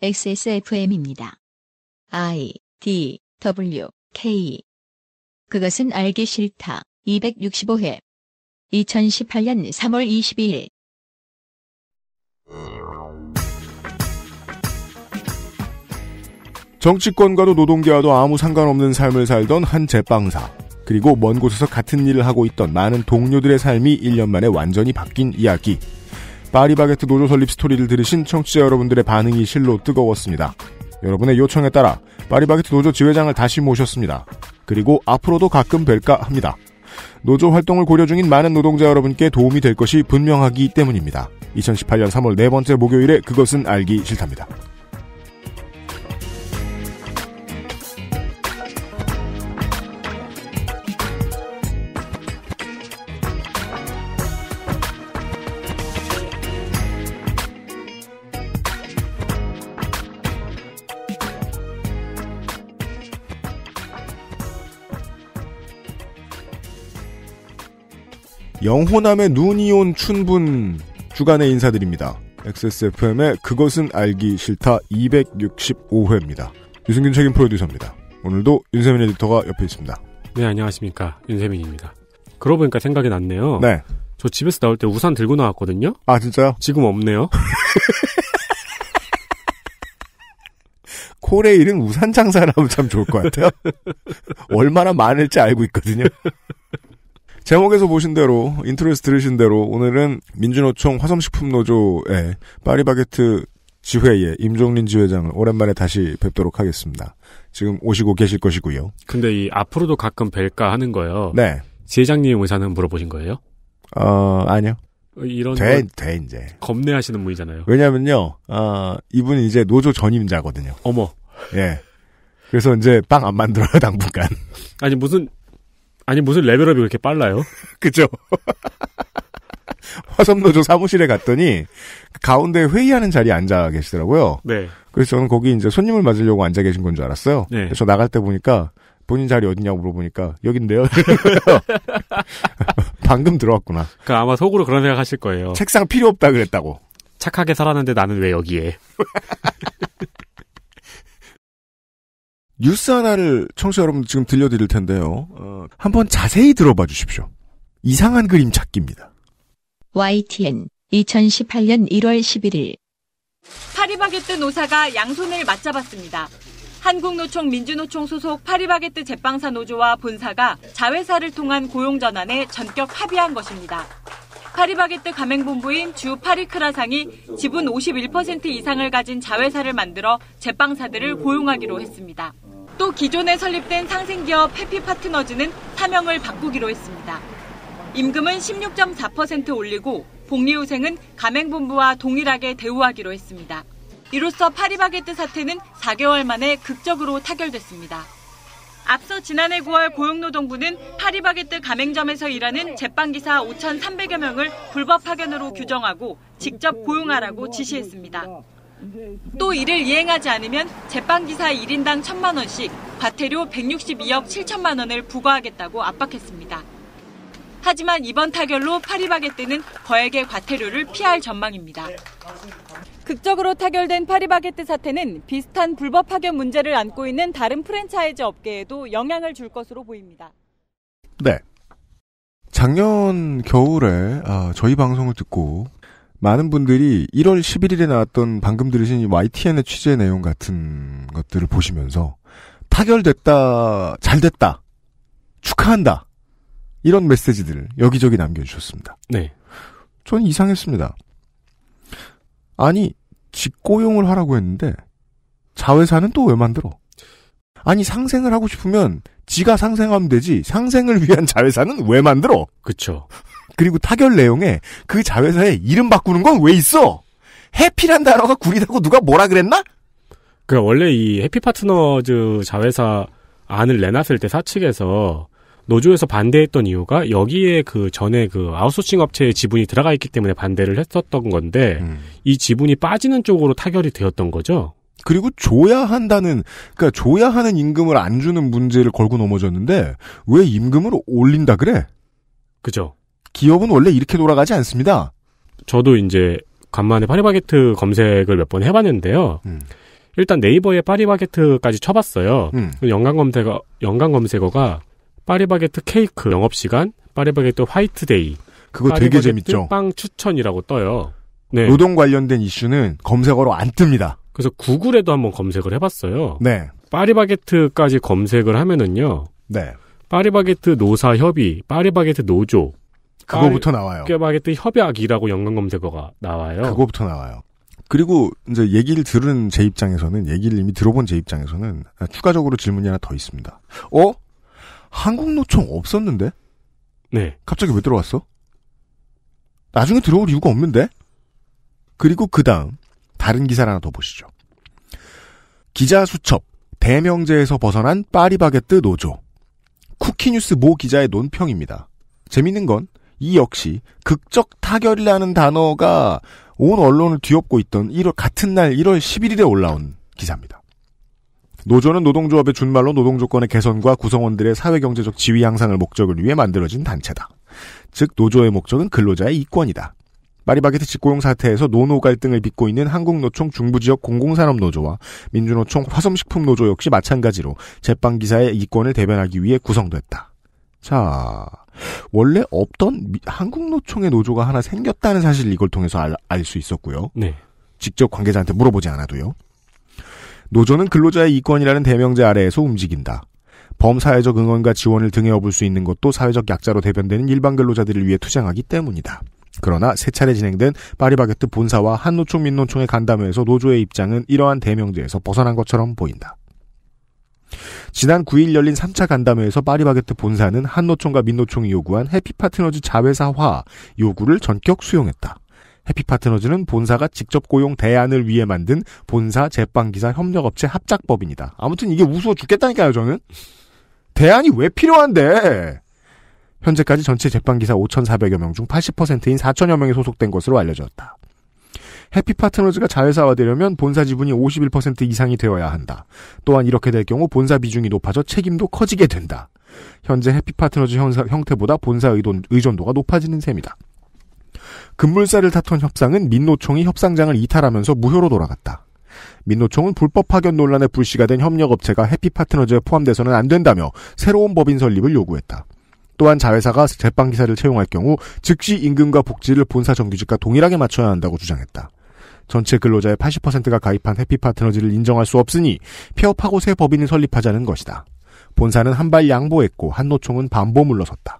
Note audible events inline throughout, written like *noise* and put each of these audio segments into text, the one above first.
XSFM입니다. I D W K 그것은 알기 싫다 265회 2018년 3월 22일 정치권과도 노동계와도 아무 상관없는 삶을 살던 한 제빵사 그리고 먼 곳에서 같은 일을 하고 있던 많은 동료들의 삶이 1년 만에 완전히 바뀐 이야기 파리바게트 노조 설립 스토리를 들으신 청취자 여러분들의 반응이 실로 뜨거웠습니다. 여러분의 요청에 따라 파리바게트 노조 지회장을 다시 모셨습니다. 그리고 앞으로도 가끔 뵐까 합니다. 노조 활동을 고려 중인 많은 노동자 여러분께 도움이 될 것이 분명하기 때문입니다. 2018년 3월 네 번째 목요일에 그것은 알기 싫답니다. 영호남의 눈이 온 춘분 주간의 인사드립니다. XSFM의 그것은 알기 싫다 265회입니다. 유승균 책임 프로듀서입니다. 오늘도 윤세민 에디터가 옆에 있습니다. 네, 안녕하십니까. 윤세민입니다. 그러고 보니까 생각이 났네요. 네. 저 집에서 나올 때 우산 들고 나왔거든요. 아, 진짜요? 지금 없네요. *laughs* 코레일은 우산 장사를 하면 참 좋을 것 같아요. *laughs* 얼마나 많을지 알고 있거든요. 제목에서 보신 대로 인트로에서 들으신 대로 오늘은 민주노총 화성식품노조의 파리바게트 지회의 임종린 지회장을 오랜만에 다시 뵙도록 하겠습니다. 지금 오시고 계실 것이고요. 근데 이 앞으로도 가끔 뵐까 하는 거예요. 네. 지회장님 의사는 물어보신 거예요? 어, 아니요. 이런 돼, 돼 이제 겁내하시는 분이잖아요. 왜냐면요, 어, 이분이 이제 노조 전임자거든요. 어머. 예. 그래서 이제 빵 안 만들어요 당분간. 아니 무슨 아니 무슨 레벨업이 그렇게 빨라요? *laughs* 그죠. *laughs* 화성노조 사무실에 갔더니 가운데 회의하는 자리에 앉아 계시더라고요. 네. 그래서 저는 거기 이제 손님을 맞으려고 앉아 계신 건 줄 알았어요. 네. 그래서 나갈 때 보니까 본인 자리 어디냐고 물어보니까 여긴데요. *laughs* 방금 들어왔구나. 그 아마 속으로 그런 생각하실 거예요. 책상 필요 없다 그랬다고. 착하게 살았는데 나는 왜 여기에? 뉴스 하나를 청취자 여러분 들 지금 들려드릴 텐데요. 어, 한번 자세히 들어봐 주십시오. 이상한 그림 찾기입니다. YTN 2018년 1월 11일 파리바게뜨 노사가 양손을 맞잡았습니다. 한국노총 민주노총 소속 파리바게뜨 제빵사 노조와 본사가 자회사를 통한 고용 전환에 전격 합의한 것입니다. 파리바게뜨 가맹본부인 주 파리크라상이 지분 51% 이상을 가진 자회사를 만들어 제빵사들을 고용하기로 했습니다. 또 기존에 설립된 상생기업 해피 파트너즈는 사명을 바꾸기로 했습니다. 임금은 16.4% 올리고 복리후생은 가맹본부와 동일하게 대우하기로 했습니다. 이로써 파리바게뜨 사태는 4개월 만에 극적으로 타결됐습니다. 앞서 지난해 9월 고용노동부는 파리바게뜨 가맹점에서 일하는 제빵기사 5,300여 명을 불법 파견으로 규정하고 직접 고용하라고 지시했습니다. 또 이를 이행하지 않으면 제빵기사 1인당 1 0 0 0만 원씩 과태료 162억 7천만 원을 부과하겠다고 압박했습니다. 하지만 이번 타결로 파리바게뜨는 거액의 과태료를 피할 전망입니다. 극적으로 타결된 파리바게뜨 사태는 비슷한 불법 파견 문제를 안고 있는 다른 프랜차이즈 업계에도 영향을 줄 것으로 보입니다. 네. 작년 겨울에 아, 저희 방송을 듣고 많은 분들이 1월 11일에 나왔던 방금 들으신 YTN의 취재 내용 같은 것들을 보시면서 타결됐다, 잘됐다, 축하한다, 이런 메시지들을 여기저기 남겨주셨습니다. 네. 전 이상했습니다. 아니, 직고용을 하라고 했는데, 자회사는 또 왜 만들어? 아니, 상생을 하고 싶으면, 지가 상생하면 되지, 상생을 위한 자회사는 왜 만들어? 그쵸. 그리고 타결 내용에, 그 자회사의 이름 바꾸는 건 왜 있어? 해피란 단어가 구리다고 누가 뭐라 그랬나? 그 원래 이 해피 파트너즈 자회사 안을 내놨을 때 사측에서 노조에서 반대했던 이유가 여기에 그 전에 그 아웃소싱 업체의 지분이 들어가 있기 때문에 반대를 했었던 건데 음. 이 지분이 빠지는 쪽으로 타결이 되었던 거죠. 그리고 줘야 한다는 그러니까 줘야 하는 임금을 안 주는 문제를 걸고 넘어졌는데 왜 임금을 올린다 그래? 그죠. 기업은 원래 이렇게 돌아가지 않습니다. 저도 이제 간만에 파리바게트 검색을 몇 번 해봤는데요. 음. 일단 네이버에 파리바게트까지 쳐봤어요. 음. 연관 검색어 연관 검색어가 파리바게트 케이크 영업시간, 파리바게트 화이트데이. 그거 되게 재밌죠. 빵 추천이라고 떠요. 네. 노동 관련된 이슈는 검색어로 안 뜹니다. 그래서 구글에도 한번 검색을 해봤어요. 네. 파리바게트까지 검색을 하면은요. 네. 파리바게트 노사 협의, 파리바게트 노조. 그거부터 나와요. 파리바게트 협약이라고 연관 검색어가 나와요. 그거부터 나와요. 그리고 이제 얘기를 들은 제 입장에서는 얘기를 이미 들어본 제 입장에서는 아, 추가적으로 질문이 하나 더 있습니다. 어? 한국노총 없었는데? 네. 갑자기 왜 들어왔어? 나중에 들어올 이유가 없는데? 그리고 그 다음, 다른 기사를 하나 더 보시죠. 기자 수첩, 대명제에서 벗어난 파리바게뜨 노조. 쿠키뉴스 모 기자의 논평입니다. 재밌는 건, 이 역시 극적 타결이라는 단어가 온 언론을 뒤엎고 있던 1월, 같은 날 1월 11일에 올라온 기사입니다. 노조는 노동조합의 준말로 노동조건의 개선과 구성원들의 사회경제적 지위 향상을 목적을 위해 만들어진 단체다. 즉 노조의 목적은 근로자의 이권이다. 파리바게트 직고용 사태에서 노노 갈등을 빚고 있는 한국노총 중부지역 공공산업노조와 민주노총 화성식품노조 역시 마찬가지로 제빵기사의 이권을 대변하기 위해 구성됐다. 자, 원래 없던 한국노총의 노조가 하나 생겼다는 사실 이걸 통해서 알 수 있었고요. 네. 직접 관계자한테 물어보지 않아도요. 노조는 근로자의 이권이라는 대명제 아래에서 움직인다. 범사회적 응원과 지원을 등에 업을 수 있는 것도 사회적 약자로 대변되는 일반 근로자들을 위해 투쟁하기 때문이다. 그러나 세 차례 진행된 파리바게트 본사와 한노총 민노총의 간담회에서 노조의 입장은 이러한 대명제에서 벗어난 것처럼 보인다. 지난 9일 열린 3차 간담회에서 파리바게트 본사는 한노총과 민노총이 요구한 해피파트너즈 자회사화 요구를 전격 수용했다. 해피파트너즈는 본사가 직접 고용 대안을 위해 만든 본사 제빵기사 협력업체 합작법입니다. 아무튼 이게 우스워 죽겠다니까요, 저는. 대안이 왜 필요한데? 현재까지 전체 제빵기사 5,400여 명 중 80%인 4,000여 명이 소속된 것으로 알려졌다. 해피파트너즈가 자회사화되려면 본사 지분이 51% 이상이 되어야 한다. 또한 이렇게 될 경우 본사 비중이 높아져 책임도 커지게 된다. 현재 해피파트너즈 형태보다 본사 의존, 의존도가 높아지는 셈이다. 금물살을 타툰 협상은 민노총이 협상장을 이탈하면서 무효로 돌아갔다. 민노총은 불법 파견 논란에 불씨가 된 협력업체가 해피파트너즈에 포함돼서는 안 된다며 새로운 법인 설립을 요구했다. 또한 자회사가 제빵기사를 채용할 경우 즉시 임금과 복지를 본사 정규직과 동일하게 맞춰야 한다고 주장했다. 전체 근로자의 80%가 가입한 해피파트너즈를 인정할 수 없으니 폐업하고 새 법인을 설립하자는 것이다. 본사는 한발 양보했고 한노총은 반보 물러섰다.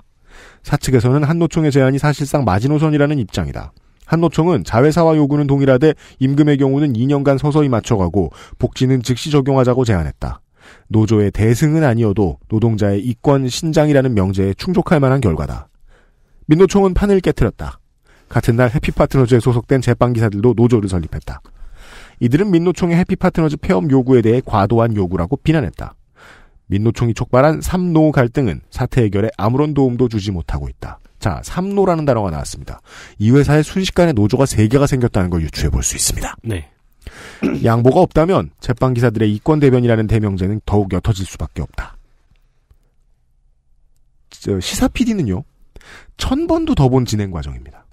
사측에서는 한노총의 제안이 사실상 마지노선이라는 입장이다. 한노총은 자회사와 요구는 동일하되 임금의 경우는 2년간 서서히 맞춰가고 복지는 즉시 적용하자고 제안했다. 노조의 대승은 아니어도 노동자의 이권 신장이라는 명제에 충족할 만한 결과다. 민노총은 판을 깨뜨렸다. 같은 날 해피파트너즈에 소속된 제빵기사들도 노조를 설립했다. 이들은 민노총의 해피파트너즈 폐업 요구에 대해 과도한 요구라고 비난했다. 민노총이 촉발한 삼노 갈등은 사태 해결에 아무런 도움도 주지 못하고 있다. 자, 삼노라는 단어가 나왔습니다. 이 회사에 순식간에 노조가 3개가 생겼다는 걸 유추해 볼 수 있습니다. 네. *clears throat* 양보가 없다면 제빵 기사들의 이권 대변이라는 대명제는 더욱 옅어질 수밖에 없다. 시사 PD는요. 천 번도 더 본 진행 과정입니다.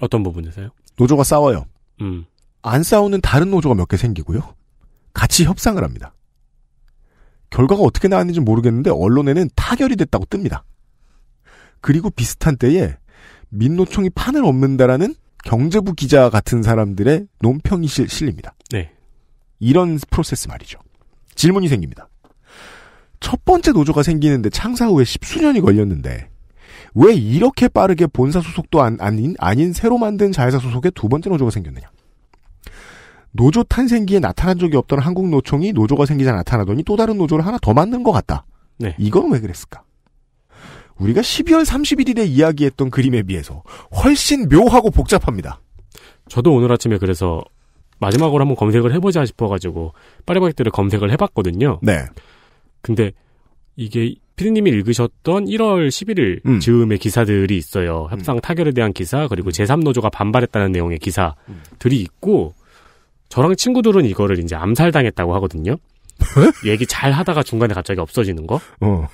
어떤 부분에서요? 노조가 싸워요. 음. 안 싸우는 다른 노조가 몇 개 생기고요. 같이 협상을 합니다. 결과가 어떻게 나왔는지 모르겠는데 언론에는 타결이 됐다고 뜹니다. 그리고 비슷한 때에 민노총이 판을 엎는다라는 경제부 기자 같은 사람들의 논평이 실, 실립니다. 네. 이런 프로세스 말이죠. 질문이 생깁니다. 첫 번째 노조가 생기는데 창사 후에 십수년이 걸렸는데 왜 이렇게 빠르게 본사 소속도 안, 아닌, 아닌 새로 만든 자회사 소속의 두 번째 노조가 생겼느냐. 노조 탄생기에 나타난 적이 없던 한국 노총이 노조가 생기자 나타나더니 또 다른 노조를 하나 더 만든 것 같다. 네. 이건 왜 그랬을까? 우리가 12월 31일에 이야기했던 그림에 비해서 훨씬 묘하고 복잡합니다. 저도 오늘 아침에 그래서 마지막으로 한번 검색을 해보자 싶어가지고 파리바게트를 검색을 해봤거든요. 네. 근데 이게 피디님이 읽으셨던 1월 11일 음. 즈음의 기사들이 있어요. 협상 음. 타결에 대한 기사 그리고 제3노조가 반발했다는 내용의 기사들이 있고 저랑 친구들은 이거를 이제 암살당했다고 하거든요. 얘기 잘 하다가 중간에 갑자기 없어지는 거. 어.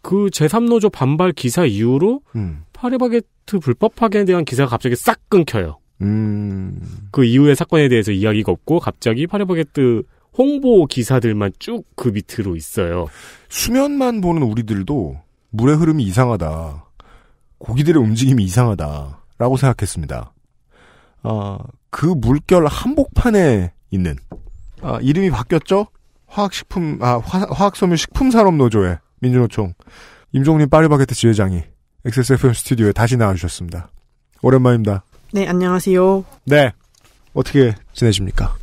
그 제3노조 반발 기사 이후로 음. 파리바게트 불법 파괴에 대한 기사가 갑자기 싹 끊겨요. 음. 그 이후의 사건에 대해서 이야기가 없고 갑자기 파리바게트 홍보 기사들만 쭉 그 밑으로 있어요. 수면만 보는 우리들도 물의 흐름이 이상하다. 고기들의 움직임이 이상하다. 라고 생각했습니다. 아, 그 물결 한복판에 있는 아, 이름이 바뀌었죠? 화학식품 아 화학섬유 식품산업노조의 민주노총 임종린 파리바게트 지회장이 XSFM 스튜디오에 다시 나와주셨습니다. 오랜만입니다. 네 안녕하세요. 네 어떻게 지내십니까?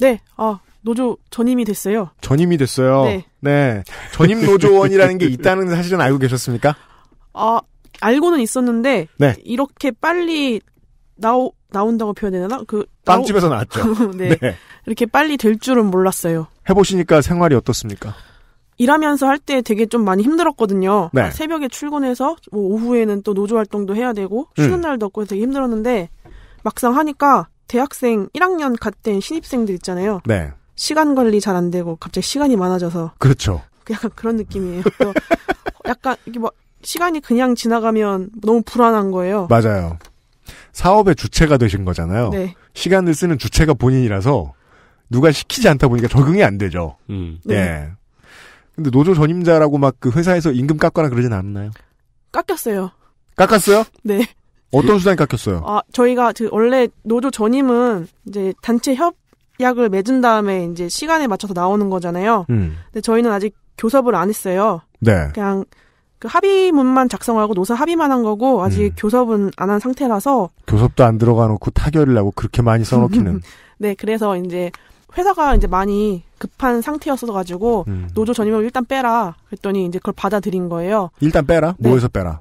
네 아. 노조 전임이 됐어요. 전임이 됐어요. 네. 네. 전임 노조원이라는 게 있다는 사실은 *laughs* 알고 계셨습니까? 아, 알고는 있었는데 네. 이렇게 빨리 나오 나온다고 표현해야 되나? 그 빵집에서 나오... 나왔죠. *laughs* 네. 네. 이렇게 빨리 될 줄은 몰랐어요. 해보시니까 생활이 어떻습니까? 일하면서 할 때 되게 좀 많이 힘들었거든요. 네. 아, 새벽에 출근해서 뭐 오후에는 또 노조 활동도 해야 되고 쉬는 음. 날도 없고 되게 힘들었는데 막상 하니까 대학생 1학년 갓된 신입생들 있잖아요. 네. 시간 관리 잘 안 되고 갑자기 시간이 많아져서 그렇죠. 그 약간 그런 느낌이에요. 또 *laughs* 약간 이게 뭐 시간이 그냥 지나가면 너무 불안한 거예요. 맞아요. 사업의 주체가 되신 거잖아요. 네. 시간을 쓰는 주체가 본인이라서 누가 시키지 않다 보니까 적응이 안 되죠. 음. 네. 네. 근데 노조 전임자라고 막 그 회사에서 임금 깎거나 그러진 않았나요? 깎였어요. 깎았어요? 네. 어떤 수단이 깎였어요? 아, 저희가 그 원래 노조 전임은 이제 단체 협약을 맺은 다음에 이제 시간에 맞춰서 나오는 거잖아요. 음. 근데 저희는 아직 교섭을 안 했어요. 네. 그냥 그 합의문만 작성하고 노사 합의만 한 거고 아직 음. 교섭은 안 한 상태라서 교섭도 안 들어가 놓고 타결을 하고 그렇게 많이 써놓기는 *laughs* 네 그래서 이제 회사가 이제 많이 급한 상태였어 가지고 음. 노조 전임을 일단 빼라 그랬더니 이제 그걸 받아들인 거예요. 일단 빼라. 네. 뭐에서 빼라?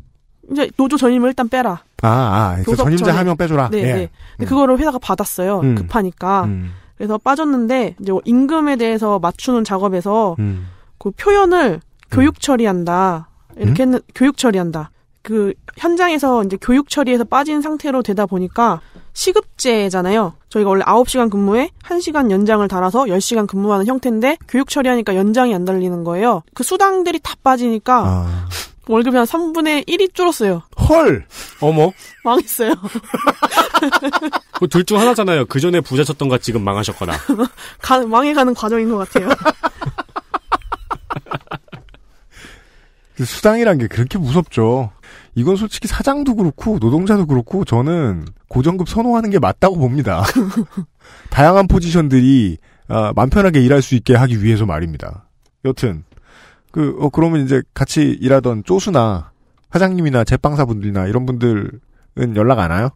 이제 노조 전임을 일단 빼라. 아, 아 교섭 전임자 전임. 한명 빼줘라. 네, 예. 네. 근데 음. 그거를 회사가 받았어요. 음. 급하니까. 음. 그래서 빠졌는데 이제 뭐 임금에 대해서 맞추는 작업에서 음. 그 표현을 교육 처리한다. 이렇게 음? 교육 처리한다. 그 현장에서 이제 교육 처리에서 빠진 상태로 되다 보니까 시급제잖아요. 저희가 원래 9시간 근무에 1시간 연장을 달아서 10시간 근무하는 형태인데 교육 처리하니까 연장이 안 달리는 거예요. 그 수당들이 다 빠지니까 아. 월급이 한 3분의 1이 줄었어요. 헐! 어머. 망했어요. *laughs* 그 둘중 하나잖아요. 그 전에 부자셨던가 지금 망하셨거나. *laughs* 가, 망해가는 과정인 것 같아요. *laughs* 수당이란 게 그렇게 무섭죠. 이건 솔직히 사장도 그렇고 노동자도 그렇고 저는 고정급 선호하는 게 맞다고 봅니다. *laughs* 다양한 포지션들이 아, 맘 편하게 일할 수 있게 하기 위해서 말입니다. 여튼 그 어, 그러면 이제 같이 일하던 쪼수나 사장님이나 제빵사분들이나 이런 분들은 연락 안 와요?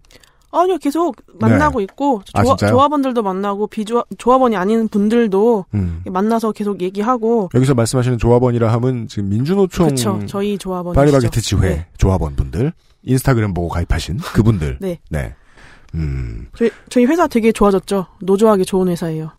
아니요, 계속 만나고 네. 있고 아, 조합, 원들도 만나고 비조합 조합원이 아닌 분들도 음. 만나서 계속 얘기하고 여기서 말씀하시는 조합원이라 함은 지금 민주노총 그쵸, 저희 조합원 파리바게트 지회 네. 조합원 분들 인스타그램 보고 가입하신 그분들 네, 네. 음. 저희, 저희 회사 되게 좋아졌죠 노조하기 좋은 회사예요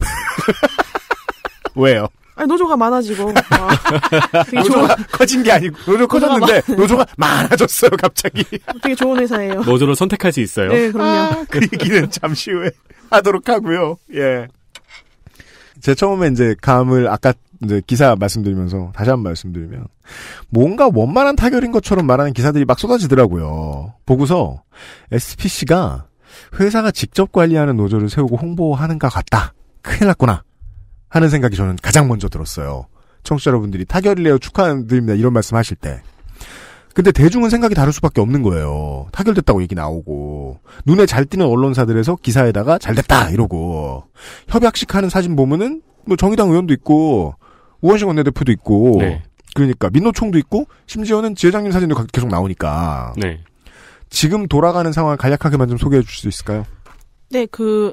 *laughs* 왜요? 아니 노조가 많아지고 아, *laughs* 되게 좋은 커진 게 아니고 노조 커졌는데 노조가, 노조가 많아졌어요 갑자기 되게 좋은 회사예요 노조를 선택할 수 있어요 네 그럼요 아, 그 얘기는 잠시 후에 하도록 하고요 예제 처음에 이제 감을 아까 이제 기사 말씀드리면서 다시 한번 말씀드리면 뭔가 원만한 타결인 것처럼 말하는 기사들이 막 쏟아지더라고요 보고서 SPC가 회사가 직접 관리하는 노조를 세우고 홍보하는것 같다 큰일 났구나 하는 생각이 저는 가장 먼저 들었어요. 청취자 여러분들이 타결이래요 축하드립니다 이런 말씀하실 때. 근데 대중은 생각이 다를 수밖에 없는 거예요. 타결됐다고 얘기 나오고 눈에 잘 띄는 언론사들에서 기사에다가 잘 됐다 이러고 협약식 하는 사진 보면은 뭐 정의당 의원도 있고 우원식 원내대표도 있고 네. 그러니까 민노총도 있고 심지어는 지회장님 사진도 계속 나오니까 네. 지금 돌아가는 상황을 간략하게만 좀 소개해 주실 수 있을까요? 네, 그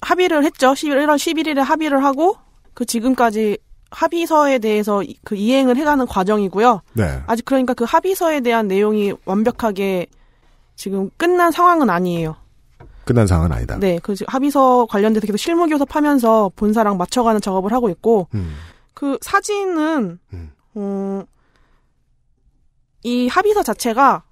합의를 했죠. 11월 11일에 합의를 하고 그 지금까지 합의서에 대해서 그 이행을 해가는 과정이고요. 네. 아직 그러니까 그 합의서에 대한 내용이 완벽하게 지금 끝난 상황은 아니에요. 끝난 상황은 아니다. 네, 그 합의서 관련돼서 계속 실무교섭하면서 본사랑 맞춰가는 작업을 하고 있고 음. 그 사진은 음. 어, 이 합의서 자체가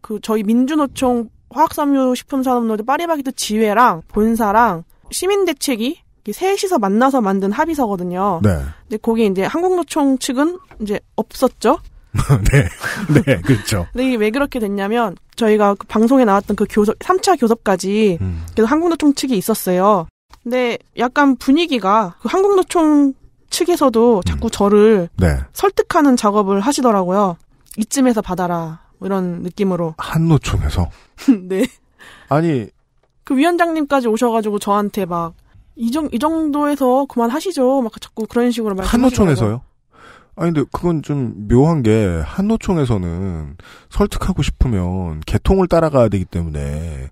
그 저희 민주노총 화학섬유 식품산업노조 파리바게트 지회랑 본사랑 시민대책이 셋이서 만나서 만든 합의서거든요. 네. 근데 거기 이제 한국노총 측은 이제 없었죠. *laughs* 네, 네, 그렇죠. 근데 이게 왜 그렇게 됐냐면 저희가 그 방송에 나왔던 그 교섭 3차 교섭까지 음. 계속 한국노총 측이 있었어요. 근데 약간 분위기가 그 한국노총 측에서도 자꾸 음. 저를 네. 설득하는 작업을 하시더라고요. 이쯤에서 받아라 뭐 이런 느낌으로 한노총에서 *laughs* 네. 아니 그 위원장님까지 오셔가지고 저한테 막, 이, 정, 이 정도에서 그만하시죠. 막 자꾸 그런 식으로 말씀하시고. 한노총에서요? 아니, 근데 그건 좀 묘한 게, 한노총에서는 설득하고 싶으면 개통을 따라가야 되기 때문에,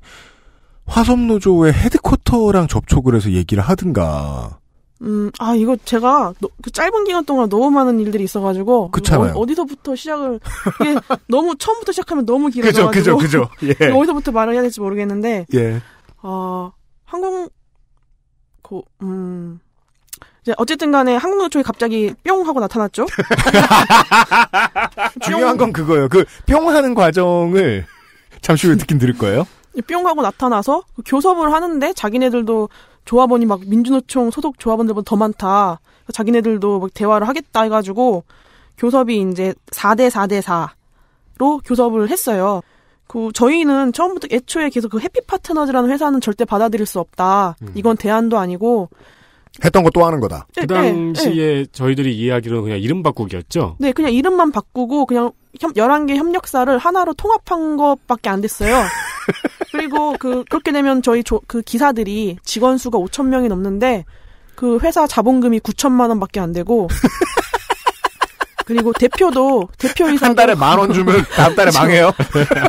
화섬노조의 헤드쿼터랑 접촉을 해서 얘기를 하든가. 음, 아, 이거 제가 너, 그 짧은 기간 동안 너무 많은 일들이 있어가지고. 그잖아요 어, 디서부터 시작을, 이게 *laughs* 너무, 처음부터 시작하면 너무 길어져가지고. 그죠, 그죠, 그죠. 예. 어디서부터 말을 해야 될지 모르겠는데. 예. 어, 항공, 고, 음. 이제 어쨌든 간에 한국 노총이 갑자기 뿅 하고 나타났죠? *laughs* 중요한 건 그거예요. 그 뿅 하는 과정을 *laughs* 잠시 후에 듣긴 들을 거예요. 뿅 하고 나타나서 그 교섭을 하는데 자기네들도 조합원이 막 민주노총 소속 조합원들보다 더 많다. 자기네들도 막 대화를 하겠다 해가지고 교섭이 이제 4대 4대 4로 교섭을 했어요. 그 저희는 처음부터 애초에 계속 그 해피 파트너즈라는 회사는 절대 받아들일 수 없다. 음. 이건 대안도 아니고 했던 거 또 하는 거다. 네, 그 네, 당시에 네, 저희들이 이해하기로는 그냥 이름 바꾸기였죠. 네, 그냥 이름만 바꾸고 그냥 11개 협력사를 하나로 통합한 것밖에 안 됐어요. *laughs* 그리고 그 그렇게 되면 저희 조, 그 기사들이 직원 수가 5천 명이 넘는데 그 회사 자본금이 9천만 원밖에 안 되고 *laughs* 그리고 대표도 대표이사 한 달에 만 원 주면 다음 달에 그렇죠. 망해요.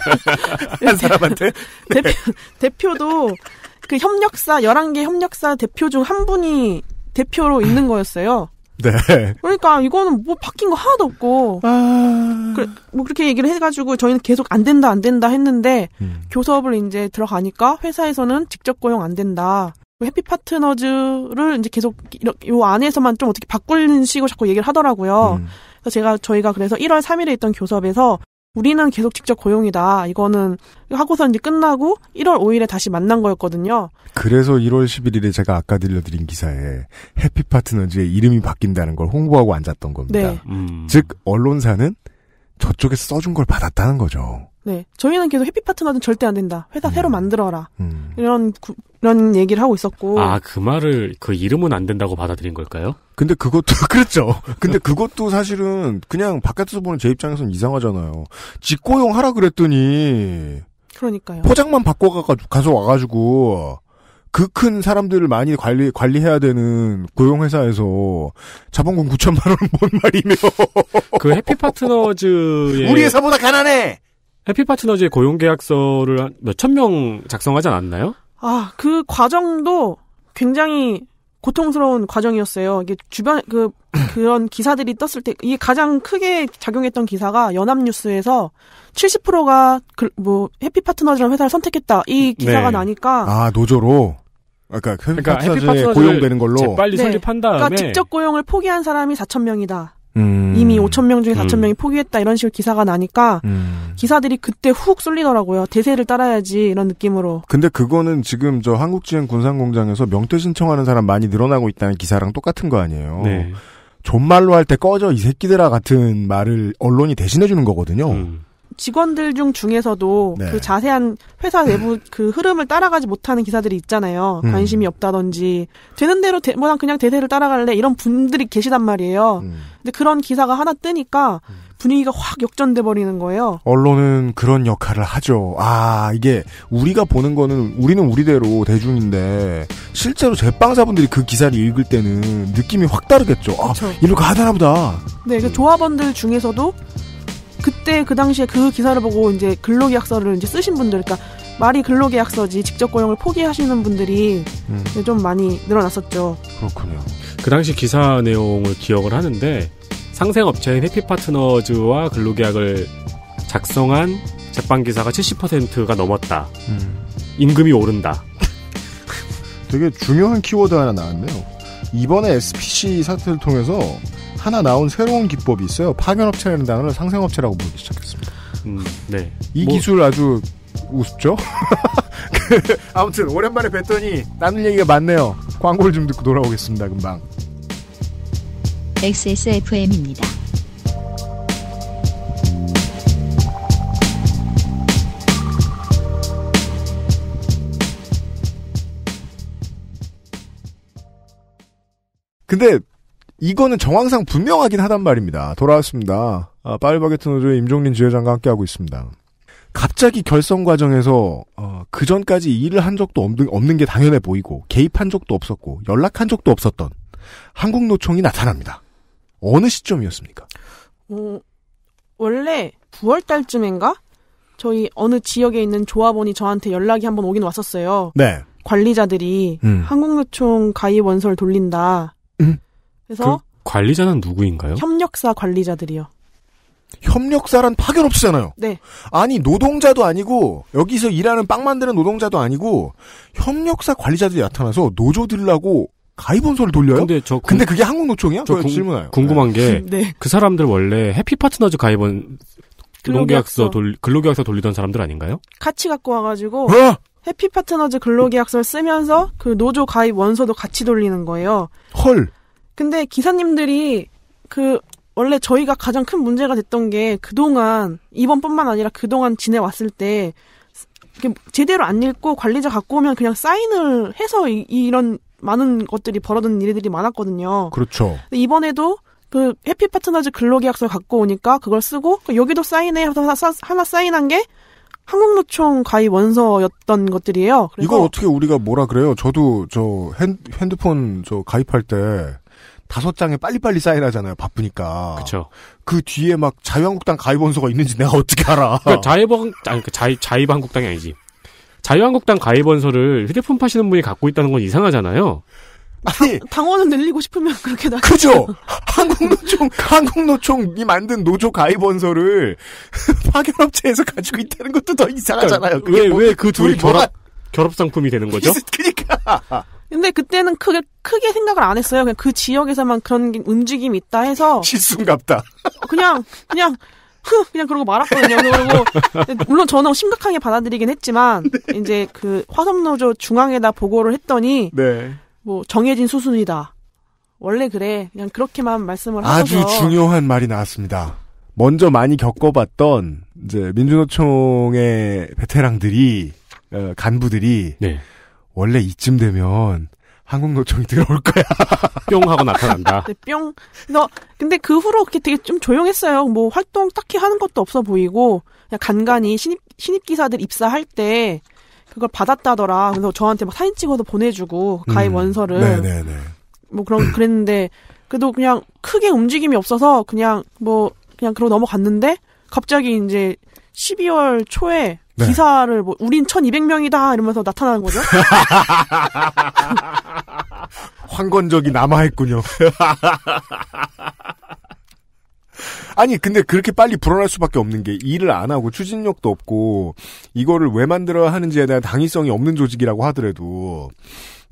*laughs* 한 사람한테 네. *laughs* 대표, 대표도 그 협력사 11개 협력사 대표 중 한 분이 대표로 있는 거였어요. 네. 그러니까 이거는 뭐 바뀐 거 하나도 없고. 아... 그뭐 그렇게 얘기를 해가지고 저희는 계속 안 된다 안 된다 했는데 음. 교섭을 이제 들어가니까 회사에서는 직접 고용 안 된다. 그 해피 파트너즈를 이제 계속 이 안에서만 좀 어떻게 바꾸는 식으로 자꾸 얘기를 하더라고요. 음. 그래서 제가 저희가 그래서 1월 3일에 있던 교섭에서 우리는 계속 직접 고용이다. 이거는 하고서 이제 끝나고 1월 5일에 다시 만난 거였거든요. 그래서 1월 11일에 제가 아까 들려드린 기사에 해피 파트너즈의 이름이 바뀐다는 걸 홍보하고 앉았던 겁니다. 네. 음. 즉 언론사는 저쪽에서 써준 걸 받았다는 거죠. 네. 저희는 계속 해피 파트너는 절대 안 된다. 회사 음. 새로 만들어라. 음. 이런 구, 이런 얘기를 하고 있었고. 아, 그 말을 그 이름은 안 된다고 받아들인 걸까요? 근데 그것도 *laughs* 그렇죠. 근데 그것도 사실은 그냥 바깥에서 보는 제 입장에서는 이상하잖아요. 직고용 하라 그랬더니 그러니까요. 포장만 바꿔가 가서 와가지고 그 큰 사람들을 많이 관리 관리해야 되는 고용 회사에서 자본금 9천만 원은 뭔 말이며? *laughs* 그 해피 파트너즈의 우리 회사보다 가난해. 해피 파트너즈의 고용 계약서를 몇 천 명 작성하지 않았나요? 아, 그 과정도 굉장히 고통스러운 과정이었어요. 이게 주변 그 *clears throat* 그런 기사들이 떴을 때 이게 가장 크게 작용했던 기사가 연합뉴스에서 70%가 그, 뭐 해피 파트너즈라는 회사를 선택했다 이 음, 기사가 네. 나니까 아 노조로 아, 그러니까, 그러니까 해피 그니까 파트너즈에 해피 파트너즈 고용되는 걸로 빨리 네. 설립한 다음에 그러니까 직접 고용을 포기한 사람이 4천 명이다. 음. 이미 5천 명 중에 4천 음. 명이 포기했다 이런 식으로 기사가 나니까 음. 기사들이 그때 훅 쏠리더라고요. 대세를 따라야지 이런 느낌으로. 근데 그거는 지금 저 한국지행 군산공장에서 명퇴 신청하는 사람 많이 늘어나고 있다는 기사랑 똑같은 거 아니에요. 네. 존말로 할 때 꺼져 이 새끼들아 같은 말을 언론이 대신해 주는 거거든요. 음. 직원들 중 중에서도 네. 그 자세한 회사 내부 그 흐름을 따라가지 못하는 기사들이 있잖아요. 음. 관심이 없다든지 되는 대로 대, 뭐 그냥 대세를 따라갈래 이런 분들이 계시단 말이에요. 음. 근데 그런 기사가 하나 뜨니까 분위기가 확 역전돼 버리는 거예요. 언론은 그런 역할을 하죠. 아 이게 우리가 보는 거는 우리는 우리대로 대중인데 실제로 제빵사분들이 그 기사를 읽을 때는 느낌이 확 다르겠죠. 아 이렇게 하다나보다. 네, 그 음. 조합원들 중에서도 그때 그 당시에 그 기사를 보고 이제 근로계약서를 이제 쓰신 분들, 그러니까 말이 근로계약서지 직접 고용을 포기하시는 분들이 음. 좀 많이 늘어났었죠. 그렇군요. 그 당시 기사 내용을 기억을 하는데 상생업체인 해피파트너즈와 근로계약을 작성한 제빵 기사가 70%가 넘었다. 음. 임금이 오른다. 되게 중요한 키워드 하나 나왔네요. 이번에 SPC 사태를 통해서 하나 나온 새로운 기법이 있어요. 파견업체라는 단어를 상생업체라고 부르기 시작했습니다. 음, 네. 이 뭐... 기술 아주 우습죠? *laughs* 그, 아무튼 오랜만에 뵀더니 나눌 얘기가 많네요. 광고를 좀 듣고 돌아오겠습니다. 금방. XSFM입니다. 근데 이거는 정황상 분명하긴 하단 말입니다. 돌아왔습니다. 아, 파리바게트 노조의 임종린 지회장과 함께하고 있습니다. 갑자기 결성 과정에서 어, 그 전까지 일을 한 적도 없는, 없는 게 당연해 보이고 개입한 적도 없었고 연락한 적도 없었던 한국노총이 나타납니다. 어느 시점이었습니까? 음, 원래 9월 달쯤인가 저희 어느 지역에 있는 조합원이 저한테 연락이 한 번 오긴 왔었어요. 네. 관리자들이 음. 한국노총 가입 원서를 돌린다. 그래서 그 관리자는 누구인가요? 협력사 관리자들이요. 협력사란 파견 없잖아요. 네. 아니 노동자도 아니고 여기서 일하는 빵 만드는 노동자도 아니고 협력사 관리자들이 나타나서 노조 들라고 가입본서를 돌려요. 근데 저 근데 그게 한국 노총이야? 저 질문해요. 궁금한 게그 네. *laughs* 네. 그 사람들 원래 해피 파트너즈 가입은 근로계약서 돌 근로계약서 돌리던 사람들 아닌가요? 같이 갖고 와가지고 어! 해피파트너즈 근로계약서를 쓰면서 그 노조 가입 원서도 같이 돌리는 거예요. 헐. 근데 기사님들이 그 원래 저희가 가장 큰 문제가 됐던 게 그동안 이번뿐만 아니라 그동안 지내왔을 때 제대로 안 읽고 관리자 갖고 오면 그냥 사인을 해서 이, 이런 많은 것들이 벌어든 일들이 많았거든요. 그렇죠. 이번에도 그 해피 파트너즈 근로계약서 갖고 오니까 그걸 쓰고 그 여기도 사인해 하 하나 사인한 게 한국노총 가입 원서였던 것들이에요. 이거 어떻게 우리가 뭐라 그래요? 저도 저 핸, 핸드폰 저 가입할 때 다섯 장에 빨리빨리 사인하잖아요. 바쁘니까. 그렇그 뒤에 막 자유한국당 가입 원서가 있는지 내가 *laughs* 어떻게 알아? 그러니까 자유 아니 그러니까 자유 자유한국당이 아니지. 자유한국당 가입 원서를 휴대폰 파시는 분이 갖고 있다는 건 이상하잖아요. 아니 당, 원을 늘리고 싶으면 *laughs* 그렇게 나 그죠 한국노총 한국노총이 만든 노조 가입원서를 *laughs* 파견업체에서 가지고 있다는 것도 더 이상하잖아요 그러니까 왜 왜그 뭐, 그 둘이 결합 뭐가... 결합 상품이 되는 거죠 그러니까 근데 그때는 크게 크게 생각을 안 했어요 그냥 그 지역에서만 그런 움직임이 있다 해서 실수갑다 그냥 그냥 그냥 그러고 말았거든요. 그리고 물론 저는 심각하게 받아들이긴 했지만 *laughs* 네. 이제 그 화성노조 중앙에다 보고를 했더니 네. 뭐 정해진 수순이다. 원래 그래. 그냥 그렇게만 말씀을 하셔서 아주 중요한 말이 나왔습니다. 먼저 많이 겪어봤던 이제 민주노총의 베테랑들이 어, 간부들이 네. 원래 이쯤 되면 한국노총이 들어올 거야. *laughs* 뿅 하고 나타난다. 네, 뿅. 너 근데 그 후로 그렇게 되게 좀 조용했어요. 뭐 활동 딱히 하는 것도 없어 보이고 그냥 간간히 신입 신입 기사들 입사할 때 그걸 받았다더라. 그래서 저한테 막 사진 찍어서 보내주고 가입 음. 원서를 네네네. 네, 네. 뭐 그런 그랬는데 그래도 그냥 크게 움직임이 없어서 그냥 뭐 그냥 그러고 넘어갔는데 갑자기 이제 12월 초에 네. 기사를 뭐 우린 1,200명이다 이러면서 나타나는 거죠. 황건적이 남아 있군요. 아니 근데 그렇게 빨리 불어날 수밖에 없는 게 일을 안 하고 추진력도 없고 이거를 왜 만들어야 하는지에 대한 당위성이 없는 조직이라고 하더라도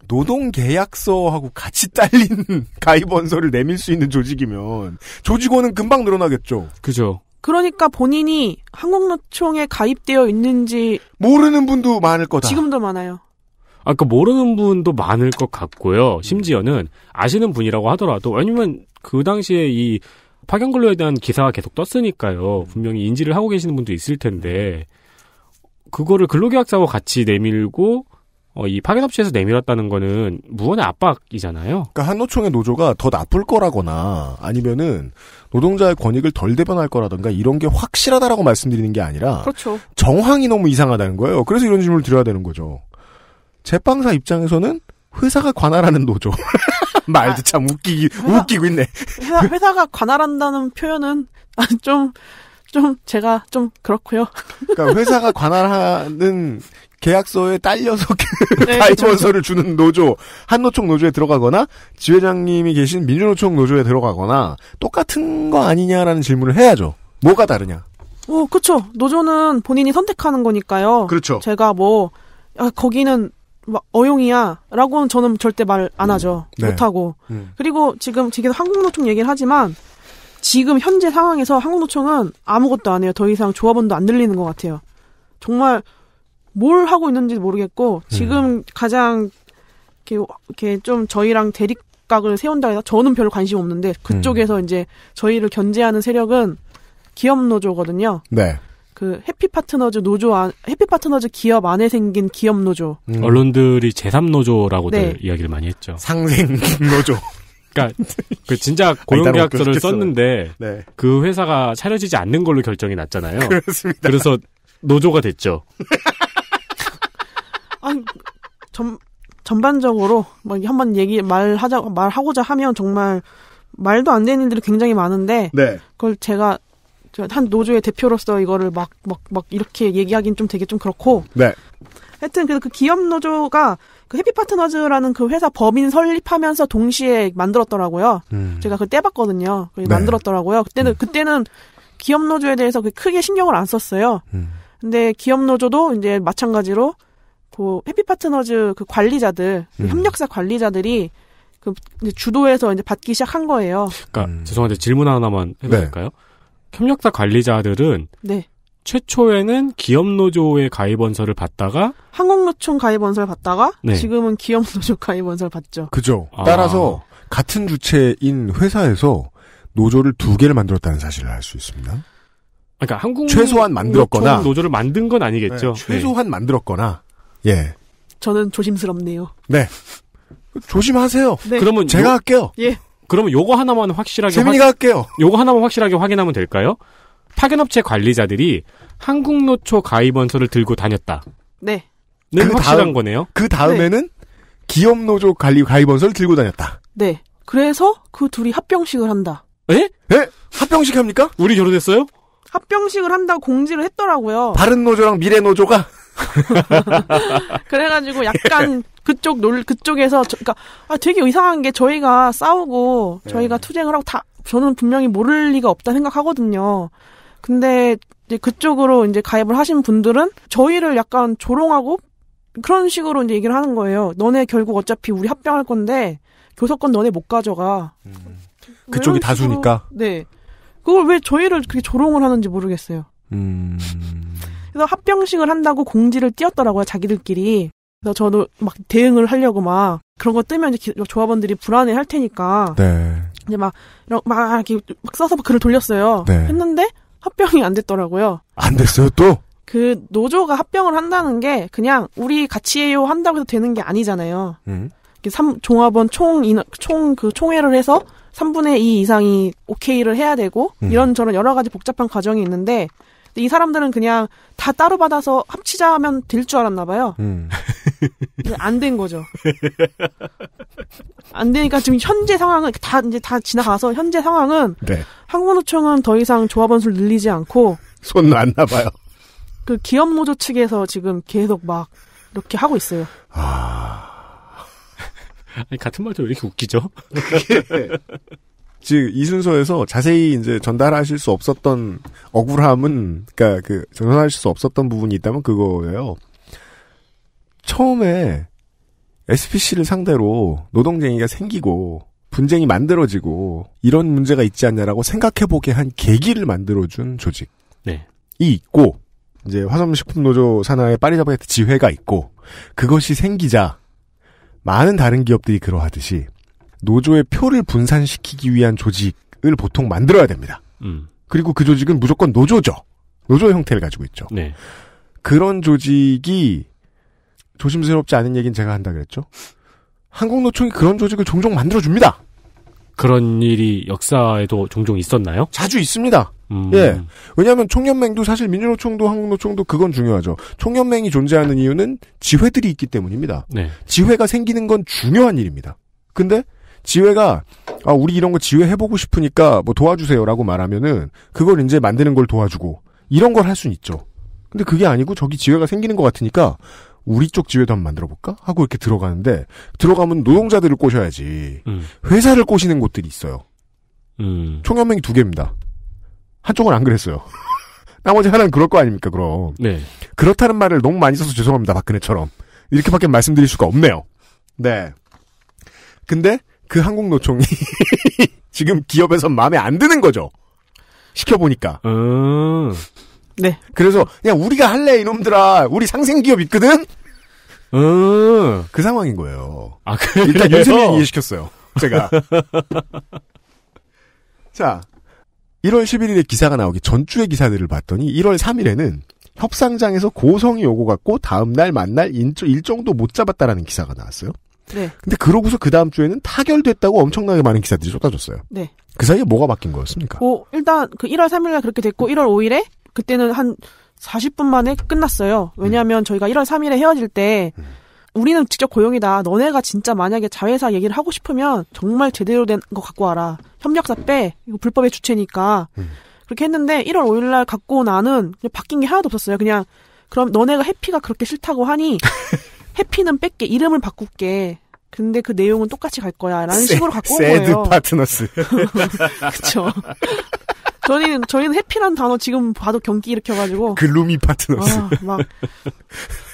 노동계약서하고 같이 *laughs* 딸린 가입원서를 내밀 수 있는 조직이면 조직원은 금방 늘어나겠죠. 그죠. 그러니까 본인이 한국노총에 가입되어 있는지 모르는 분도 많을 거다. 지금도 많아요. 아까 그러니까 모르는 분도 많을 것 같고요. 심지어는 아시는 분이라고 하더라도 왜냐면 그 당시에 이 파견 근로에 대한 기사가 계속 떴으니까요. 음. 분명히 인지를 하고 계시는 분도 있을 텐데 그거를 근로계약자와 같이 내밀고 어, 이 파견업체에서 내밀었다는 거는 무언의 압박이잖아요. 그러니까 한노총의 노조가 더 나쁠 거라거나 아니면은 노동자의 권익을 덜 대변할 거라든가 이런 게 확실하다라고 말씀드리는 게 아니라 그렇죠. 정황이 너무 이상하다는 거예요. 그래서 이런 질문을 드려야 되는 거죠. 제빵사 입장에서는 회사가 관할하는 노조. *laughs* 말도 아, 참 웃기기 회사, 웃기고 있네. 회사, 회사가 관할한다는 표현은 좀좀 *laughs* 좀 제가 좀 그렇고요. 그러니까 회사가 관할하는 계약서에 딸려서 *laughs* 네, 가입원서를 주는 노조, 한노총 노조에 들어가거나 지회장님이 계신 민주노총 노조에 들어가거나 똑같은 거 아니냐라는 질문을 해야죠. 뭐가 다르냐? 어, 그렇죠. 노조는 본인이 선택하는 거니까요. 그렇죠. 제가 뭐 아, 거기는 막 어용이야라고는 저는 절대 말안 음. 하죠. 음. 네. 못 하고. 음. 그리고 지금 지금 한국노총 얘기를 하지만 지금 현재 상황에서 한국노총은 아무것도 안 해요. 더 이상 조합원도 안 늘리는 것 같아요. 정말 뭘 하고 있는지 모르겠고 지금 음. 가장 이렇게, 이렇게 좀 저희랑 대립각을 세운다 해서 저는 별로 관심 없는데 그쪽에서 음. 이제 저희를 견제하는 세력은 기업노조거든요. 네. 그 해피 파트너즈 노조 안, 아, 해피 파트너즈 기업 안에 생긴 기업 노조. 음. 언론들이 제3 노조라고들 네. 이야기를 많이 했죠. 상생 *laughs* 노조. 그러니까 그 진짜 고용계약서를 썼는데 네. 그 회사가 차려지지 않는 걸로 결정이 났잖아요. 그렇습니다. 그래서 노조가 됐죠. *laughs* 아전 전반적으로 막 뭐 한번 얘기 말하자 말하고자 하면 정말 말도 안 되는 일들이 굉장히 많은데 네. 그걸 제가 한 노조의 대표로서 이거를 막, 막, 막 이렇게 얘기하긴 좀 되게 좀 그렇고. 네. 하여튼 그래서 그 기업 노조가 그 해피 파트너즈라는 그 회사 법인 설립하면서 동시에 만들었더라고요. 음. 제가 그때 봤거든요. 네. 만들었더라고요. 그때는 음. 그때는 기업 노조에 대해서 크게 신경을 안 썼어요. 음. 근데 기업 노조도 이제 마찬가지로 그 해피 파트너즈 그 관리자들 그 음. 협력사 관리자들이 그 이제 주도해서 이제 받기 시작한 거예요. 그러니까 음. 죄송한데 질문 하나만 해도 네. 될까요? 협력사 관리자들은 네. 최초에는 기업노조의 가입원서를 받다가 한국노총 가입원서를 받다가 네. 지금은 기업노조 가입원서를 받죠. 그죠. 아. 따라서 같은 주체인 회사에서 노조를 두 개를 만들었다는 사실을 알 수 있습니다. 그러니까 한국 최소한 만들었거나 노조를 만든 건 아니겠죠. 네, 최소한 네. 만들었거나 예. 저는 조심스럽네요. 네. 조심하세요. 네. 그러면 제가 요, 할게요. 예. 그러면 요거 하나만 확실하게 재민이가 확... 할게요. 요거 하나만 확실하게 확인하면 될까요? 파견업체 관리자들이 한국노초 가입원서를 들고 다녔다. 네. 는그 확실한 다음, 거네요. 그 네. 다음에는 네. 기업노조 관리 가입원서를 들고 다녔다. 네. 그래서 그 둘이 합병식을 한다. 에? 에? 네? 합병식 합니까? 우리 결혼했어요? 합병식을 한다고 공지를 했더라고요. 바른 노조랑 미래 노조가 *laughs* 그래가지고 약간 *laughs* 예. 그쪽 놀 그쪽에서 저, 그러니까 아, 되게 이상한 게 저희가 싸우고 저희가 네. 투쟁을 하고 다 저는 분명히 모를 리가 없다 생각하거든요. 근데 이제 그쪽으로 이제 가입을 하신 분들은 저희를 약간 조롱하고 그런 식으로 이제 얘기를 하는 거예요. 너네 결국 어차피 우리 합병할 건데 교섭권 너네 못 가져가. 음. 그쪽이 다수니까. 네. 그걸 왜 저희를 그렇게 조롱을 하는지 모르겠어요. 음. 그래서 합병식을 한다고 공지를 띄웠더라고요, 자기들끼리. 그래서 저도 막 대응을 하려고 막 그런 거 뜨면 이제 조합원들이 불안해 할 테니까. 네. 이제 막, 이런, 막 아, 이렇게 막 써서 막 글을 돌렸어요. 네. 했는데 합병이 안 됐더라고요. 안 됐어요 또? 그 노조가 합병을 한다는 게 그냥 우리 같이 해요 한다고 해서 되는 게 아니잖아요. 음. 삼, 종합원 총, 총, 그 총회를 해서 3분의 2 이상이 오케이를 해야 되고, 음. 이런저런 여러 가지 복잡한 과정이 있는데, 이 사람들은 그냥 다 따로 받아서 합치자 하면 될 줄 알았나 봐요. 음. *laughs* 네, 안된 거죠. 안 되니까 지금 현재 상황은 다 이제 다 지나가서 현재 상황은 네. 항문노총은 더 이상 조합원 수를 늘리지 않고 손 놨나 봐요. 그 기업 모조 측에서 지금 계속 막 이렇게 하고 있어요. 아. *laughs* 니 같은 말도 왜 이렇게 웃기죠? 즉, *laughs* 이 순서에서 자세히 이제 전달하실 수 없었던 억울함은, 그니까 그, 전달하실 수 없었던 부분이 있다면 그거예요. 처음에 SPC를 상대로 노동쟁이가 생기고 분쟁이 만들어지고 이런 문제가 있지 않냐라고 생각해보게 한 계기를 만들어준 조직이 네. 있고 이제 화성식품노조 산하의 파리자바게트 지회가 있고 그것이 생기자 많은 다른 기업들이 그러하듯이 노조의 표를 분산시키기 위한 조직을 보통 만들어야 됩니다. 음. 그리고 그 조직은 무조건 노조죠. 노조 형태를 가지고 있죠. 네. 그런 조직이 조심스럽지 않은 얘기는 제가 한다 그랬죠. 한국노총이 그런 조직을 종종 만들어줍니다. 그런 일이 역사에도 종종 있었나요? 자주 있습니다. 음. 예. 왜냐하면 총연맹도 사실 민주노총도 한국노총도 그건 중요하죠. 총연맹이 존재하는 이유는 지회들이 있기 때문입니다. 네. 지회가 생기는 건 중요한 일입니다. 근데 지회가 아 우리 이런 거 지회 해보고 싶으니까 뭐 도와주세요라고 말하면은 그걸 이제 만드는 걸 도와주고 이런 걸 할 수는 있죠. 근데 그게 아니고 저기 지회가 생기는 것 같으니까 우리 쪽 지회도 한번 만들어 볼까? 하고 이렇게 들어가는데 들어가면 노동자들을 꼬셔야지. 음. 회사를 꼬시는 곳들이 있어요. 음. 총연맹이 두 개입니다. 한쪽은 안 그랬어요. *laughs* 나머지 하나는 그럴 거 아닙니까, 그럼. 네. 그렇다는 말을 너무 많이 써서 죄송합니다, 박근혜처럼. 이렇게밖에 말씀드릴 수가 없네요. 네. 근데 그 한국노총이 *laughs* 지금 기업에서 마음에 안 드는 거죠. 시켜보니까. 음. 네. 그래서 그냥 우리가 할래 이놈들아. 우리 상생기업 있거든. 음, 그 상황인 거예요. 아, 그래요? 일단 윤세민 이해시켰어요. 제가. *laughs* 자, 1월 11일에 기사가 나오기 전주에 기사들을 봤더니 1월 3일에는 협상장에서 고성이 오고 갔고 다음날 만날 일정도 못 잡았다라는 기사가 나왔어요. 네. 근데 그러고서 그 다음 주에는 타결됐다고 엄청나게 많은 기사들이 쏟아졌어요. 네. 그 사이에 뭐가 바뀐 거였습니까? 오, 어, 일단 그 1월 3일날 그렇게 됐고 1월 5일에 그때는 한 40분 만에 끝났어요. 왜냐하면 음. 저희가 1월 3일에 헤어질 때 음. 우리는 직접 고용이다. 너네가 진짜 만약에 자회사 얘기를 하고 싶으면 정말 제대로 된 거 갖고 와라. 협력사 빼. 이거 불법의 주체니까. 음. 그렇게 했는데 1월 5일 날 갖고 나는 바뀐 게 하나도 없었어요. 그냥 그럼 너네가 해피가 그렇게 싫다고 하니 *laughs* 해피는 뺄게. 이름을 바꿀게. 근데 그 내용은 똑같이 갈 거야. 라는 세, 식으로 갖고 온 거예요. 새드 파트너스. *laughs* 그쵸. 저희는 저희는 해피란 단어 지금 봐도 경기 일으켜가지고 글루미 그 파트너스 아, 막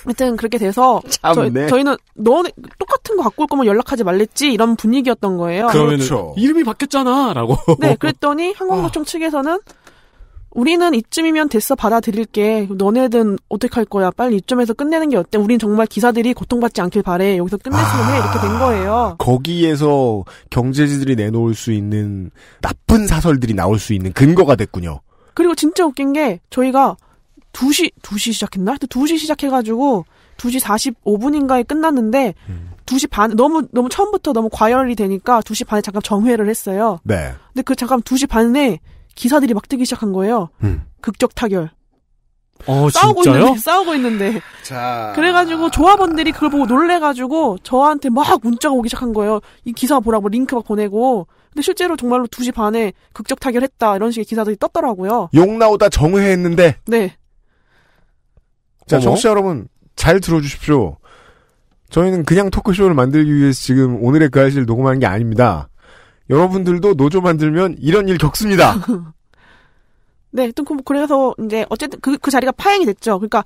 하여튼 그렇게 돼서 참네. 저, 희는 너네 똑같은 거 갖고 올 거면 연락하지 말랬지 이런 분위기였던 거예요. 그렇죠 이름이 바뀌었잖아라고. 네, 그랬더니 아. 항공노총 측에서는 우리는 이쯤이면 됐어 받아들일게. 너네든 어떡할 거야. 빨리 이쯤에서 끝내는 게 어때? 우린 정말 기사들이 고통받지 않길 바래. 여기서 끝냈으면 아, 해. 이렇게 된 아, 거예요. 거기에서 경제지들이 내놓을 수 있는 나쁜 사설들이 나올 수 있는 근거가 됐군요. 그리고 진짜 웃긴 게 저희가 2시 2시 시작했나? 하여튼 2시 시작해 가지고 2시 45분인가에 끝났는데 음. 2시 반 너무 너무 처음부터 너무 과열이 되니까 2시 반에 잠깐 정회를 했어요. 네. 근데 그 잠깐 2시 반에 기사들이 막 뜨기 시작한 거예요. 음. 극적 타결. 어, 싸우고 진짜요? 있는데 싸우고 있는데 자... 그래가지고 조합원들이 그걸 보고 놀래가지고 저한테 막 문자가 오기 시작한 거예요 이 기사 보라고 링크 막 보내고 근데 실제로 정말로 2시 반에 극적 타결했다 이런 식의 기사들이 떴더라고요 욕 나오다 정회했는데 네자 정취자 어? 여러분 잘 들어주십시오 저희는 그냥 토크쇼를 만들기 위해서 지금 오늘의 그아씨를 녹음하는 게 아닙니다 여러분들도 노조 만들면 이런 일 겪습니다. *laughs* 네, 하여튼 그, 그래서 이제 어쨌든 그, 그 자리가 파행이 됐죠. 그러니까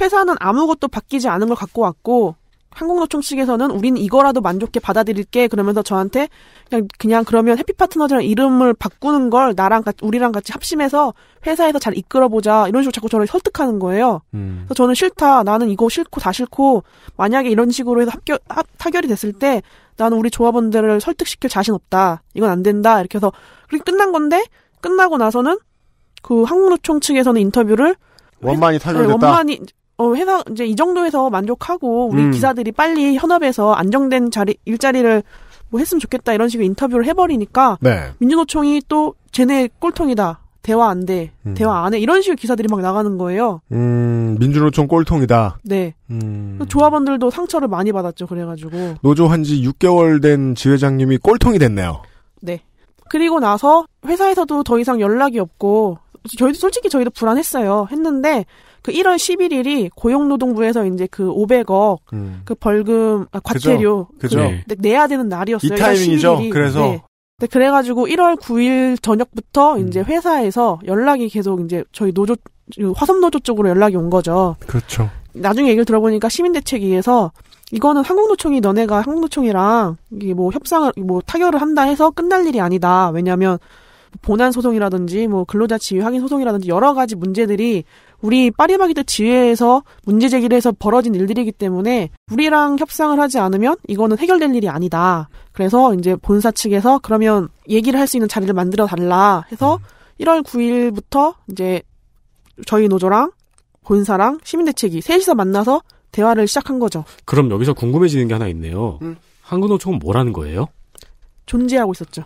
회사는 아무것도 바뀌지 않은 걸 갖고 왔고 한국노총 측에서는 우린 이거라도 만족해 받아들일게 그러면서 저한테 그냥, 그냥 그러면 해피파트너즈랑 이름을 바꾸는 걸 나랑 같이 우리랑 같이 합심해서 회사에서 잘 이끌어보자 이런 식으로 자꾸 저를 설득하는 거예요. 음. 그래서 저는 싫다 나는 이거 싫고 다 싫고 만약에 이런 식으로 해서 합격, 합, 타결이 됐을 때 나는 우리 조합원들을 설득시킬 자신 없다. 이건 안 된다. 이렇게 해서 그렇게 끝난 건데 끝나고 나서는 그한국노총 측에서는 인터뷰를 원만히 탈출됐다. 네, 원만이 어, 회사 이제 이 정도에서 만족하고 우리 음. 기사들이 빨리 현업에서 안정된 자리 일자리를 뭐 했으면 좋겠다 이런 식으로 인터뷰를 해버리니까 네. 민주노총이 또 쟤네 꼴통이다 대화 안 돼, 음. 대화 안 해. 이런 식의 기사들이 막 나가는 거예요. 음, 민주노총 꼴통이다. 네. 음. 조합원들도 상처를 많이 받았죠. 그래가지고. 노조 한지 6개월 된 지회장님이 꼴통이 됐네요. 네. 그리고 나서 회사에서도 더 이상 연락이 없고, 저희도 솔직히 저희도 불안했어요. 했는데, 그 1월 11일이 고용노동부에서 이제 그 500억 음. 그 벌금 아, 과태료 그죠? 그죠? 그 내야 되는 날이었어요. 이 타이밍이죠. 그래서 네. 네, 그래가지고 1월 9일 저녁부터 음. 이제 회사에서 연락이 계속 이제 저희 노조, 화성노조 쪽으로 연락이 온 거죠. 그렇죠. 나중에 얘기를 들어보니까 시민대책위에서 이거는 한국노총이 너네가 한국노총이랑 이게 뭐 협상을, 뭐 타결을 한다 해서 끝날 일이 아니다. 왜냐면 하 보난 소송이라든지 뭐 근로자 지위 확인 소송이라든지 여러 가지 문제들이 우리 파리바게뜨 지회에서 문제 제기를 해서 벌어진 일들이기 때문에 우리랑 협상을 하지 않으면 이거는 해결될 일이 아니다. 그래서 이제 본사 측에서 그러면 얘기를 할 수 있는 자리를 만들어 달라 해서 1월 음. 9일부터 이제 저희 노조랑 본사랑 시민대책이 셋이서 만나서 대화를 시작한 거죠. 그럼 여기서 궁금해지는 게 하나 있네요. 음. 한국노총은 뭐라는 거예요? 존재하고 있었죠.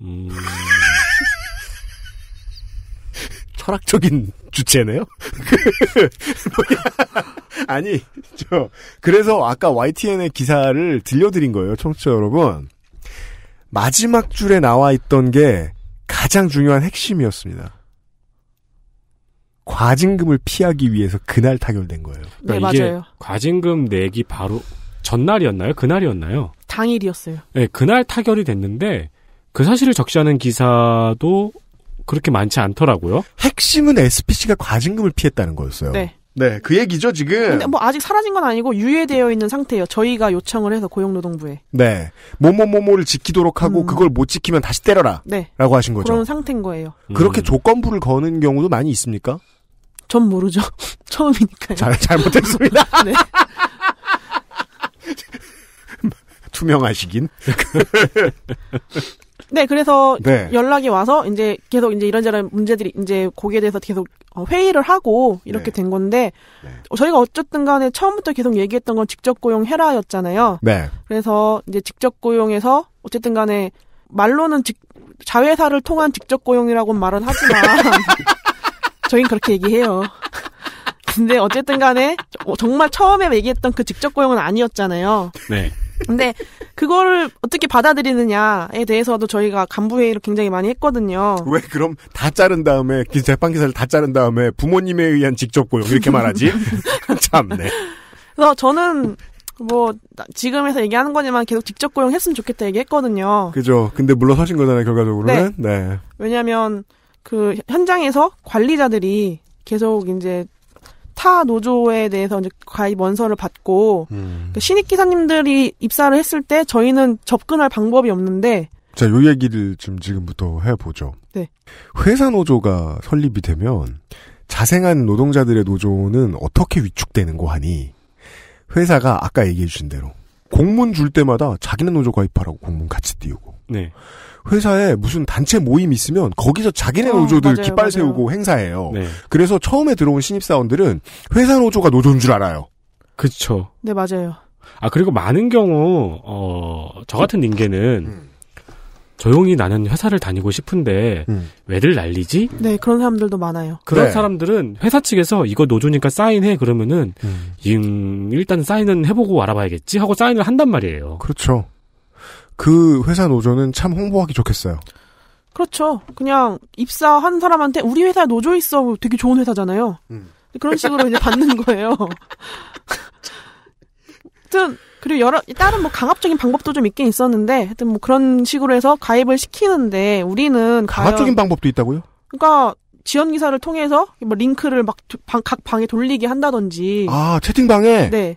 음. *laughs* 철학적인 주체네요? *laughs* 아니, 저, 그래서 아까 YTN의 기사를 들려드린 거예요, 청취자 여러분. 마지막 줄에 나와 있던 게 가장 중요한 핵심이었습니다. 과징금을 피하기 위해서 그날 타결된 거예요. 네, 그러니까 네, 맞아요. 과징금 내기 바로 전날이었나요? 그날이었나요? 당일이었어요. 네, 그날 타결이 됐는데 그 사실을 적시하는 기사도 그렇게 많지 않더라고요. 핵심은 SPC가 과징금을 피했다는 거였어요. 네. 네, 그 얘기죠, 지금. 근데 뭐 아직 사라진 건 아니고 유예되어 있는 상태예요. 저희가 요청을 해서 고용노동부에. 네. 뭐뭐뭐뭐를 지키도록 하고 음. 그걸 못 지키면 다시 때려라. 네. 라고 하신 거죠. 그런 상태인 거예요. 음. 그렇게 조건부를 거는 경우도 많이 있습니까? 전 모르죠. *laughs* 처음이니까요. 잘, 잘못했습니다. *laughs* 네. *laughs* 투명하시긴. 네, 그래서 네. 연락이 와서 이제 계속 이제 이런저런 문제들이 이제 거기에 대해서 계속 어, 회의를 하고 이렇게 네. 된 건데 네. 어, 저희가 어쨌든 간에 처음부터 계속 얘기했던 건 직접 고용 해라였잖아요. 네. 그래서 이제 직접 고용에서 어쨌든 간에 말로는 직, 자회사를 통한 직접 고용이라고 말은 하지만 *laughs* 저희는 그렇게 얘기해요. *laughs* 근데 어쨌든 간에 어, 정말 처음에 얘기했던 그 직접 고용은 아니었잖아요. 네. 근데 그걸 어떻게 받아들이느냐에 대해서도 저희가 간부회의를 굉장히 많이 했거든요. 왜 그럼 다 자른 다음에 재판 기사를다 자른 다음에 부모님에 의한 직접 고용 이렇게 말하지? *laughs* 참네. 그래서 저는 뭐 지금에서 얘기하는 거지만 계속 직접 고용했으면 좋겠다 얘기했거든요. 그죠. 근데 물러서신 거잖아요 결과적으로는. 네. 네. 왜냐하면 그 현장에서 관리자들이 계속 이제 타 노조에 대해서 이제 가입 원서를 받고 음. 그 신입 기사님들이 입사를 했을 때 저희는 접근할 방법이 없는데 자, 요 얘기를 지금 지금부터 해보죠. 네. 회사 노조가 설립이 되면 자생한 노동자들의 노조는 어떻게 위축되는고 하니 회사가 아까 얘기해 주신 대로 공문 줄 때마다 자기는 노조 가입하라고 공문 같이 띄우고 네. 회사에 무슨 단체 모임 있으면 거기서 자기네 어, 노조들 맞아요, 깃발 맞아요. 세우고 행사해요. 네. 그래서 처음에 들어온 신입사원들은 회사 노조가 노조인 줄 알아요. 그쵸. 네, 맞아요. 아, 그리고 많은 경우, 어, 저 같은 인계는 음. 조용히 나는 회사를 다니고 싶은데 음. 왜들 날리지? 네, 그런 사람들도 많아요. 그런 네. 사람들은 회사 측에서 이거 노조니까 사인해 그러면은 음. 음, 일단 사인은 해보고 알아봐야겠지 하고 사인을 한단 말이에요. 그렇죠. 그 회사 노조는 참 홍보하기 좋겠어요. 그렇죠. 그냥 입사한 사람한테 우리 회사 노조 있어 되게 좋은 회사잖아요. 음. 그런 식으로 이제 받는 거예요. 하여튼 그리고 여러 다른 뭐 강압적인 방법도 좀 있긴 있었는데 하여튼 뭐 그런 식으로 해서 가입을 시키는데 우리는 강압적인 방법도 있다고요? 그러니까 지원 기사를 통해서 뭐 링크를 막각 방에 돌리게 한다든지 아 채팅방에 네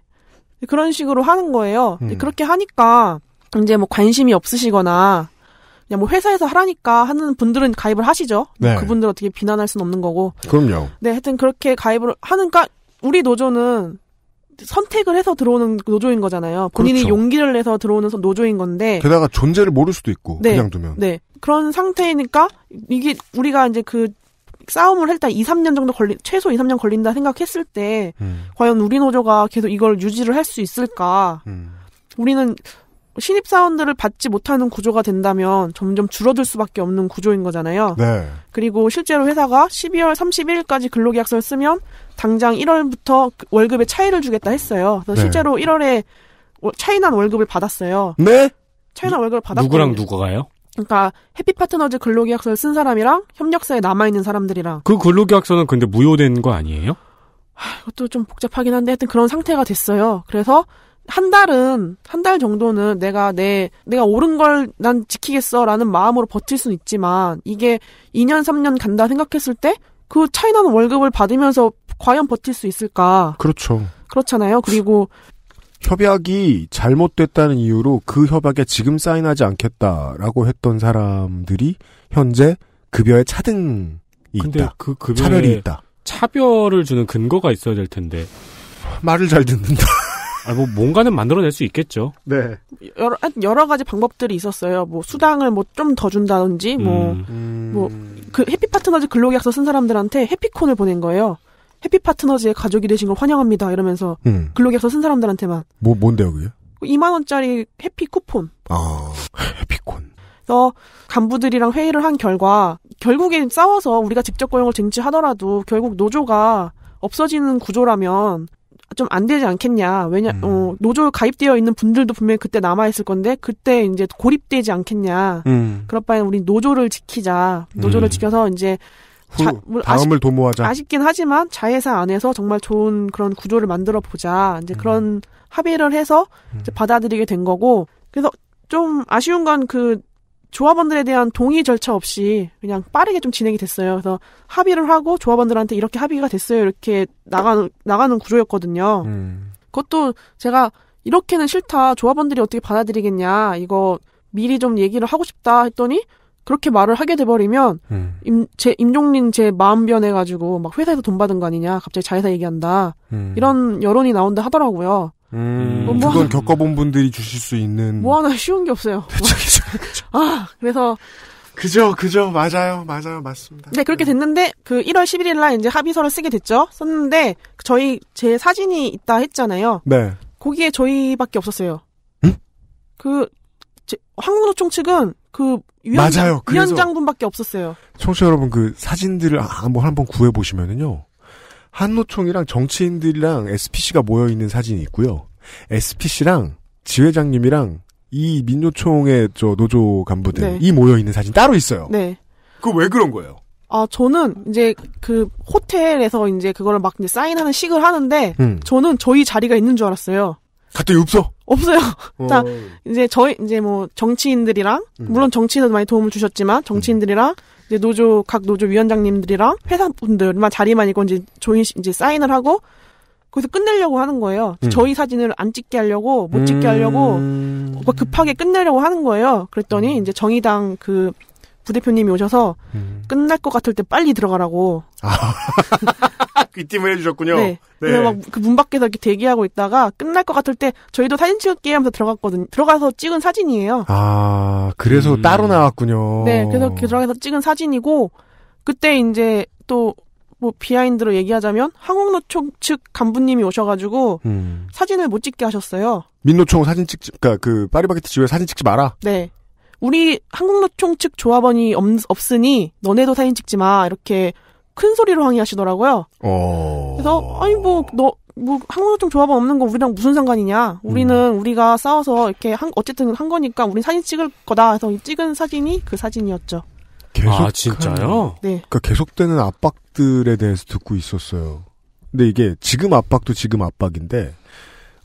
그런 식으로 하는 거예요. 음. 그렇게 하니까 이제 뭐 관심이 없으시거나 그냥 뭐 회사에서 하라니까 하는 분들은 가입을 하시죠. 네. 그분들 어떻게 비난할 수는 없는 거고. 그럼요. 네, 하여튼 그렇게 가입을 하는까 우리 노조는 선택을 해서 들어오는 노조인 거잖아요. 본인이 그렇죠. 용기를 내서 들어오는 노조인 건데. 게다가 존재를 모를 수도 있고 네. 그냥 두면. 네. 그런 상태니까 이게 우리가 이제 그 싸움을 했다 2, 3년 정도 걸리 최소 2, 3년 걸린다 생각했을 때 음. 과연 우리 노조가 계속 이걸 유지를 할 수 있을까? 음. 우리는 신입사원들을 받지 못하는 구조가 된다면 점점 줄어들 수밖에 없는 구조인 거잖아요. 네. 그리고 실제로 회사가 12월 31일까지 근로계약서를 쓰면 당장 1월부터 월급의 차이를 주겠다 했어요. 그래서 네. 실제로 1월에 차이난 월급을 받았어요. 네? 차이난 월급을 받았고 누구랑 누가가요? 그러니까 해피 파트너즈 근로계약서를 쓴 사람이랑 협력사에 남아 있는 사람들이랑 그 근로계약서는 근데 무효된 거 아니에요? 하, 아, 이것도 좀 복잡하긴 한데 하여튼 그런 상태가 됐어요. 그래서 한 달은 한 달 정도는 내가 내 내가 옳은 걸 난 지키겠어라는 마음으로 버틸 순 있지만 이게 2년 3년 간다 생각했을 때 그 차이나는 월급을 받으면서 과연 버틸 수 있을까? 그렇죠. 그렇잖아요. 그리고 협약이 잘못됐다는 이유로 그 협약에 지금 사인하지 않겠다라고 했던 사람들이 현재 급여에 차등이 있다. 그 차별이 있다. 차별을 주는 근거가 있어야 될 텐데. 말을 잘 듣는다. 아, 뭐 뭔가는 만들어낼 수 있겠죠. 네. 여러, 여러 가지 방법들이 있었어요. 뭐 수당을 뭐 좀 더 준다든지 뭐뭐그 음. 음. 해피 파트너즈 근로계약서 쓴 사람들한테 해피콘을 보낸 거예요. 해피 파트너즈의 가족이 되신 걸 환영합니다. 이러면서 음. 근로계약서 쓴 사람들한테만. 뭐 뭔데요, 그게? 2만 원짜리 해피 쿠폰. 아, 해피콘. 그래서 어, 간부들이랑 회의를 한 결과 결국엔 싸워서 우리가 직접 고용을 쟁취하더라도 결국 노조가 없어지는 구조라면 좀안 되지 않겠냐. 왜냐, 음. 어, 노조 에 가입되어 있는 분들도 분명히 그때 남아있을 건데, 그때 이제 고립되지 않겠냐. 음. 그럴 바엔 우리 노조를 지키자. 노조를 음. 지켜서 이제, 후, 자, 뭐 다음을 아쉽, 도모하자. 아쉽긴 하지만 자회사 안에서 정말 좋은 그런 구조를 만들어 보자. 이제 음. 그런 합의를 해서 음. 이제 받아들이게 된 거고, 그래서 좀 아쉬운 건그 조합원들에 대한 동의 절차 없이 그냥 빠르게 좀 진행이 됐어요. 그래서 합의를 하고 조합원들한테 이렇게 합의가 됐어요. 이렇게 나가는, 나가는 구조였거든요. 음. 그것도 제가 이렇게는 싫다. 조합원들이 어떻게 받아들이겠냐. 이거 미리 좀 얘기를 하고 싶다 했더니 그렇게 말을 하게 돼버리면 음. 임, 제 임종린 제 마음 변해가지고 막 회사에서 돈 받은 거 아니냐 갑자기 자회사 얘기한다 음. 이런 여론이 나온다 하더라고요. 음, 음, 뭐, 그건 겪어본 분들이 주실 수 있는. 뭐 하나 쉬운 게 없어요. *laughs* 그쵸, 그쵸, 아, 그래서. 그죠, 그죠, 맞아요, 맞아요, 맞습니다. 네, 그렇게 음. 됐는데, 그 1월 11일 날 이제 합의서를 쓰게 됐죠? 썼는데, 저희 제 사진이 있다 했잖아요. 네. 거기에 저희밖에 없었어요. 응? 그, 제, 한국노총 측은 그, 위원장, 맞아요. 위원장분밖에 없었어요. 청취자 여러분, 그 사진들을 아, 번 뭐 한번 구해보시면은요. 한노총이랑 정치인들이랑 SPC가 모여있는 사진이 있고요. SPC랑 지회장님이랑 이 민노총의 저 노조 간부들 네. 이 모여있는 사진 따로 있어요. 네. 그왜 그런 거예요? 아, 저는 이제 그 호텔에서 이제 그거를 막 이제 사인하는 식을 하는데 음. 저는 저희 자리가 있는 줄 알았어요. 갑자기 없어? 없어요. 어. 자, 이제 저희, 이제 뭐, 정치인들이랑, 음. 물론 정치인도 들 많이 도움을 주셨지만, 정치인들이랑, 음. 이제 노조 각 노조 위원장님들이랑 회사분들만 자리만 있고 이제 조인 이제 사인을 하고 거기서 끝내려고 하는 거예요. 음. 저희 사진을 안 찍게 하려고 못 찍게 하려고 음. 뭐 급하게 끝내려고 하는 거예요. 그랬더니 음. 이제 정의당 그 부대표님이 오셔서 음. 끝날 것 같을 때 빨리 들어가라고. 아. *laughs* 이 귀띔을 해주셨군요. 네. 네. 그래서 막그문 밖에서 이렇게 대기하고 있다가 끝날 것 같을 때 저희도 사진 찍을게 하면서 들어갔거든요. 들어가서 찍은 사진이에요. 아, 그래서 음. 따로 나왔군요. 네, 그래서 들어가서 찍은 사진이고 그때 이제 또 뭐 비하인드로 얘기하자면 한국노총측 간부님이 오셔가지고 음. 사진을 못 찍게 하셨어요. 민노총 사진 찍지, 그러니까 그 파리바게트 지구에 사진 찍지 마라. 네. 우리 한국노총 측 조합원이 없, 으니 너네도 사진 찍지 마 이렇게 큰 소리로 항의하시더라고요. 어... 그래서 아니 뭐 너 뭐, 뭐 항공노총 조합은 없는 거 우리랑 무슨 상관이냐? 우리는 음. 우리가 싸워서 이렇게 한 어쨌든 한 거니까 우린 사진 찍을 거다. 해서 찍은 사진이 그 사진이었죠. 계속 아, 진짜요? 네. 그러니까 계속되는 압박들에 대해서 듣고 있었어요. 근데 이게 지금 압박도 지금 압박인데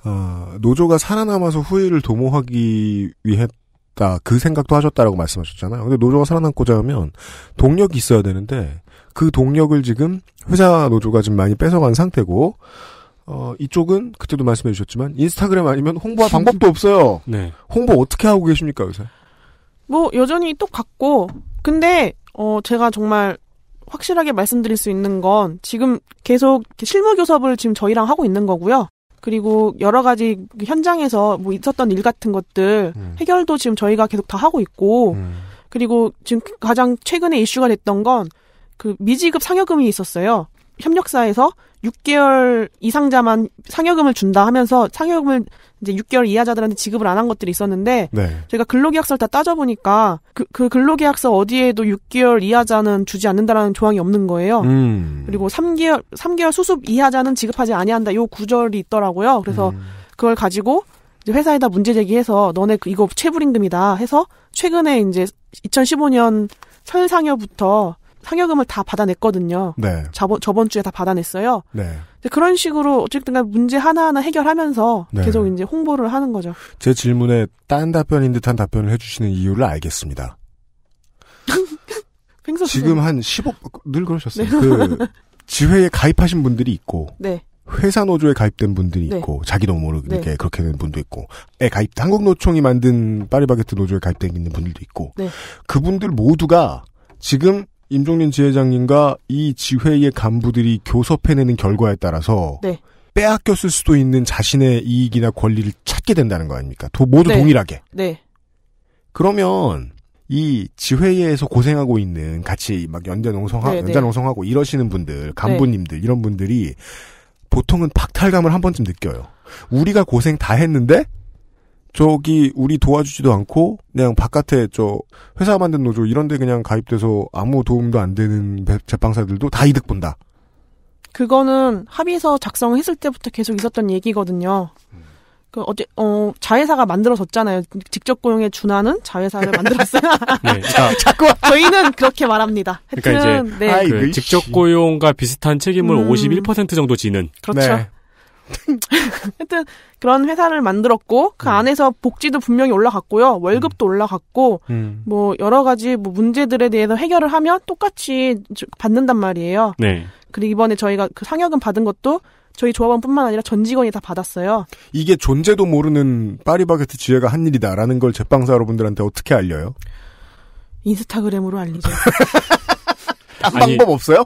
어, 노조가 살아남아서 후일을 도모하기 위해그 생각도 하셨다라고 말씀하셨잖아요. 근데 노조가 살아남고자 하면 동력이 있어야 되는데 그 동력을 지금 회사 노조가 좀 많이 뺏어간 상태고 어, 이쪽은 그때도 말씀해 주셨지만 인스타그램 아니면 홍보할 방법도 없어요. 네. 홍보 어떻게 하고 계십니까 요새? 뭐 여전히 똑같고 근데 어 제가 정말 확실하게 말씀드릴 수 있는 건 지금 계속 실무 교섭을 지금 저희랑 하고 있는 거고요. 그리고 여러 가지 현장에서 뭐 있었던 일 같은 것들 음. 해결도 지금 저희가 계속 다 하고 있고 음. 그리고 지금 가장 최근에 이슈가 됐던 건그 미지급 상여금이 있었어요. 협력사에서 6개월 이상자만 상여금을 준다 하면서 상여금을 이제 6개월 이하자들한테 지급을 안 한 것들이 있었는데 네. 제가 근로계약서를 다 따져보니까 그, 그 근로계약서 어디에도 6개월 이하자는 주지 않는다라는 조항이 없는 거예요. 음. 그리고 3개월 3개월 수습 이하자는 지급하지 아니한다 요 구절이 있더라고요. 그래서 음. 그걸 가지고 이제 회사에다 문제 제기해서 너네 그 이거 체불임금이다 해서 최근에 이제 2015년 설상여부터 상여금을 다 받아냈거든요. 네. 저번, 저번 주에 다 받아냈어요. 네. 그런 식으로 어쨌든 간 문제 하나하나 해결하면서 네. 계속 이제 홍보를 하는 거죠. 제 질문에 딴 답변인 듯한 답변을 해주시는 이유를 알겠습니다. *laughs* 지금 한1 5억늘 그러셨어요. 네. 그, 지회에 가입하신 분들이 있고. 네. 회사 노조에 가입된 분들이 네. 있고 자기도 모르게 네. 그렇게 된 분도 있고 에 가입 한국 노총이 만든 파리바게트 노조에 가입된 있는 분들도 있고 네. 그분들 모두가 지금 임종린 지회장님과 이 지회의 간부들이 교섭해내는 결과에 따라서 네. 빼앗겼을 수도 있는 자신의 이익이나 권리를 찾게 된다는 거 아닙니까? 도, 모두 네. 동일하게. 네. 그러면 이 지회에서 고생하고 있는 같이 막 연대농성하, 네, 네. 연자농성하고 이러시는 분들, 간부님들 이런 분들이 보통은 박탈감을 한 번쯤 느껴요. 우리가 고생 다 했는데 저기 우리 도와주지도 않고 그냥 바깥에 저 회사 만든 노조 이런 데 그냥 가입돼서 아무 도움도 안 되는 제빵사들도 다 이득 본다. 그거는 합의서 작성했을 때부터 계속 있었던 얘기거든요. 그 어제 어 자회사가 만들어졌잖아요. 직접 고용에 준하는 자회사를 *laughs* 만들었어요. 네, 그 *laughs* 자꾸 저희는 그렇게 말합니다. 하여튼, 그러니까 이제 네. 그 직접 고용과 비슷한 책임을 음. 51% 정도 지는 그렇죠. 네. *laughs* 하여튼 그런 회사를 만들었고 그 음. 안에서 복지도 분명히 올라갔고요. 월급도 음. 올라갔고 음. 뭐 여러 가지 뭐 문제들에 대해서 해결을 하면 똑같이 받는단 말이에요. 네. 그리고 이번에 저희가 그 상여금 받은 것도 저희 조합원뿐만 아니라 전 직원이 다 받았어요. 이게 존재도 모르는 파리바게트 지혜가 한 일이다라는 걸 제빵사 여러분들한테 어떻게 알려요? 인스타그램으로 알리죠. *laughs* 딴 아니, 방법 없어요?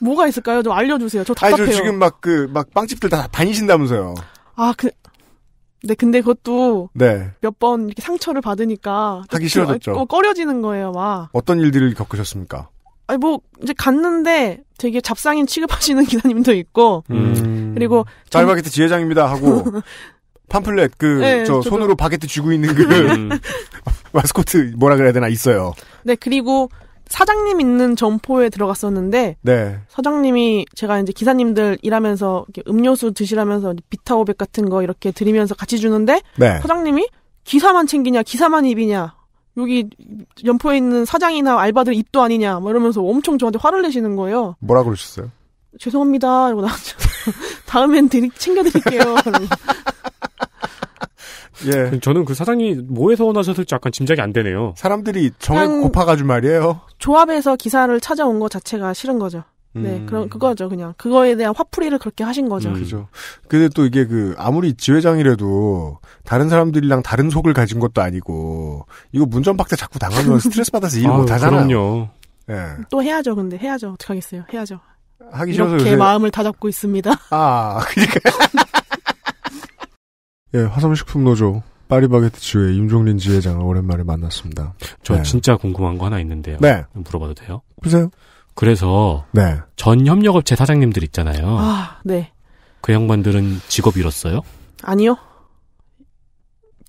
뭐가 있을까요? 좀 알려주세요. 저 답답해요. 아니, 저 지금 막 그막 그, 빵집들 다 다니신다면서요. 아 그. 네, 근데 그것도 네. 몇 번 이렇게 상처를 받으니까 하기 그 싫어졌죠. 그, 꺼려지는 거예요, 막. 어떤 일들을 겪으셨습니까? 아니 뭐 이제 갔는데 되게 잡상인 취급하시는 *laughs* 기사님도 있고 음. 그리고 짤바게트 지회장입니다 하고 *laughs* 팜플렛 그저 네, 손으로 바게트 쥐고 있는 그 음. *laughs* 마스코트 뭐라 그래야 되나 있어요. 네 그리고 사장님 있는 점포에 들어갔었는데 네. 사장님이 제가 이제 기사님들 일하면서 음료수 드시라면서 비타오백 같은 거 이렇게 드리면서 같이 주는데 네. 사장님이 기사만 챙기냐 기사만 입이냐 여기 연포에 있는 사장이나 알바들 입도 아니냐 뭐 이러면서 엄청 저한테 화를 내시는 거예요. 뭐라 그러셨어요? 죄송합니다. 이러고 나왔죠. *laughs* 다음엔 드리, 챙겨드릴게요. *laughs* 예. 저는 그 사장님이 뭐에서 원하셨을지 약간 짐작이 안 되네요. 사람들이 정액 고파가지고 말이에요. 조합에서 기사를 찾아온 것 자체가 싫은 거죠. 음. 네, 그런 그거죠, 그냥 그거에 대한 화풀이를 그렇게 하신 거죠. 음. 그죠. 근데 또 이게 그 아무리 지회장이라도 다른 사람들이랑 다른 속을 가진 것도 아니고 이거 문전박대 자꾸 당하면 스트레스 받아서 일 *laughs* 아, 못하잖아요. 그럼요. 예. 또 해야죠, 근데 해야죠. 어떻게 하겠어요? 해야죠. 하기 싫어서 이렇게 요새... 마음을 다잡고 있습니다. 아, 그러니까. *laughs* 예, 화성식품 노조 파리바게트 지회 임종린 지회장을 오랜만에 만났습니다. 저 네. 진짜 궁금한 거 하나 있는데요. 네. 물어봐도 돼요? 보세요. 그래서 네. 전 협력업체 사장님들 있잖아요. 아, 네. 그 양반들은 직업 잃었어요? 아니요.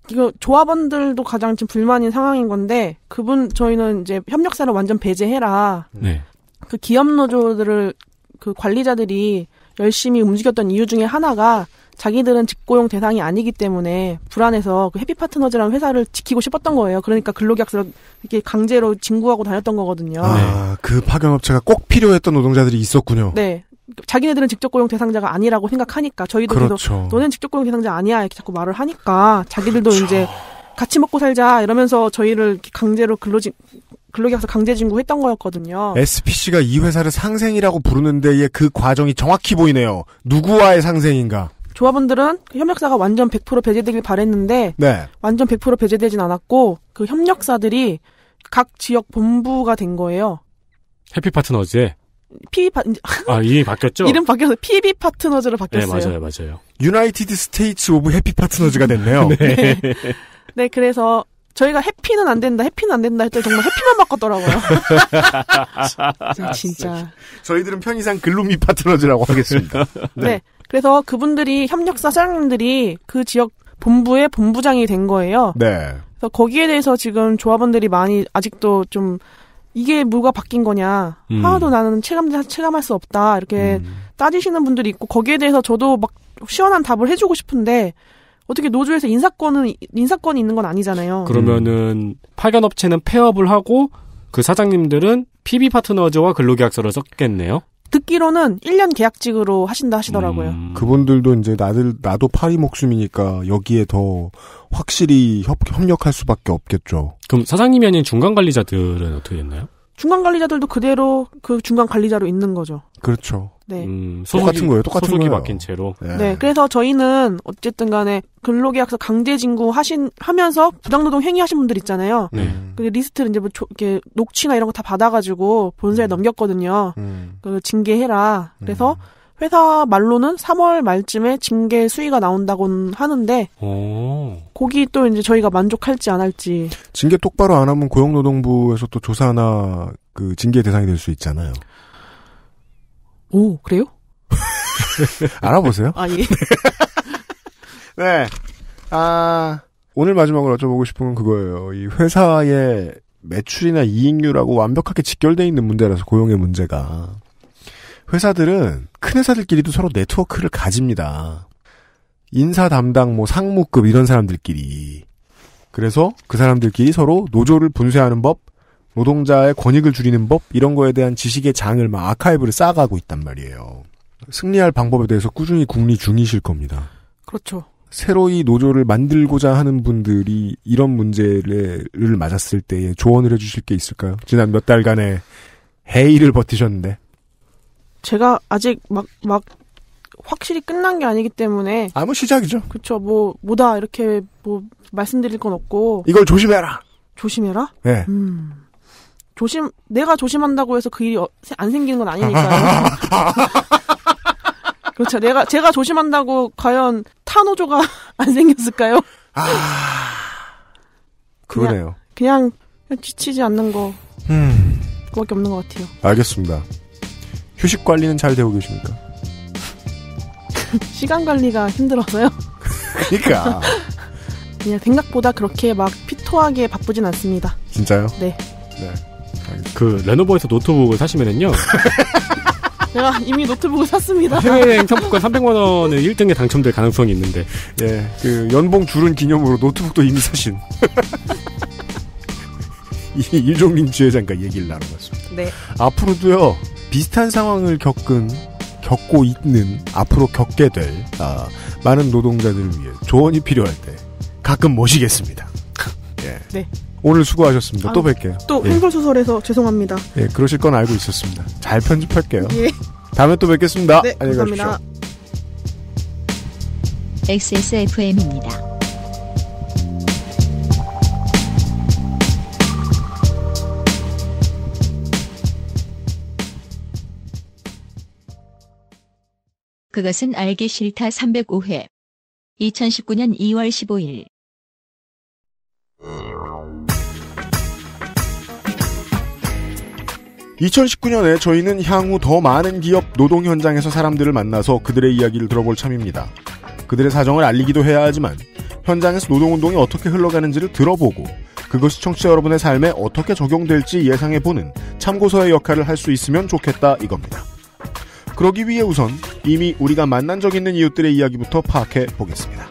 이거 조합원들도 가장 지금 불만인 상황인 건데 그분 저희는 이제 협력사를 완전 배제해라. 네. 그 기업 노조들을 그 관리자들이 열심히 움직였던 이유 중에 하나가 자기들은 직고용 대상이 아니기 때문에 불안해서 그 해피 파트너즈라는 회사를 지키고 싶었던 거예요. 그러니까 근로계약서를 이렇게 강제로 진구하고 다녔던 거거든요. 아, 네. 그 파견업체가 꼭 필요했던 노동자들이 있었군요. 네. 자기네들은 직접 고용 대상자가 아니라고 생각하니까 저희도 그렇죠. 계속 너는 직접 고용 대상자 아니야 이렇게 자꾸 말을 하니까 자기들도 그렇죠. 이제 같이 먹고 살자 이러면서 저희를 강제로 근로진 근로계약서 강제 진구했던 거였거든요. SPC가 이 회사를 상생이라고 부르는 데의 그 과정이 정확히 보이네요. 누구와의 상생인가? 조합원들은 그 협력사가 완전 100% 배제되길 바랬는데 네. 완전 100% 배제되진 않았고 그 협력사들이 각 지역 본부가 된 거예요. 해피 파트너즈에 p 파... *laughs* 아, 이름 바뀌었죠? 이름 바뀌어서 PB 파트너즈로 바뀌었어요. 네, 맞아요, 맞아요. 유나이티드 스테이츠 오브 해피 파트너즈가 됐네요. *laughs* 네. 네. 네, 그래서 저희가 해피는 안 된다, 해피는 안 된다 했더니 정말 해피만 바꿨더라고요. *laughs* 아, 진짜. 저희들은 편의상 글루미 파트너즈라고 하겠습니다. 네. 네. 그래서 그분들이 협력사 사장님들이 그 지역 본부의 본부장이 된 거예요. 네. 그래서 거기에 대해서 지금 조합원들이 많이 아직도 좀 이게 뭐가 바뀐 거냐 음. 하나도 나는 체감 체감할 수 없다 이렇게 음. 따지시는 분들이 있고 거기에 대해서 저도 막 시원한 답을 해주고 싶은데 어떻게 노조에서 인사권은 인사권이 있는 건 아니잖아요. 그러면은 파견 업체는 폐업을 하고 그 사장님들은 PB 파트너즈와 근로계약서를 썼겠네요. 듣기로는 1년 계약직으로 하신다 하시더라고요. 음. 그분들도 이제 나들, 나도 파리 목숨이니까 여기에 더 확실히 협, 협력할 수밖에 없겠죠. 그럼 사장님이 아닌 중간 관리자들은 어떻게 됐나요? 중간 관리자들도 그대로 그 중간 관리자로 있는 거죠. 그렇죠. 네. 음, 소속이, 똑같은 거예요. 똑같은 소속이 거예요. 막힌 채로. 네. 네. 그래서 저희는 어쨌든 간에 근로계약서 강제징구 하신 하면서 부당노동 행위하신 분들 있잖아요. 네. 그 리스트를 이제 뭐 조, 이렇게 녹취나 이런 거 다 받아가지고 본사에 음. 넘겼거든요. 음. 그 징계해라. 그래서 음. 회사 말로는 3월 말쯤에 징계 수위가 나온다곤 하는데 오. 거기 또 이제 저희가 만족할지 안 할지 징계 똑바로 안 하면 고용노동부에서 또 조사나 그 징계 대상이 될 수 있잖아요. 오, 그래요? *laughs* 알아보세요. 아, 예. *laughs* 네. 아, 오늘 마지막으로 여쭤보고 싶은 건 그거예요. 이 회사의 매출이나 이익률하고 완벽하게 직결되어 있는 문제라서 고용의 문제가. 회사들은 큰 회사들끼리도 서로 네트워크를 가집니다. 인사 담당 뭐 상무급 이런 사람들끼리. 그래서 그 사람들끼리 서로 노조를 분쇄하는 법, 노동자의 권익을 줄이는 법 이런 거에 대한 지식의 장을 막 아카이브를 쌓아가고 있단 말이에요. 승리할 방법에 대해서 꾸준히 국리 중이실 겁니다. 그렇죠. 새로 이 노조를 만들고자 하는 분들이 이런 문제를 맞았을 때에 조언을 해주실 게 있을까요? 지난 몇 달간의 해이를 버티셨는데. 제가 아직 막, 막, 확실히 끝난 게 아니기 때문에. 아무 뭐 시작이죠. 그쵸, 뭐, 뭐다, 이렇게, 뭐, 말씀드릴 건 없고. 이걸 조심해라! 조심해라? 네. 음. 조심 내가 조심한다고 해서 그 일이 어, 안 생기는 건 아니니까요. *laughs* 그렇죠. 내가 제가 조심한다고 과연 타노조가 *laughs* 안 생겼을까요? 아, 그 그러네요. 그냥, 그냥 지치지 않는 거. 음. 그밖에 없는 것 같아요. 알겠습니다. 휴식 관리는 잘 되고 계십니까? *laughs* 시간 관리가 힘들어서요. 그러니까. 그냥 생각보다 그렇게 막 피토하게 바쁘진 않습니다. 진짜요? 네. 네. 그 레노버에서 노트북을 사시면은요. *laughs* 제 이미 노트북을 샀습니다. 해외여행 상품권 300만 원에 1등에 당첨될 가능성이 있는데. 예. 그 연봉 줄은 기념으로 노트북도 이미 사신. *laughs* 이종민 주회장과 얘기를 나눠봤습니다. 네. 앞으로도요. 비슷한 상황을 겪은 겪고 있는 앞으로 겪게 될 아, 많은 노동자들을 위해 조언이 필요할 때 가끔 모시겠습니다. *laughs* 예. 네. 오늘 수고하셨습니다. 아, 또 뵐게요. 예. 또횡설수설해서 죄송합니다. 예, 그러실 건 알고 있었습니다. 잘 편집할게요. 예. 다음에 또 뵙겠습니다. 네, 안녕히 감사합니다. 가십시오. XSFM입니다. 그것은 알기 싫다 305회 2019년 2월 15일 2019년에 저희는 향후 더 많은 기업 노동 현장에서 사람들을 만나서 그들의 이야기를 들어볼 참입니다. 그들의 사정을 알리기도 해야 하지만 현장에서 노동운동이 어떻게 흘러가는지를 들어보고 그것이 청취자 여러분의 삶에 어떻게 적용될지 예상해보는 참고서의 역할을 할 수 있으면 좋겠다 이겁니다. 그러기 위해 우선 이미 우리가 만난 적 있는 이웃들의 이야기부터 파악해 보겠습니다.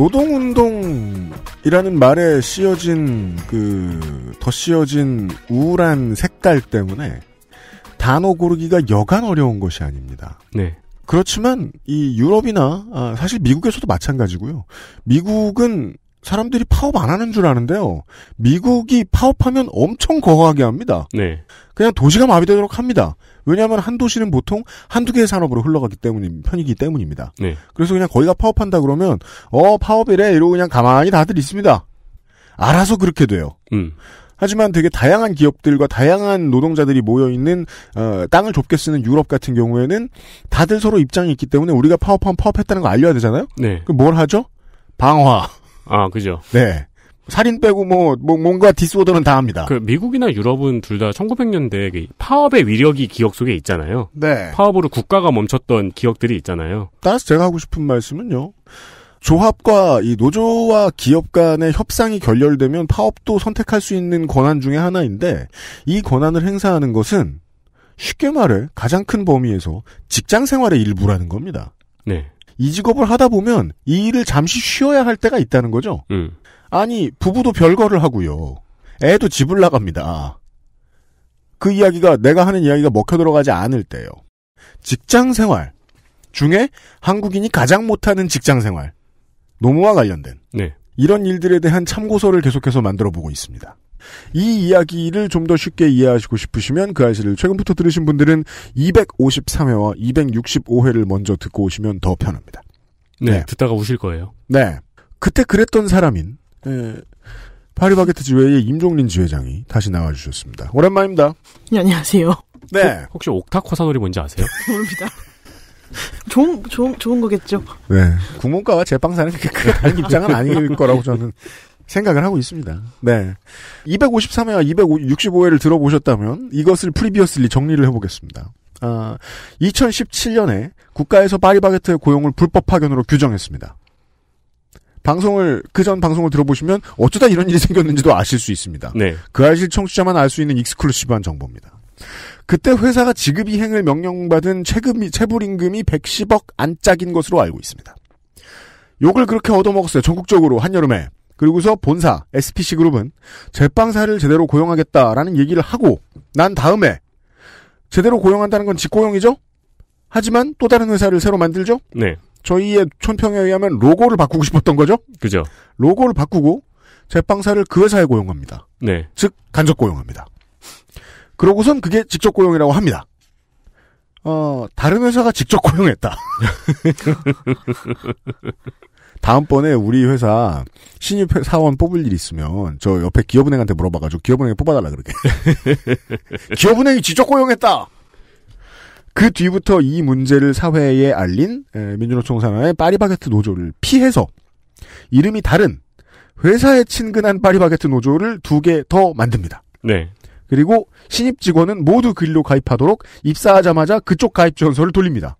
노동운동이라는 말에 씌어진 그 더 씌어진 우울한 색깔 때문에 단어 고르기가 여간 어려운 것이 아닙니다. 네. 그렇지만 이 유럽이나 아, 사실 미국에서도 마찬가지고요. 미국은 사람들이 파업 안 하는 줄 아는데요. 미국이 파업하면 엄청 거하게 합니다. 네. 그냥 도시가 마비되도록 합니다. 왜냐하면 한 도시는 보통 한두 개의 산업으로 흘러가기 때문 편이기 때문입니다. 네. 그래서 그냥 거기가 파업한다 그러면 어 파업이래 이러고 그냥 가만히 다들 있습니다. 알아서 그렇게 돼요. 음. 하지만 되게 다양한 기업들과 다양한 노동자들이 모여 있는 어, 땅을 좁게 쓰는 유럽 같은 경우에는 다들 서로 입장이 있기 때문에 우리가 파업하면 파업했다는 거 알려야 되잖아요. 네. 그럼 뭘 하죠? 방화. 아, 그죠. 네. 살인 빼고 뭐, 뭐 뭔가 디스오더는 다 합니다. 그 미국이나 유럽은 둘 다 1900년대 그 파업의 위력이 기억 속에 있잖아요. 네. 파업으로 국가가 멈췄던 기억들이 있잖아요. 따라서 제가 하고 싶은 말씀은요. 조합과 이 노조와 기업 간의 협상이 결렬되면 파업도 선택할 수 있는 권한 중의 하나인데 이 권한을 행사하는 것은 쉽게 말해 가장 큰 범위에서 직장 생활의 일부라는 겁니다. 네. 이 직업을 하다 보면 이 일을 잠시 쉬어야 할 때가 있다는 거죠. 음. 아니 부부도 별거를 하고요. 애도 집을 나갑니다. 그 이야기가 내가 하는 이야기가 먹혀 들어가지 않을 때요. 직장 생활 중에 한국인이 가장 못하는 직장 생활 노무와 관련된 네. 이런 일들에 대한 참고서를 계속해서 만들어 보고 있습니다. 이 이야기를 좀 더 쉽게 이해하시고 싶으시면 그 아이씨를 최근부터 들으신 분들은 253회와 265회를 먼저 듣고 오시면 더 편합니다. 네, 네. 듣다가 우실 거예요. 네. 그때 그랬던 사람인 에, 파리바게트 지회의 임종린 지회장이 다시 나와주셨습니다. 오랜만입니다. 네, 안녕하세요. 네. 혹, 시 옥타코 사돌이 뭔지 아세요? *laughs* 모릅니다. 좋은, 좋은, 좋은 거겠죠. 네. 국문과와 제빵사는 그렇게 다른 입장은 아닐 거라고 저는 생각을 하고 있습니다. 네. 253회와 265회를 들어보셨다면 이것을 프리비어슬리 정리를 해보겠습니다. 아, 2017년에 국가에서 파리바게트의 고용을 불법 파견으로 규정했습니다. 방송을 그 전 방송을 들어보시면 어쩌다 이런 일이 생겼는지도 아실 수 있습니다. 네. 그 아실 청취자만 알 수 있는 익스클루시브한 정보입니다. 그때 회사가 지급 이행을 명령받은 체금이 체불임금이 110억 안짝인 것으로 알고 있습니다. 욕을 그렇게 얻어먹었어요. 전국적으로 한여름에 그리고서 본사 SPC 그룹은 제빵사를 제대로 고용하겠다라는 얘기를 하고 난 다음에 제대로 고용한다는 건 직고용이죠. 하지만 또 다른 회사를 새로 만들죠. 네. 저희의 촌평에 의하면 로고를 바꾸고 싶었던 거죠. 그죠. 로고를 바꾸고 제빵사를 그 회사에 고용합니다. 네. 즉 간접 고용합니다. 그러고선 그게 직접 고용이라고 합니다. 어, 다른 회사가 직접 고용했다. *laughs* *laughs* 다음번에 우리 회사 신입 사원 뽑을 일 있으면 저 옆에 기업은행한테 물어봐가지고 기업은행에 뽑아달라 그러게. *laughs* 기업은행이 지적 고용했다. 그 뒤부터 이 문제를 사회에 알린 민주노총 산하의 파리바게트 노조를 피해서 이름이 다른 회사에 친근한 파리바게트 노조를 두 개 더 만듭니다. 네. 그리고 신입 직원은 모두 그 일로 가입하도록 입사하자마자 그쪽 가입 전원서를 돌립니다.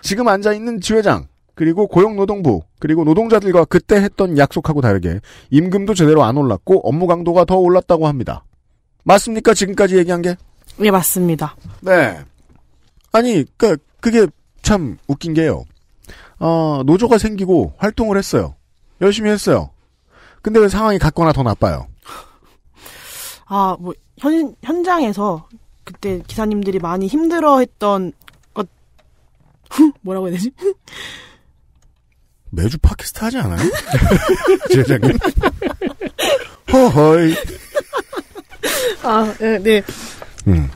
지금 앉아 있는 지회장 그리고 고용노동부 그리고 노동자들과 그때 했던 약속하고 다르게 임금도 제대로 안 올랐고 업무 강도가 더 올랐다고 합니다. 맞습니까? 지금까지 얘기한 게? 네 맞습니다. 네. 아니 그 그게 참 웃긴 게요. 어, 노조가 생기고 활동을 했어요. 열심히 했어요. 근데 왜 상황이 같거나 더 나빠요? 아, 뭐, 현, 현장에서 그때 기사님들이 많이 힘들어 했던 것, *laughs* 뭐라고 해야 되지? 매주 팟캐스트 하지 않아요? *laughs* 제작님. 허허이. 아, 네. 네. 음.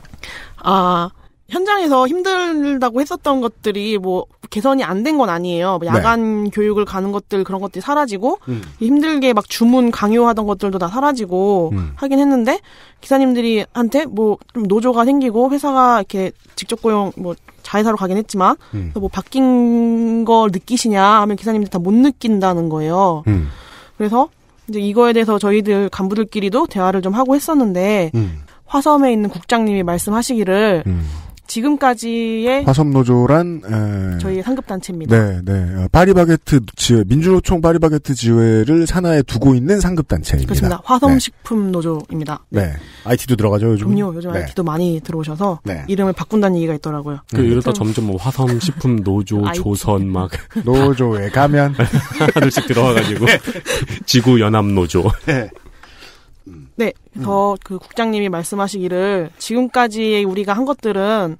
아, 현장에서 힘들다고 했었던 것들이 뭐 개선이 안 된 건 아니에요. 뭐 네. 야간 네. 교육을 가는 것들 그런 것들이 사라지고 음. 힘들게 막 주문 강요하던 것들도 다 사라지고 음. 하긴 했는데 기사님들이 한테 뭐좀 노조가 생기고 회사가 이렇게 직접 고용 뭐 자회사로 가긴 했지만 음. 뭐 바뀐 걸 느끼시냐 하면 기사님들 다못 느낀다는 거예요. 음. 그래서 이제 이거에 대해서 저희들 간부들끼리도 대화를 좀 하고 했었는데 음. 화섬에 있는 국장님이 말씀하시기를 음. 지금까지의 화성노조란 예. 저희 상급 단체입니다. 네, 네. 어, 파리바게트 지회, 민주노총 파리바게트 지회를 산하에 두고 있는 상급 단체입니다. 그렇습니다. 화성식품 네. 노조입니다. 네. 네. IT도 들어가죠 요즘. 그럼요. 요즘 네. IT도 많이 들어오셔서 네. 이름을 바꾼다는 얘기가 있더라고요. 그 음. 이러다 점점 뭐화성식품 *laughs* 노조 조선 막 노조에 가면 *laughs* 하나씩 들어와가지고 *laughs* 네. 지구 연합 노조. 네. 네, 그래서 음. 그 국장님이 말씀하시기를 지금까지 우리가 한 것들은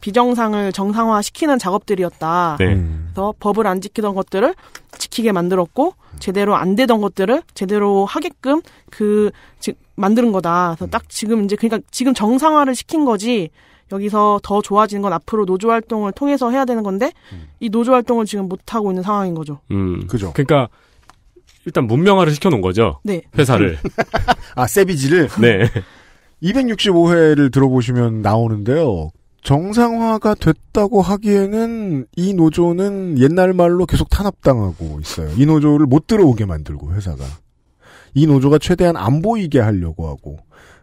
비정상을 정상화시키는 작업들이었다. 네. 음. 그래서 법을 안 지키던 것들을 지키게 만들었고 제대로 안 되던 것들을 제대로 하게끔 그즉 만드는 거다. 그래서 음. 딱 지금 이제 그러니까 지금 정상화를 시킨 거지. 여기서 더 좋아지는 건 앞으로 노조 활동을 통해서 해야 되는 건데 음. 이 노조 활동을 지금 못 하고 있는 상황인 거죠. 음, 그죠. 그러니까 일단 문명화를 시켜놓은 거죠. 네. 회사를. *laughs* 아, 세비지를? 네. 265회를 들어보시면 나오는데요. 정상화가 됐다고 하기에는 이 노조는 옛날 말로 계속 탄압당하고 있어요. 이 노조를 못 들어오게 만들고 회사가. 이 노조가 최대한 안 보이게 하려고 하고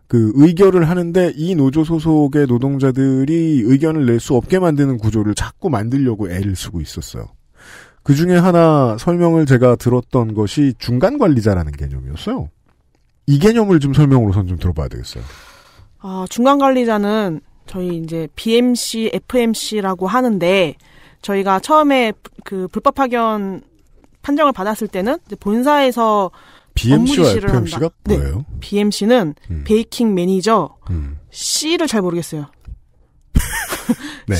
그 의결을 하는데 이 노조 소속의 노동자들이 의견을 낼 수 없게 만드는 구조를 자꾸 만들려고 애를 쓰고 있었어요. 그 중에 하나 설명을 제가 들었던 것이 중간 관리자라는 개념이었어요. 이 개념을 좀 설명으로선 좀 들어봐야 되겠어요. 아, 중간 관리자는 저희 이제 BMC, FMC라고 하는데 저희가 처음에 그 불법 파견 판정을 받았을 때는 본사에서 BMC와 FMC가 한다. 네. 뭐예요? 네, BMC는 음. 베이킹 매니저 음. C를 잘 모르겠어요. *laughs* 네.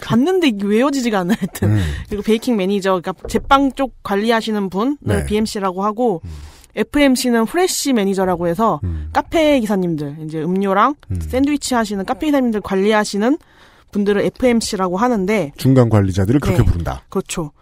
봤는데 외워지지가 않아 하여튼. 음. 그리고 베이킹 매니저, 그러니까 제빵 쪽 관리하시는 분을 네. 네 BMC라고 하고 음. FMC는 프레쉬 매니저라고 해서 음. 카페 기사님들, 이제 음료랑 음. 샌드위치 하시는 카페 기사님들 관리하시는 분들을 FMC라고 하는데 중간 관리자들을 그렇게 네. 부른다. 그렇죠.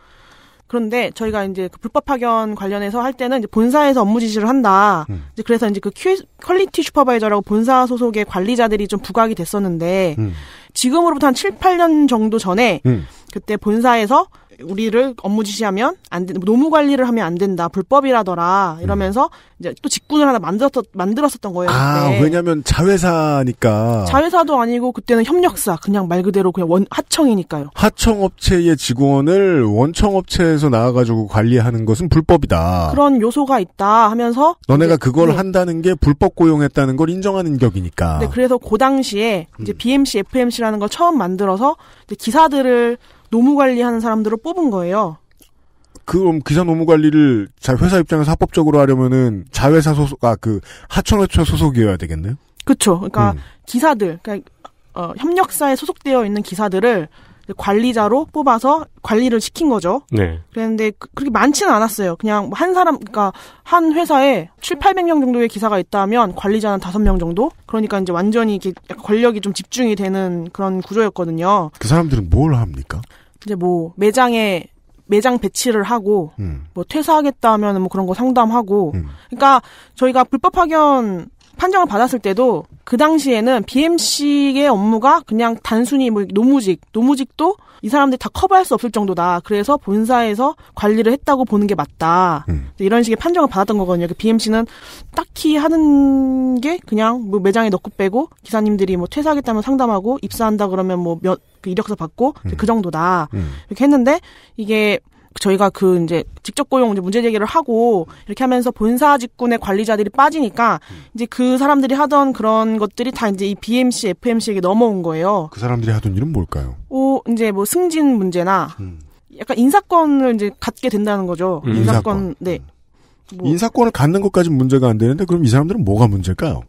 그런데 저희가 이제 그 불법 파견 관련해서 할 때는 이제 본사에서 업무 지시를 한다. 음. 이제 그래서 이제 그 큐, 퀄리티 슈퍼바이저라고 본사 소속의 관리자들이 좀 부각이 됐었는데 음. 지금으로부터 한 7, 8년 정도 전에 음. 그때 본사에서 우리를 업무 지시하면 안 된, 노무 관리를 하면 안 된다. 불법이라더라. 이러면서 음. 이제 또 직군을 하나 만들었, 만들었었던 거예요. 아, 그때. 왜냐면 자회사니까. 자회사도 아니고 그때는 협력사. 그냥 말 그대로 그냥 원, 하청이니까요. 하청업체의 직원을 원청업체에서 나와가지고 관리하는 것은 불법이다. 그런 요소가 있다 하면서. 너네가 그걸 네. 한다는 게 불법 고용했다는 걸 인정하는 격이니까. 네, 그래서 그 당시에 이제 음. BMC, FMC라는 걸 처음 만들어서 기사들을 노무 관리하는 사람들을 뽑은 거예요. 그럼 기사 노무 관리를 자 회사 입장에서 합법적으로 하려면은 자회사 소속 아그 하청업체 소속이어야 되겠네요. 그렇죠. 그러니까 음. 기사들 그러니까 어, 협력사에 소속되어 있는 기사들을 관리자로 뽑아서 관리를 시킨 거죠. 네. 그런데 그, 그렇게 많지는 않았어요. 그냥 한 사람, 그러니까 한 회사에 7, 800명 정도의 기사가 있다면 관리자는 5명 정도? 그러니까 이제 완전히 이게 권력이 좀 집중이 되는 그런 구조였거든요. 그 사람들은 뭘 합니까? 이제 뭐 매장에 매장 배치를 하고 음. 뭐 퇴사하겠다 하면 뭐 그런 거 상담하고 음. 그러니까 저희가 불법 파견 판정을 받았을 때도 그 당시에는 BMC의 업무가 그냥 단순히 뭐 노무직, 노무직도 이 사람들이 다 커버할 수 없을 정도다. 그래서 본사에서 관리를 했다고 보는 게 맞다. 음. 이런 식의 판정을 받았던 거거든요. 그 BMC는 딱히 하는 게 그냥 뭐 매장에 넣고 빼고 기사님들이 뭐 퇴사하겠다면 상담하고 입사한다 그러면 뭐 몇, 그 이력서 받고 음. 그 정도다. 음. 이렇게 했는데 이게 저희가 그 이제 직접 고용 문제 제기를 하고 이렇게 하면서 본사 직군의 관리자들이 빠지니까 이제 그 사람들이 하던 그런 것들이 다 이제 이 BMC, FMC에게 넘어온 거예요. 그 사람들이 하던 일은 뭘까요? 오, 이제 뭐 승진 문제나 음. 약간 인사권을 이제 갖게 된다는 거죠. 음. 인사권, 네. 음. 뭐. 인사권을 갖는 것까지 문제가 안 되는데 그럼 이 사람들은 뭐가 문제일까요?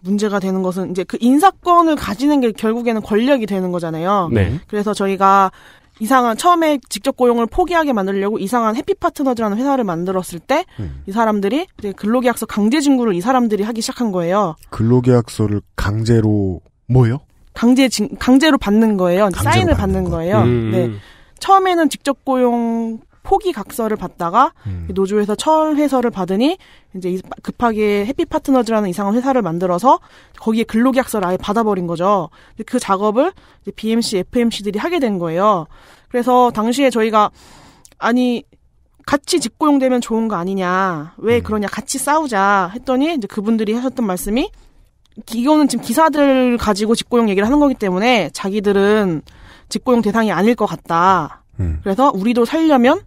문제가 되는 것은 이제 그 인사권을 가지는 게 결국에는 권력이 되는 거잖아요. 네. 그래서 저희가 이상한 처음에 직접 고용을 포기하게 만들려고 이상한 해피 파트너즈라는 회사를 만들었을 때이 음. 사람들이 이제 근로계약서 강제 징구를 이 사람들이 하기 시작한 거예요. 근로계약서를 강제로 뭐요? 강제 징 강제로 받는 거예요. 강제로 사인을 받는, 받는 거예요. 음. 네. 처음에는 직접 고용 포기 각서를 받다가 음. 노조에서 처음 해서를 받으니 이제 급하게 해피 파트너즈라는 이상한 회사를 만들어서 거기에 근로계약서를 아예 받아버린 거죠. 그 작업을 이제 BMC, FMC들이 하게 된 거예요. 그래서 당시에 저희가 아니 같이 직고용되면 좋은 거 아니냐 왜 음. 그러냐 같이 싸우자 했더니 이제 그분들이 하셨던 말씀이 기거는 지금 기사들 가지고 직고용 얘기를 하는 거기 때문에 자기들은 직고용 대상이 아닐 것 같다. 음. 그래서 우리도 살려면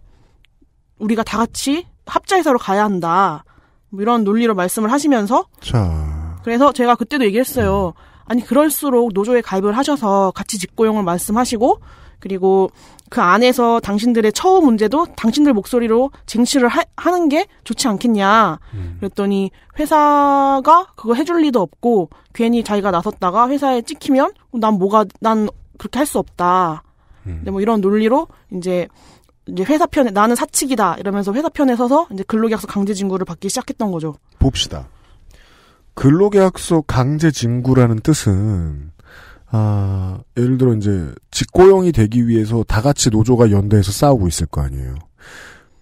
우리가 다 같이 합자회사로 가야 한다. 뭐 이런 논리로 말씀을 하시면서 자. 그래서 제가 그때도 얘기했어요. 아니 그럴수록 노조에 가입을 하셔서 같이 직고용을 말씀하시고 그리고 그 안에서 당신들의 처우 문제도 당신들 목소리로 쟁취를 하, 는게 좋지 않겠냐. 음. 그랬더니 회사가 그거 해줄 리도 없고 괜히 자기가 나섰다가 회사에 찍히면 난 뭐가 난 그렇게 할 수 없다. 음. 근데 네, 뭐 이런 논리로 이제 이제 회사 편에 나는 사측이다 이러면서 회사 편에 서서 이제 근로계약서 강제 징구를 받기 시작했던 거죠. 봅시다. 근로계약서 강제 징구라는 뜻은 아, 예를 들어 이제 직고용이 되기 위해서 다 같이 노조가 연대해서 싸우고 있을 거 아니에요.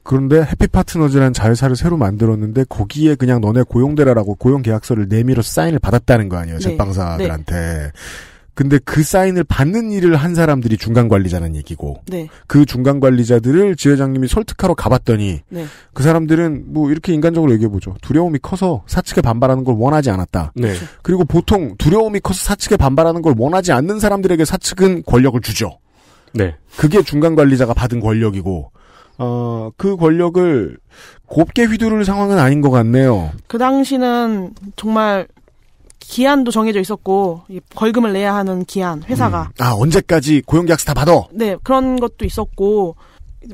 그런데 해피파트너즈란 자회사를 새로 만들었는데 거기에 그냥 너네 고용되라라고 고용 계약서를 내밀어 사인을 받았다는 거 아니에요. 네, 제빵사들한테. 네. 근데 그 사인을 받는 일을 한 사람들이 중간 관리자는 얘기고 네. 그 중간 관리자들을 지회장님이 설득하러 가봤더니 네. 그 사람들은 뭐 이렇게 인간적으로 얘기해 보죠 두려움이 커서 사측에 반발하는 걸 원하지 않았다 네. 그렇죠. 그리고 보통 두려움이 커서 사측에 반발하는 걸 원하지 않는 사람들에게 사측은 권력을 주죠 네. 그게 중간 관리자가 받은 권력이고 어, 그 권력을 곱게 휘두를 상황은 아닌 것 같네요. 그 당시는 정말 기한도 정해져 있었고 벌금을 내야 하는 기한 회사가 음. 아 언제까지 고용계약서 다 받아? 네 그런 것도 있었고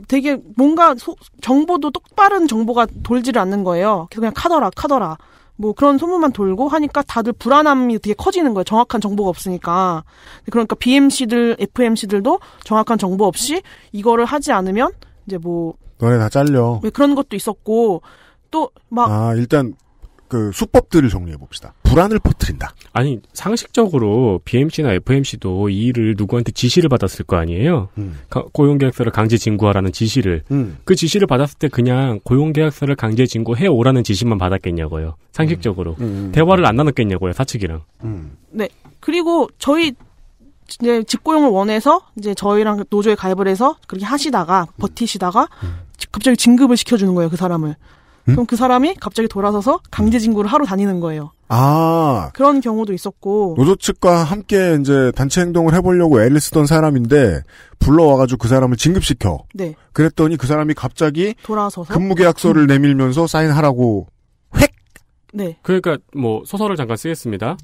되게 뭔가 소, 정보도 똑바른 정보가 돌지를 않는 거예요. 그냥 카더라 카더라 뭐 그런 소문만 돌고 하니까 다들 불안함이 되게 커지는 거예요. 정확한 정보가 없으니까 그러니까 BMC들 FMC들도 정확한 정보 없이 이거를 하지 않으면 이제 뭐 너네 다 잘려. 왜 네, 그런 것도 있었고 또 막아 일단 그 수법들을 정리해 봅시다. 불안을 퍼뜨린다. 아니 상식적으로 BMC나 FMC도 이 일을 누구한테 지시를 받았을 거 아니에요. 음. 고용계약서를 강제 징구하라는 지시를 음. 그 지시를 받았을 때 그냥 고용계약서를 강제 징구해 오라는 지시만 받았겠냐고요. 상식적으로 음. 음. 대화를 안 나눴겠냐고요 사측이랑. 음. 네 그리고 저희 이제 직고용을 원해서 이제 저희랑 노조에 가입을 해서 그렇게 하시다가 버티시다가 음. 갑자기 진급을 시켜주는 거예요 그 사람을. 음? 그럼 그 사람이 갑자기 돌아서서 강제 징구를 하러 다니는 거예요. 아. 그런 경우도 있었고. 노조 측과 함께 이제 단체 행동을 해보려고 애를 쓰던 사람인데, 불러와가지고 그 사람을 진급시켜. 네. 그랬더니 그 사람이 갑자기. 돌아서서. 근무계약서를 음. 내밀면서 사인하라고. 획! 네. 그러니까 뭐 소설을 잠깐 쓰겠습니다.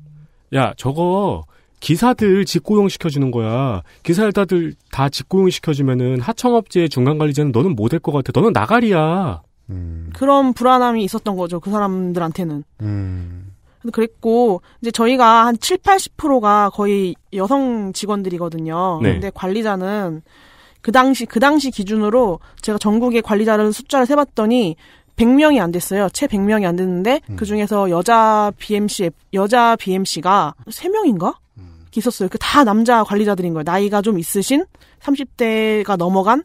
야, 저거, 기사들 직고용 시켜주는 거야. 기사를 다들 다 직고용 시켜주면은 하청업체의 중간관리자는 너는 못할 것 같아. 너는 나가리야. 음. 그런 불안함이 있었던 거죠. 그 사람들한테는. 음. 그랬고 이제 저희가 한 7, 80%가 거의 여성 직원들이거든요. 네. 근데 관리자는 그 당시 그 당시 기준으로 제가 전국의 관리자를 숫자를 세 봤더니 100명이 안 됐어요. 채 100명이 안 됐는데 음. 그 중에서 여자 BMC 여자 BMC가 3명인가? 음. 있었어요. 그 다 남자 관리자들인 거예요. 나이가 좀 있으신 30대가 넘어간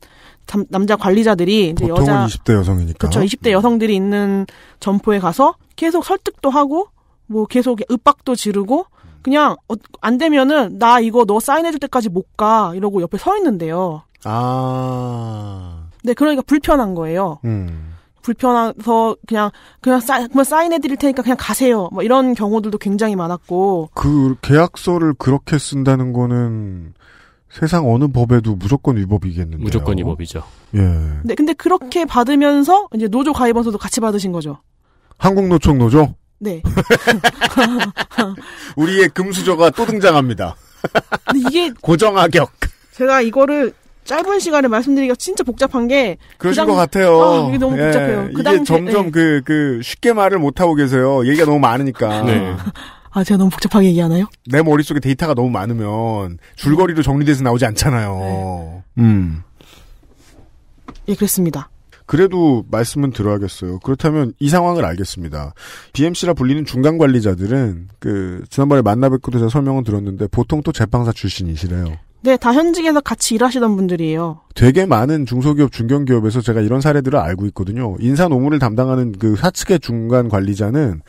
남자 관리자들이 이제 여자 20대 여성이니까 그렇죠. 20대 여성들이 있는 점포에 가서 계속 설득도 하고 뭐 계속 윽박도 지르고 그냥 어, 안 되면은 나 이거 너 사인해 줄 때까지 못 가 이러고 옆에 서 있는데요. 아. 네, 그러니까 불편한 거예요. 음. 불편해서 그냥 그냥 사 그냥 사인해 드릴 테니까 그냥 가세요. 뭐 이런 경우들도 굉장히 많았고. 그 계약서를 그렇게 쓴다는 거는 세상 어느 법에도 무조건 위법이겠는데요. 무조건 위법이죠. 예. 네, 근데 그렇게 받으면서 이제 노조 가입원서도 같이 받으신 거죠. 한국노총 노조? 네. *laughs* 우리의 금수저가 또 등장합니다. 근데 이게 *laughs* 고정악역 제가 이거를 짧은 시간에 말씀드리기가 진짜 복잡한 게 그러신 그 당... 것 같아요. 아, 이게 너무 예, 복잡해요. 그 이게 당시... 점점 그그 예. 네. 그 쉽게 말을 못 하고 계세요. 얘기가 너무 많으니까. 네. *laughs* 아, 제가 너무 복잡하게 얘기하나요? 내 머릿속에 데이터가 너무 많으면 줄거리로 정리돼서 나오지 않잖아요. 네. 음. 예, 그렇습니다 그래도 말씀은 들어야겠어요. 그렇다면 이 상황을 알겠습니다. BMC라 불리는 중간 관리자들은 그 지난번에 만나 뵙고도 제가 설명은 들었는데 보통 또 제빵사 출신이시래요. 네, 다 현직에서 같이 일하시던 분들이에요. 되게 많은 중소기업, 중견기업에서 제가 이런 사례들을 알고 있거든요. 인사 노무를 담당하는 그 사측의 중간 관리자는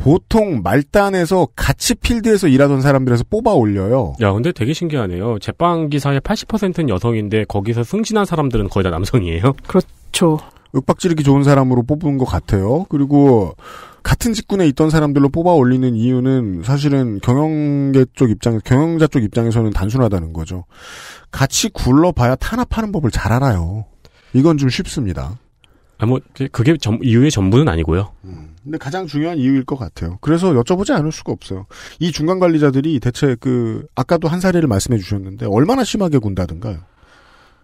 보통 말단에서 같이 필드에서 일하던 사람들에서 뽑아 올려요. 야, 근데 되게 신기하네요. 제빵 기사의 80%는 여성인데 거기서 승진한 사람들은 거의 다 남성이에요. 그렇죠. 윽박지르기 좋은 사람으로 뽑은 것 같아요. 그리고 같은 직군에 있던 사람들로 뽑아 올리는 이유는 사실은 경영계 쪽 입장, 경영자 쪽 입장에서는 단순하다는 거죠. 같이 굴러봐야 탄압하는 법을 잘 알아요. 이건 좀 쉽습니다. 아뭐 그게 전, 이유의 전부는 아니고요. 음, 근데 가장 중요한 이유일 것 같아요. 그래서 여쭤보지 않을 수가 없어요. 이 중간 관리자들이 대체 그 아까도 한 사례를 말씀해 주셨는데 얼마나 심하게 군다든가요.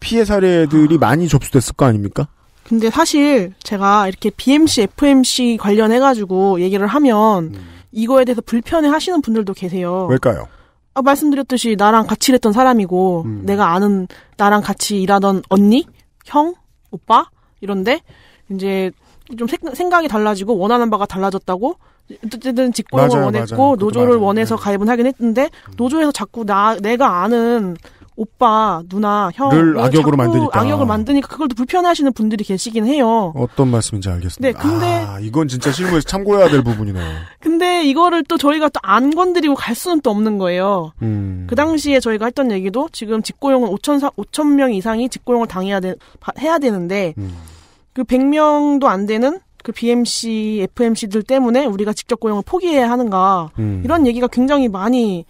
피해 사례들이 아... 많이 접수됐을 거 아닙니까? 근데 사실 제가 이렇게 BMC, FMC 관련해 가지고 얘기를 하면 음. 이거에 대해서 불편해 하시는 분들도 계세요. 왜일까요? 아, 말씀드렸듯이 나랑 같이 일했던 사람이고 음. 내가 아는 나랑 같이 일하던 언니, 형, 오빠 이런데 이제 좀 생각이 달라지고 원하는 바가 달라졌다고 어쨌든 직권을 맞아요, 원했고 맞아요. 노조를 원해서 네. 가입은 하긴 했는데 음. 노조에서 자꾸 나 내가 아는 오빠, 누나, 형을 뭐 악역으로 만드니까 악역을 만드니까 그걸 또 불편하시는 분들이 계시긴 해요. 어떤 말씀인지 알겠습니다. 네, 근데 아, 이건 진짜 실무에서 참고해야 될 부분이네요. *laughs* 근데 이거를 또 저희가 또 안 건드리고 갈 수는 또 없는 거예요. 음. 그 당시에 저희가 했던 얘기도 지금 직고용은 5천 5천 명 이상이 직고용을 당해야 돼 해야 되는데 음. 그 100명도 안 되는 그 BMC, FMC들 때문에 우리가 직접 고용을 포기해야 하는가 음. 이런 얘기가 굉장히 많이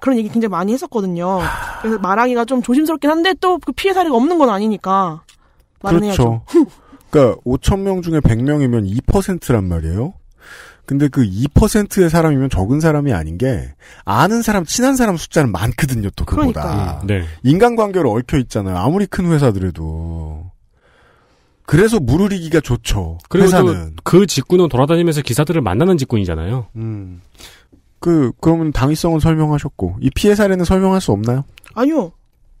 그런 얘기 굉장히 많이 했었거든요. 그래서 말하기가 좀 조심스럽긴 한데 또 그 피해 사례가 없는 건 아니니까 말은 그렇죠. 해야죠. *laughs* 그러니까 5천 명 중에 100명이면 2%란 말이에요. 근데 그 2%의 사람이면 적은 사람이 아닌 게 아는 사람, 친한 사람 숫자는 많거든요. 또 그보다 네. 인간관계로 얽혀 있잖아요. 아무리 큰 회사들에도 그래서 물르리기가 좋죠. 그리고 회사는. 그 직군은 돌아다니면서 기사들을 만나는 직군이잖아요. 음. 그 그러면 당위성은 설명하셨고 이 피해 사례는 설명할 수 없나요? 아니요.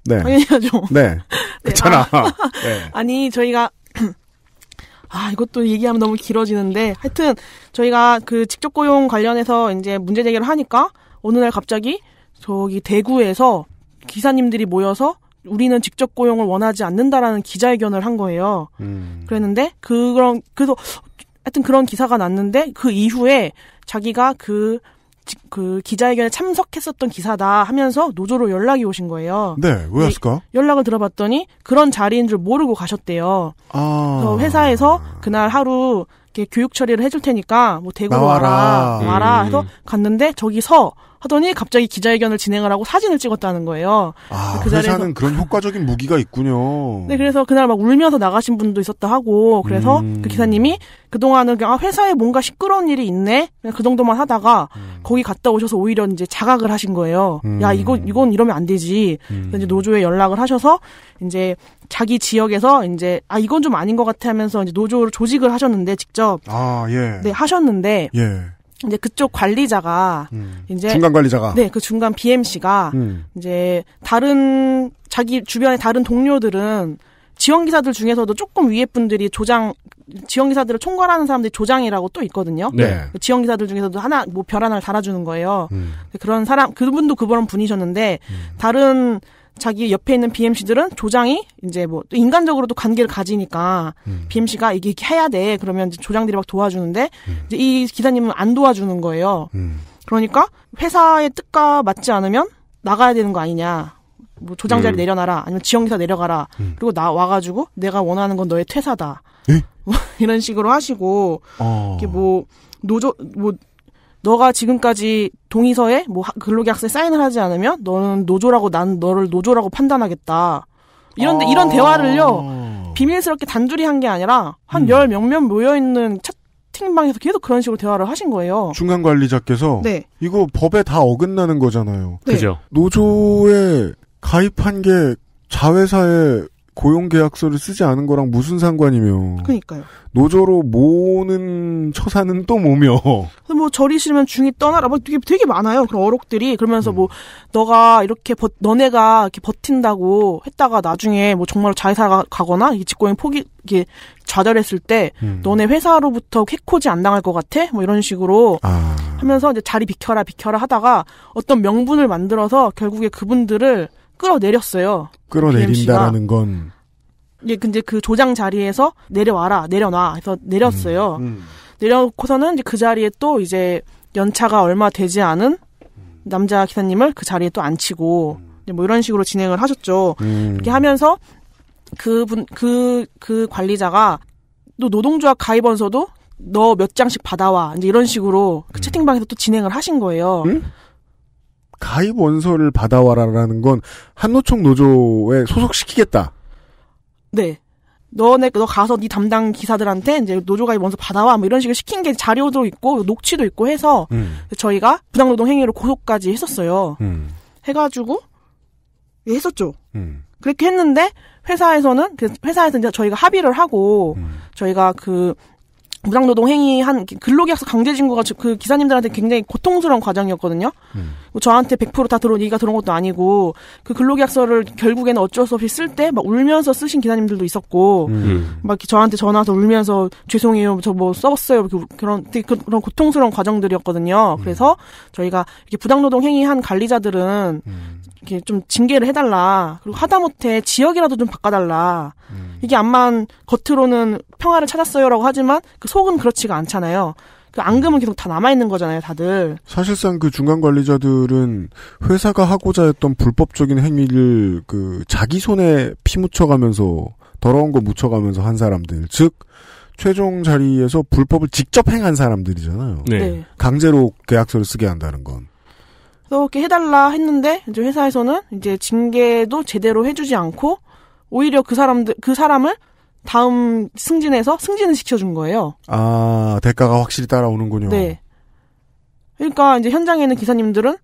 네. 당연하죠. *laughs* 네. *laughs* 네. 그렇잖아. 아. *laughs* 네. 아니 저희가 *clears throat* 아, 이것도 얘기하면 너무 길어지는데, 하여튼, 저희가 그 직접 고용 관련해서 이제 문제 제기를 하니까, 어느 날 갑자기, 저기 대구에서 기사님들이 모여서 우리는 직접 고용을 원하지 않는다라는 기자회견을 한 거예요. 음. 그랬는데 그런 그래서 하여튼 그런 기사가 났는데 그 이후에 자기가 그, 그 기자회견에 참석했었던 기사다 하면서 노조로 연락이 오신 거예요. 네, 왜 네, 왔을까? 연락을 들어봤더니 그런 자리인 줄 모르고 가셨대요. 아. 그 회사에서 그날 하루 이렇게 교육 처리를 해줄 테니까 뭐 대구로 와라, 와라, 와라 음. 해서 갔는데 저기서 하더니 갑자기 기자회견을 진행을하고 사진을 찍었다는 거예요. 아, 그 자리에서, 회사는 그런 효과적인 무기가 있군요. 네, 그래서 그날 막 울면서 나가신 분도 있었다 하고 그래서 음. 그 기사님이 그동안은 그냥 아, 회사에 뭔가 시끄러운 일이 있네 그 정도만 하다가 음. 거기 갔다 오셔서 오히려 이제 자각을 하신 거예요. 음. 야 이거 이건 이러면 안 되지. 음. 이제 노조에 연락을 하셔서 이제 자기 지역에서 이제 아 이건 좀 아닌 것 같아 하면서 이제 노조를 조직을 하셨는데 직접 아 예. 네 하셨는데 예. 이제 그쪽 관리자가 음. 이제 중간 관리자가 네그 중간 BMC가 음. 이제 다른 자기 주변의 다른 동료들은 지원 기사들 중에서도 조금 위에 분들이 조장 지원 기사들을 총괄하는 사람들이 조장이라고 또 있거든요. 네. 그 지원 기사들 중에서도 하나 뭐 별 하나를 달아주는 거예요. 음. 그런 사람 그분도 그런 분이셨는데 음. 다른 자기 옆에 있는 BMC들은 조장이 이제 뭐또 인간적으로도 관계를 가지니까 음. BMC가 이게 해야 돼 그러면 이제 조장들이 막 도와주는데 음. 이제 이 기사님은 안 도와주는 거예요. 음. 그러니까 회사의 뜻과 맞지 않으면 나가야 되는 거 아니냐. 뭐 조장자를 음. 내려놔라 아니면 지원기사 내려가라 음. 그리고 나 와가지고 내가 원하는 건 너의 퇴사다 뭐 *laughs* 이런 식으로 하시고 어. 이게 뭐 노조 뭐 너가 지금까지 동의서에 뭐 근로계약서에 사인을 하지 않으면 너는 노조라고 난 너를 노조라고 판단하겠다. 이런데 이런 아. 대화를요 비밀스럽게 단둘이 한 게 아니라 한 열몇명 음. 모여 있는 채팅방에서 계속 그런 식으로 대화를 하신 거예요. 중간 관리자께서 네. 이거 법에 다 어긋나는 거잖아요. 네. 그죠. 노조에 가입한 게자회사에 고용계약서를 쓰지 않은 거랑 무슨 상관이며. 그니까요. 노조로 모는 처사는 또 뭐며. 뭐 저리 싫으면 중이 떠나라. 막 뭐 되게, 되게 많아요. 그런 어록들이. 그러면서 뭐 음. 뭐, 너가 이렇게 버, 너네가 이렇게 버틴다고 했다가 나중에 뭐 정말로 자회사가 가거나 이 직고용 포기, 이게 좌절했을 때, 음. 너네 회사로부터 해코지 안 당할 것 같아? 뭐 이런 식으로 아. 하면서 이제 자리 비켜라, 비켜라 하다가 어떤 명분을 만들어서 결국에 그분들을 끌어내렸어요. 끌어내린다라는 건 예, 근데 그 조장 자리에서 내려와라, 내려놔 해서 내렸어요. 음, 음. 내려놓고서는 이제 그 자리에 또 이제 연차가 얼마 되지 않은 남자 기사님을 그 자리에 또 앉히고 뭐 이런 식으로 진행을 하셨죠. 음. 이렇게 하면서 그분 그그 그 관리자가 또 노동조합 가입원서도 너 몇 장씩 받아와 이제 이런 식으로 그 음. 채팅방에서 또 진행을 하신 거예요. 음? 가입 원서를 받아와라라는 건 한노총 노조에 소속시키겠다. 네. 너네 너 가서 네 담당 기사들한테 이제 노조 가입 원서 받아와 뭐 이런 식으로 시킨 게 자료도 있고 녹취도 있고 해서 음. 저희가 부당노동 행위로 고소까지 했었어요. 음. 해가지고 했었죠. 음. 그렇게 했는데 회사에서는 회사에서 이제 저희가 합의를 하고 음. 저희가 그 무상노동 행위한 근로계약서 강제징구가 그 기사님들한테 굉장히 고통스러운 과정이었거든요. 음. 뭐 저한테 100%다 들어온 얘기가 들어온 것도 아니고 그 근로계약서를 결국에는 어쩔 수 없이 쓸 때 막 울면서 쓰신 기사님들도 있었고 음. 음. 막 저한테 전화해서 울면서 죄송해요 저 뭐썼어요 그런 그, 그, 그런 고통스러운 과정들이었거든요. 음. 그래서 저희가 이렇게 부당노동 행위한 관리자들은 음. 이렇게 좀 징계를 해달라. 그리고 하다못해 지역이라도 좀 바꿔달라. 음. 이게 암만 겉으로는 평화를 찾았어요라고 하지만 그 속은 그렇지가 않잖아요. 그 앙금은 계속 다 남아있는 거잖아요, 다들. 사실상 그 중간 관리자들은 회사가 하고자 했던 불법적인 행위를 그 자기 손에 피 묻혀가면서 더러운 거 묻혀가면서 한 사람들. 즉, 최종 자리에서 불법을 직접 행한 사람들이잖아요. 네. 네. 강제로 계약서를 쓰게 한다는 건. 이렇게 해달라 했는데 이제 회사에서는 이제 징계도 제대로 해주지 않고 오히려 그 사람들 그 사람을 다음 승진해서 승진을 시켜준 거예요. 아 대가가 확실히 따라오는군요. 네. 그러니까 이제 현장에 있는 기사님들은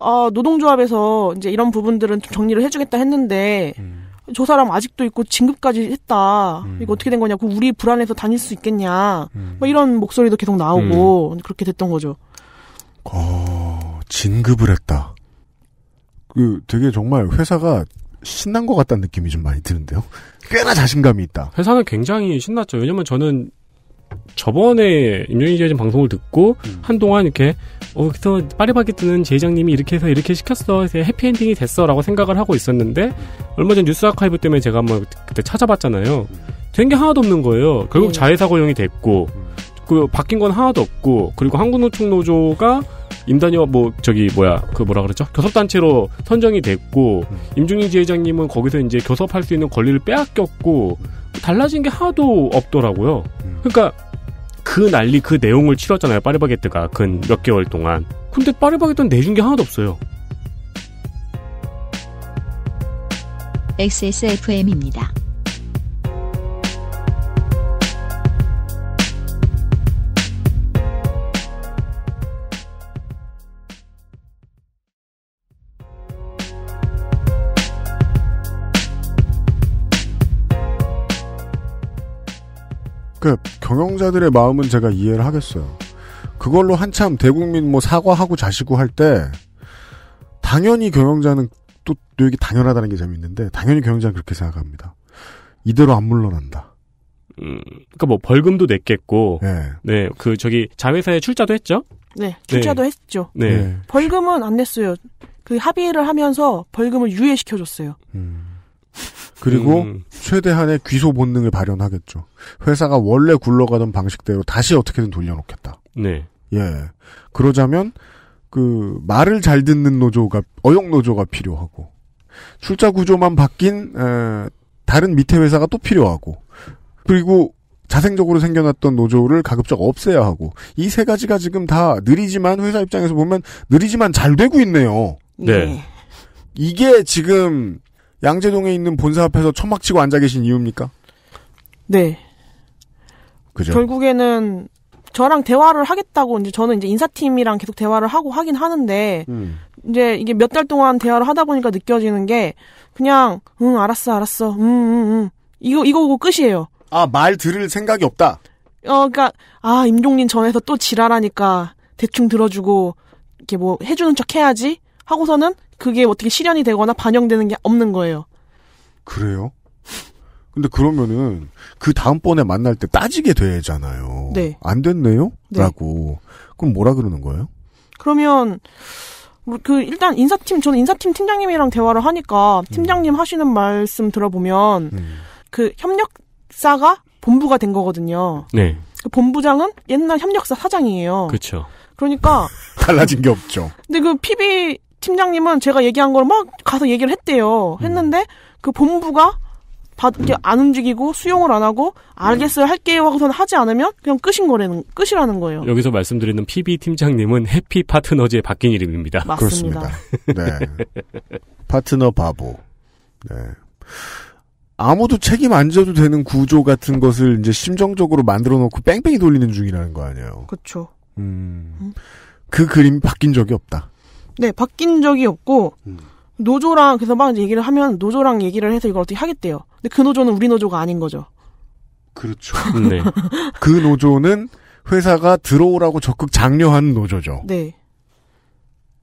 어, 노동조합에서 이제 이런 부분들은 좀 정리를 해주겠다 했는데 음. 저 사람 아직도 있고 진급까지 했다. 음. 이거 어떻게 된 거냐고 우리 불안해서 다닐 수 있겠냐. 음. 뭐 이런 목소리도 계속 나오고 음. 그렇게 됐던 거죠. 어... 진급을 했다. 그 되게 정말 회사가 신난 것 같다는 느낌이 좀 많이 드는데요. 꽤나 자신감이 있다. 회사는 굉장히 신났죠. 왜냐면 저는 저번에 임종희 기자 방송을 듣고 음. 한동안 이렇게 어 그래서 파리바게뜨는 제장님이 이렇게 해서 이렇게 시켰어 이제 해피엔딩이 됐어라고 생각을 하고 있었는데 얼마 전 뉴스 아카이브 때문에 제가 한번 그때 찾아봤잖아요. 된 게 하나도 없는 거예요. 결국 음. 자회사 고용이 됐고 음. 그 바뀐 건 하나도 없고 그리고 한국노총 노조가 임단와뭐 저기 뭐야 그 뭐라 그랬죠 교섭단체로 선정이 됐고 음. 임중희 지회장님은 거기서 이제 교섭할 수 있는 권리를 빼앗겼고 달라진 게 하나도 없더라고요. 음. 그러니까 그 난리 그 내용을 치렀잖아요 파리바게뜨가 근 몇 개월 동안. 근데 파리바게뜨는 내준 게 하나도 없어요. XSFM입니다. 그 경영자들의 마음은 제가 이해를 하겠어요. 그걸로 한참 대국민 뭐 사과하고 자시고 할 때 당연히 경영자는 또, 또 여기 당연하다는 게 재밌는데 당연히 경영자는 그렇게 생각합니다. 이대로 안 물러난다. 음, 그러니까 뭐 벌금도 냈겠고, 네, 네, 그 저기 자회사에 출자도 했죠. 네, 네. 출자도 네. 했죠. 네. 네. 벌금은 안 냈어요. 그 합의를 하면서 벌금을 유예시켜줬어요. 음. 그리고 음. 최대한의 귀소 본능을 발현하겠죠. 회사가 원래 굴러가던 방식대로 다시 어떻게든 돌려놓겠다. 네. 예. 그러자면 그 말을 잘 듣는 노조가 어용 노조가 필요하고 출자 구조만 바뀐 에, 다른 밑에 회사가 또 필요하고 그리고 자생적으로 생겨났던 노조를 가급적 없애야 하고 이 세 가지가 지금 다 느리지만 회사 입장에서 보면 느리지만 잘 되고 있네요. 네. 예. 이게 지금 양재동에 있는 본사 앞에서 천막 치고 앉아 계신 이유입니까? 네. 그죠. 결국에는 저랑 대화를 하겠다고 이제 저는 이제 인사팀이랑 계속 대화를 하고 하긴 하는데 음. 이제 이게 몇 달 동안 대화를 하다 보니까 느껴지는 게 그냥 응 알았어 알았어 음, 음, 음. 이거 이거고 끝이에요. 아 말 들을 생각이 없다. 어 그러니까 아 임종린 전에서 또 지랄하니까 대충 들어주고 이렇게 뭐 해주는 척 해야지 하고서는 그게 어떻게 실현이 되거나 반영되는 게 없는 거예요. 그래요? 근데 그러면은 그 다음번에 만날 때 따지게 되잖아요. 네. 안 됐네요? 네. 라고. 그럼 뭐라 그러는 거예요? 그러면 뭐 그 일단 인사팀 저는 인사팀 팀장님이랑 대화를 하니까 팀장님 음. 하시는 말씀 들어보면 음. 그 협력사가 본부가 된 거거든요. 네. 그 본부장은 옛날 협력사 사장이에요. 그렇죠. 그러니까 *laughs* 달라진 게 없죠. 근데 그 PB 팀장님은 제가 얘기한 걸 막 가서 얘기를 했대요. 음. 했는데 그 본부가 안 움직이고 수용을 안 하고 알겠어요 할게요 하고선 하지 않으면 그냥 끝인 거라는 끝이라는 거예요. 여기서 말씀드리는 PB 팀장님은 해피 파트너즈의 바뀐 이름입니다. 맞습니다. 그렇습니다. 네. 파트너 바보. 네. 아무도 책임 안 져도 되는 구조 같은 것을 이제 심정적으로 만들어 놓고 뺑뺑이 돌리는 중이라는 거 아니에요. 그렇죠. 음. 그 그림이 바뀐 적이 없다. 네, 바뀐 적이 없고 음. 노조랑 그래서 막 얘기를 하면 노조랑 얘기를 해서 이걸 어떻게 하겠대요. 근데 그 노조는 우리 노조가 아닌 거죠. 그렇죠. *laughs* 네. *laughs* 그 노조는 회사가 들어오라고 적극 장려한 노조죠. 네.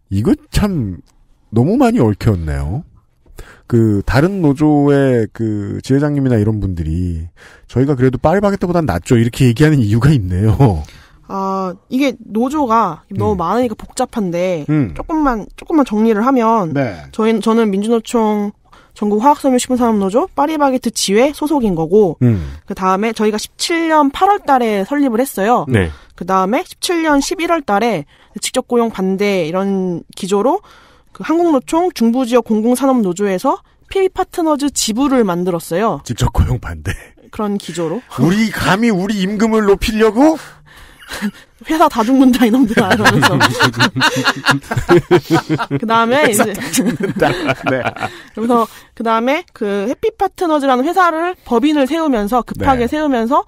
이거 참 너무 많이 얽혔네요. 그 다른 노조의 그 지회장님이나 이런 분들이 저희가 그래도 파리바게뜨보단 낫죠 이렇게 얘기하는 이유가 있네요. *laughs* 아, 이게 노조가 너무 음. 많으니까 복잡한데 음. 조금만 조금만 정리를 하면 네. 저희 저는 민주노총 전국 화학섬유 식품 산업 노조 파리바게트 지회 소속인 거고 음. 그 다음에 저희가 17년 8월달에 설립을 했어요. 네. 그 다음에 17년 11월달에 직접 고용 반대 이런 기조로 그 한국노총 중부지역 공공산업 노조에서 피비 파트너즈 지부를 만들었어요. 직접 고용 반대. 그런 기조로. 우리 감히 우리 임금을 높이려고 *laughs* 회사 다중는다 이놈들아 이러면서 *laughs* 그 다음에 이제 *laughs* 네. 그래서 그 다음에 그 해피 파트너즈라는 회사를 법인을 세우면서 급하게 네. 세우면서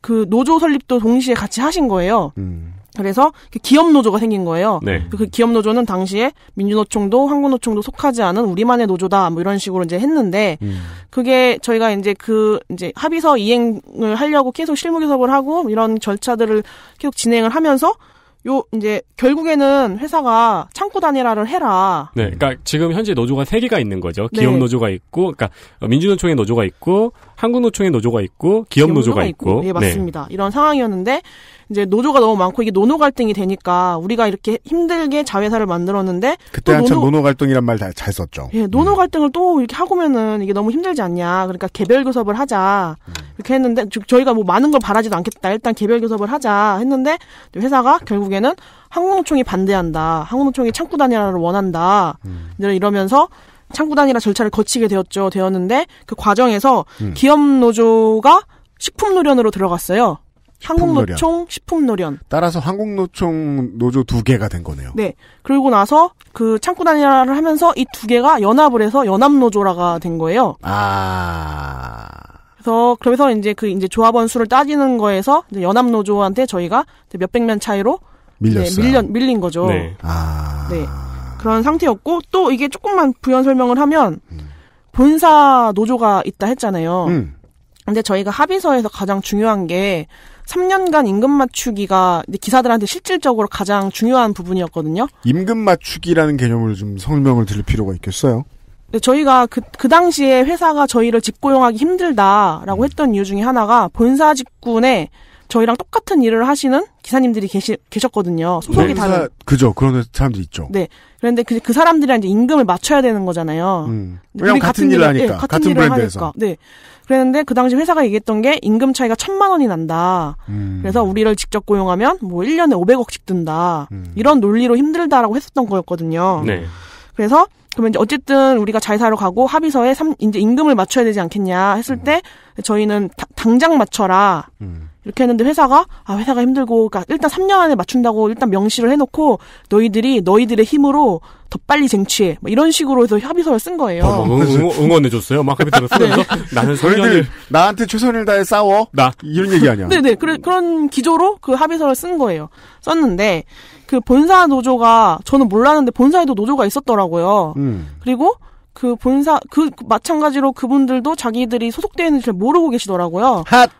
그 노조 설립도 동시에 같이 하신 거예요. 음. 그래서 그 기업 노조가 생긴 거예요. 네. 그, 그 기업 노조는 당시에 민주노총도 한국노총도 속하지 않은 우리만의 노조다 뭐 이런 식으로 이제 했는데 음. 그게 저희가 이제 그 이제 합의서 이행을 하려고 계속 실무교섭을 하고 이런 절차들을 계속 진행을 하면서 요 이제 결국에는 회사가 창구 단일화를 해라. 네, 그러니까 지금 현재 노조가 세 개가 있는 거죠. 네. 기업 네. 노조가 있고, 그러니까 민주노총의 노조가 있고, 한국노총의 노조가 있고, 기업, 기업 노조가, 노조가 있고. 있고. 네, 맞습니다. 네. 이런 상황이었는데 이제 노조가 너무 많고 이게 노노 갈등이 되니까 우리가 이렇게 힘들게 자회사를 만들었는데 그때 한참 노노, 노노 갈등이란 말 잘 썼죠. 예, 노노 음. 갈등을 또 이렇게 하고면은 이게 너무 힘들지 않냐. 그러니까 개별 교섭을 하자 음. 이렇게 했는데 저희가 뭐 많은 걸 바라지도 않겠다. 일단 개별 교섭을 하자 했는데 회사가 결국에는 항공노총이 반대한다. 항공노총이 창구 단일화를 원한다. 음. 이러면서 창구 단일화 절차를 거치게 되었죠. 되었는데 그 과정에서 음. 기업 노조가 식품 노련으로 들어갔어요. 한국노총 식품노련. 따라서 한국노총 노조 두 개가 된 거네요. 네. 그리고 나서 그 창구 단일화를 하면서 이 두 개가 연합을 해서 연합노조라가 된 거예요. 아. 그래서 그래서 이제 그 이제 조합원 수를 따지는 거에서 연합 노조한테 저희가 몇백 명 차이로 네, 밀렸어요. 네, 밀려, 밀린 거죠. 네. 아. 네. 그런 상태였고 또 이게 조금만 부연 설명을 하면 음. 본사 노조가 있다 했잖아요. 음. 근데 저희가 합의서에서 가장 중요한 게 3년간 임금 맞추기가 기사들한테 실질적으로 가장 중요한 부분이었거든요. 임금 맞추기라는 개념을 좀 설명을 드릴 필요가 있겠어요. 네, 저희가 그, 그 당시에 회사가 저희를 직고용하기 힘들다라고 음. 했던 이유 중에 하나가 본사 직군에 저희랑 똑같은 일을 하시는 기사님들이 계시, 계셨거든요. 소속이 네. 다른. 그죠. 그런 사람들 있죠. 네. 그런데 그, 그 사람들이랑 이제 임금을 맞춰야 되는 거잖아요. 음. 왜냐면 같은, 일을 하니까. 네, 같은, 같은, 일을 브랜드에서. 하니까. 네. 그랬는데 그 당시 회사가 얘기했던 게 임금 차이가 천만 원이 난다. 음. 그래서 우리를 직접 고용하면 뭐 1년에 500억씩 든다. 음. 이런 논리로 힘들다라고 했었던 거였거든요. 네. 그래서 그러면 이제 어쨌든 우리가 잘사러 가고 합의서에 삼, 이제 임금을 맞춰야 되지 않겠냐 했을 음. 때 저희는 다, 당장 맞춰라. 음. 이렇게 했는데 회사가 아 회사가 힘들고 그러니까 일단 3년 안에 맞춘다고 일단 명시를 해놓고 너희들이 너희들의 힘으로 더 빨리 쟁취해 뭐 이런 식으로 해서 협의서를 쓴 거예요. 어, 응, 응원, 해줬어요. 막 협의서를 *laughs* 네. 쓰면서 네. 나는 3년을 나한테 최선을 다해 싸워 나 이런 얘기 아니야. *laughs* 네네 그래, 그런 기조로 그 합의서를 쓴 거예요. 썼는데 그 본사 노조가 저는 몰랐는데 본사에도 노조가 있었더라고요. 음. 그리고 그 본사 그, 그 마찬가지로 그분들도 자기들이 소속되어 있는지 잘 모르고 계시더라고요. 핫.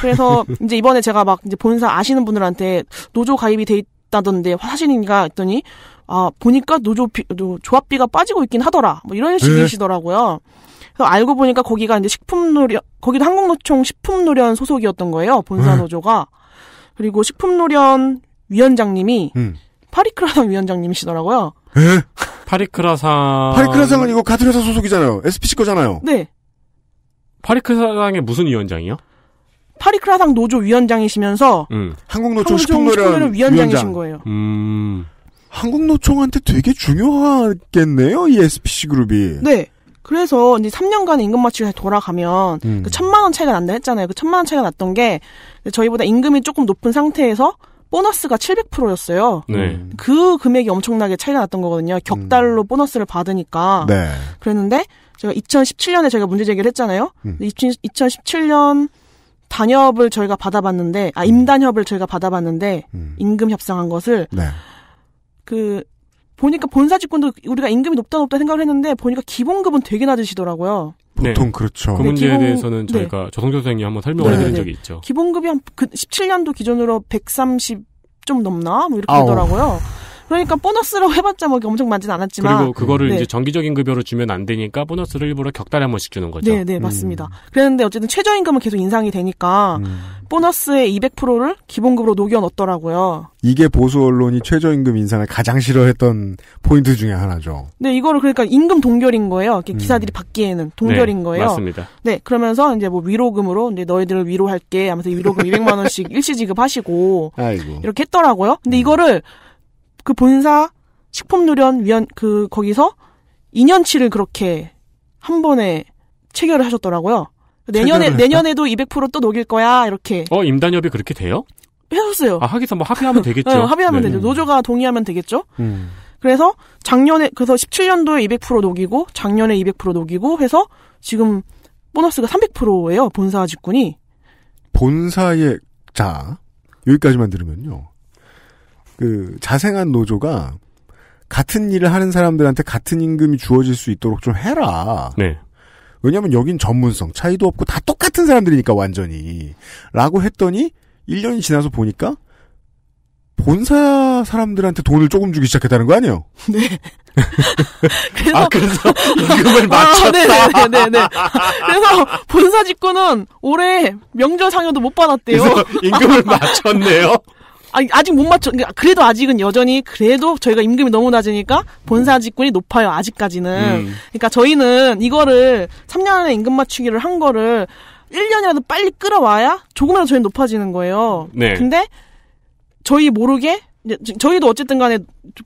그래서 *laughs* 이제 이번에 제가 막 이제 본사 아시는 분들한테 노조 가입이 돼 있다던데 사실인가 했더니 아 보니까 노조 비, 조합비가 빠지고 있긴 하더라. 뭐 이런 네. 식이시더라고요. 그래서 알고 보니까 거기가 이제 식품노련 거기도 한국노총 식품노련 소속이었던 거예요. 본사 네. 노조가 그리고 식품노련 위원장님이 음. 파리크라상 위원장님이시더라고요. 에? *laughs* 파리크라상. 파리크라상은 이거 같드 회사 소속이잖아요. SPC 거잖아요. 네. 파리크라상의 무슨 위원장이요? 파리크라상 노조 위원장이시면서 음. 한국노총 식품노련 위원장이신 위원장. 거예요. 음. 한국노총한테 되게 중요하겠네요, 이 SPC 그룹이. 네. 그래서 이제 3년간 임금 맞추기 돌아가면 음. 그 천만 원 차이가 난다 했잖아요. 그 천만 원 차이가 났던 게 저희보다 임금이 조금 높은 상태에서 보너스가 700%였어요. 네. 그 금액이 엄청나게 차이가 났던 거거든요. 격달로 음. 보너스를 받으니까. 네. 그랬는데 제가 2017년에 제가 문제 제기를 했잖아요. 음. 2017년 단협을 저희가 받아봤는데 아 음. 임단협을 저희가 받아봤는데 음. 임금 협상한 것을 네. 그 보니까 본사직군도 우리가 임금이 높다 높다 생각을 했는데 보니까 기본급은 되게 낮으시더라고요. 보통 네. 그렇죠. 그 문제에 기본... 대해서는 네. 저희가 네. 조성조 선생님이 한번 설명을 네. 해드린 적이 있죠. 기본급이 한 그 17년도 기준으로 130 좀 넘나? 뭐 이렇게 되더라고요. 그러니까 보너스로 해봤자 뭐 엄청 많진 않았지만 그리고 그거를 네. 이제 정기적인 급여로 주면 안 되니까 보너스를 일부러 격달에 한 번씩 주는 거죠. 네, 네, 음. 맞습니다. 그랬는데 어쨌든 최저임금은 계속 인상이 되니까 음. 보너스의 200%를 기본급으로 녹여 넣더라고요. 이게 보수 언론이 최저임금 인상을 가장 싫어했던 포인트 중에 하나죠. 네, 이거를 그러니까 임금 동결인 거예요. 음. 기사들이 받기에는 동결인 네, 거예요. 맞습니다. 네, 그러면서 이제 뭐 위로금으로 이제 너희들을 위로할게 하면서 위로금 200만 원씩 *laughs* 일시 지급하시고 아이고. 이렇게 했더라고요. 근데 음. 이거를 그 본사 식품노련위원 그 거기서 2년치를 그렇게 한 번에 체결을 하셨더라고요. 내년에 내년에도 200%또 녹일 거야 이렇게. 어 임단협이 그렇게 돼요? 해줬어요. 아 하기서 뭐 합의하면 되겠죠. 네, *laughs* 합의하면 네. 되죠. 노조가 동의하면 되겠죠. 음. 그래서 작년에 그래서 17년도에 200% 녹이고 작년에 200% 녹이고 해서 지금 보너스가 300%예요. 본사 직군이. 본사의 자 여기까지만 들으면요. 그 자생한 노조가 같은 일을 하는 사람들한테 같은 임금이 주어질 수 있도록 좀 해라. 네. 왜냐면 여긴 전문성 차이도 없고 다 똑같은 사람들이니까 완전히 라고 했더니 1년이 지나서 보니까 본사 사람들한테 돈을 조금 주기 시작했다는 거 아니에요? 네. *laughs* 그래서, 아, 그래서 임금을 맞췄다. 아, 네네네네. 네, 네, 네, 그래서 본사 직구는 올해 명절 상여도 못 받았대요. 임금을 맞췄네요. *laughs* 아, 아직 못 맞춰. 그러니까 그래도 아직은 여전히 그래도 저희가 임금이 너무 낮으니까 본사직군이 높아요. 아직까지는. 음. 그러니까 저희는 이거를 3년 안에 임금 맞추기를 한 거를 1년이라도 빨리 끌어와야 조금이라도 저희 는 높아지는 거예요. 네. 근데 저희 모르게 저희도 어쨌든 간에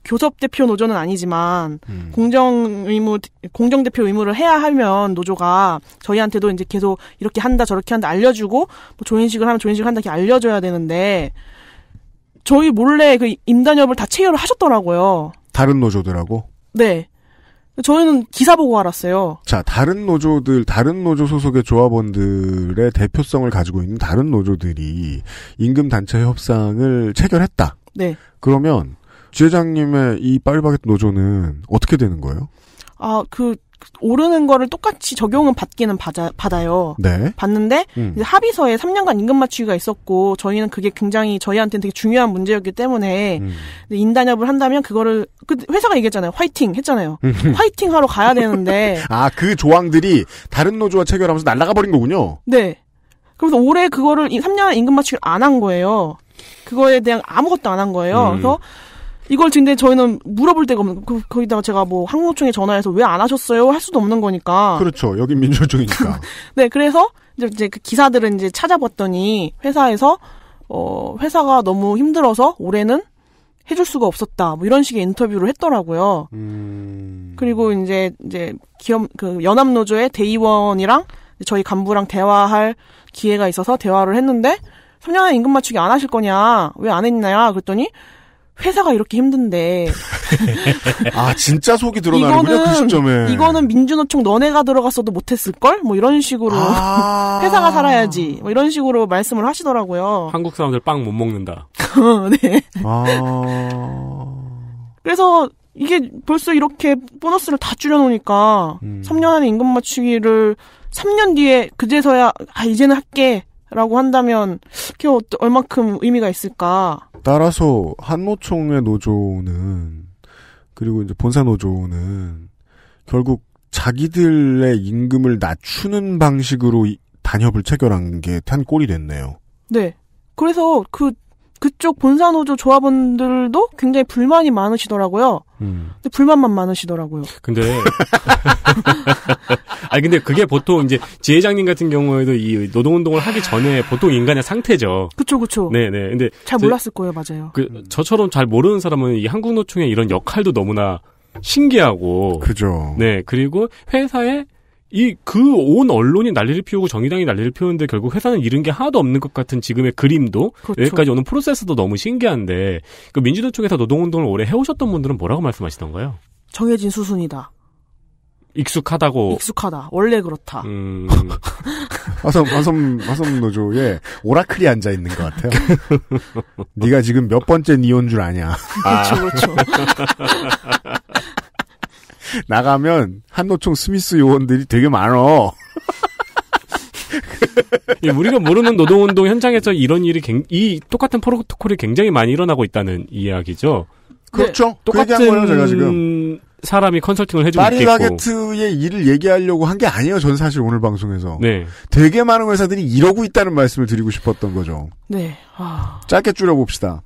교섭 대표 노조는 아니지만 음. 공정 의무 공정 대표 의무를 해야 하면 노조가 저희한테도 이제 계속 이렇게 한다 저렇게 한다 알려주고 뭐 조인식을 하면 조인식을 한다 이렇게 알려줘야 되는데 저희 몰래 그 임단협을 다 체결을 하셨더라고요. 다른 노조들하고? 네. 저희는 기사 보고 알았어요. 자, 다른 노조들, 다른 노조 소속의 조합원들의 대표성을 가지고 있는 다른 노조들이 임금 단체 협상을 체결했다. 네. 그러면 지회장님의 이 파리바게트 노조는 어떻게 되는 거예요? 아, 그 오르는 거를 똑같이 적용은 받기는 받아, 받아요. 네. 받는데 음. 합의서에 3년간 임금 맞추기가 있었고 저희는 그게 굉장히 저희한테는 되게 중요한 문제였기 때문에 음. 인단협을 한다면 그거를 그 회사가 얘기했잖아요. 화이팅 했잖아요. 음. *laughs* 화이팅 하러 가야 되는데 *laughs* 아 그 조항들이 다른 노조와 체결하면서 날라가 버린 거군요. 네. 그래서 올해 그거를 3년 임금 맞추기를 안 한 거예요. 그거에 대한 아무것도 안 한 거예요. 음. 그래서 이걸 근데 저희는 물어볼 데가 없는 그, 거기다가 제가 뭐 항공청에 전화해서 왜 안 하셨어요 할 수도 없는 거니까 그렇죠 여기 민주주의니까 *laughs* 네 그래서 이제, 이제 그 기사들은 이제 찾아봤더니 회사에서 어 회사가 너무 힘들어서 올해는 해줄 수가 없었다. 뭐 이런 식의 인터뷰를 했더라고요. 음... 그리고 이제 이제 기업 그 연합 노조의 대의원이랑 저희 간부랑 대화할 기회가 있어서 대화를 했는데 3년 임금 맞추기 안 하실 거냐? 왜 안 했냐? 그랬더니 회사가 이렇게 힘든데. *laughs* 아, 진짜 속이 드러나는군요, 그 시점에. 이거는 민주노총 너네가 들어갔어도 못했을걸? 뭐 이런 식으로. 아~ *laughs* 회사가 살아야지. 뭐 이런 식으로 말씀을 하시더라고요. 한국 사람들 빵 못 먹는다. *laughs* 네. 아. 그래서 이게 벌써 이렇게 보너스를 다 줄여놓으니까 음. 3년 안에 임금 맞추기를 3년 뒤에 그제서야 아 이제는 할게 라고 한다면 그게 어, 얼마큼 의미가 있을까 따라서 한노총의 노조는 그리고 이제 본사 노조는 결국 자기들의 임금을 낮추는 방식으로 단협을 체결한 게탄 꼴이 됐네요. 네. 그래서 그 그쪽 본사노조 조합원들도 굉장히 불만이 많으시더라고요. 음. 근데 불만만 많으시더라고요. 근데 *laughs* 아니 근데 그게 보통 이제 지회장님 같은 경우에도 이 노동 운동을 하기 전에 보통 인간의 상태죠. 그쵸 그쵸. 네네. 네. 근데 잘 몰랐을 거예요, 맞아요. 그 음. 저처럼 잘 모르는 사람은 이 한국노총의 이런 역할도 너무나 신기하고 그죠. 네 그리고 회사에 이그온 언론이 난리를 피우고 정의당이 난리를 피우는데 결국 회사는 잃은 게 하나도 없는 것 같은 지금의 그림도 그렇죠. 여기까지 오는 프로세스도 너무 신기한데 그 민주당 쪽에서 노동운동을 오래 해오셨던 분들은 뭐라고 말씀하시던가요? 정해진 수순이다. 익숙하다고. 익숙하다. 원래 그렇다. 음... *laughs* 화성, 화성, 화성 노조에 오라클이 앉아 있는 것 같아요. *laughs* 네가 지금 몇 번째 니온 줄 아냐. 그렇죠, 그렇죠. *laughs* 나가면 한노총 스미스 요원들이 되게 많어. 우리가 모르는 노동운동 현장에서 이런 일이 이 똑같은 프로토콜이 굉장히 많이 일어나고 있다는 이야기죠. 네, 그렇죠. 그 똑같은 그 거예요, 제가 지금. 사람이 컨설팅을 해주고 있고 마리바게트의 일을 얘기하려고 한 게 아니에요. 전 사실 오늘 방송에서 네. 되게 많은 회사들이 이러고 있다는 말씀을 드리고 싶었던 거죠. 네. 아... 짧게 줄여봅시다.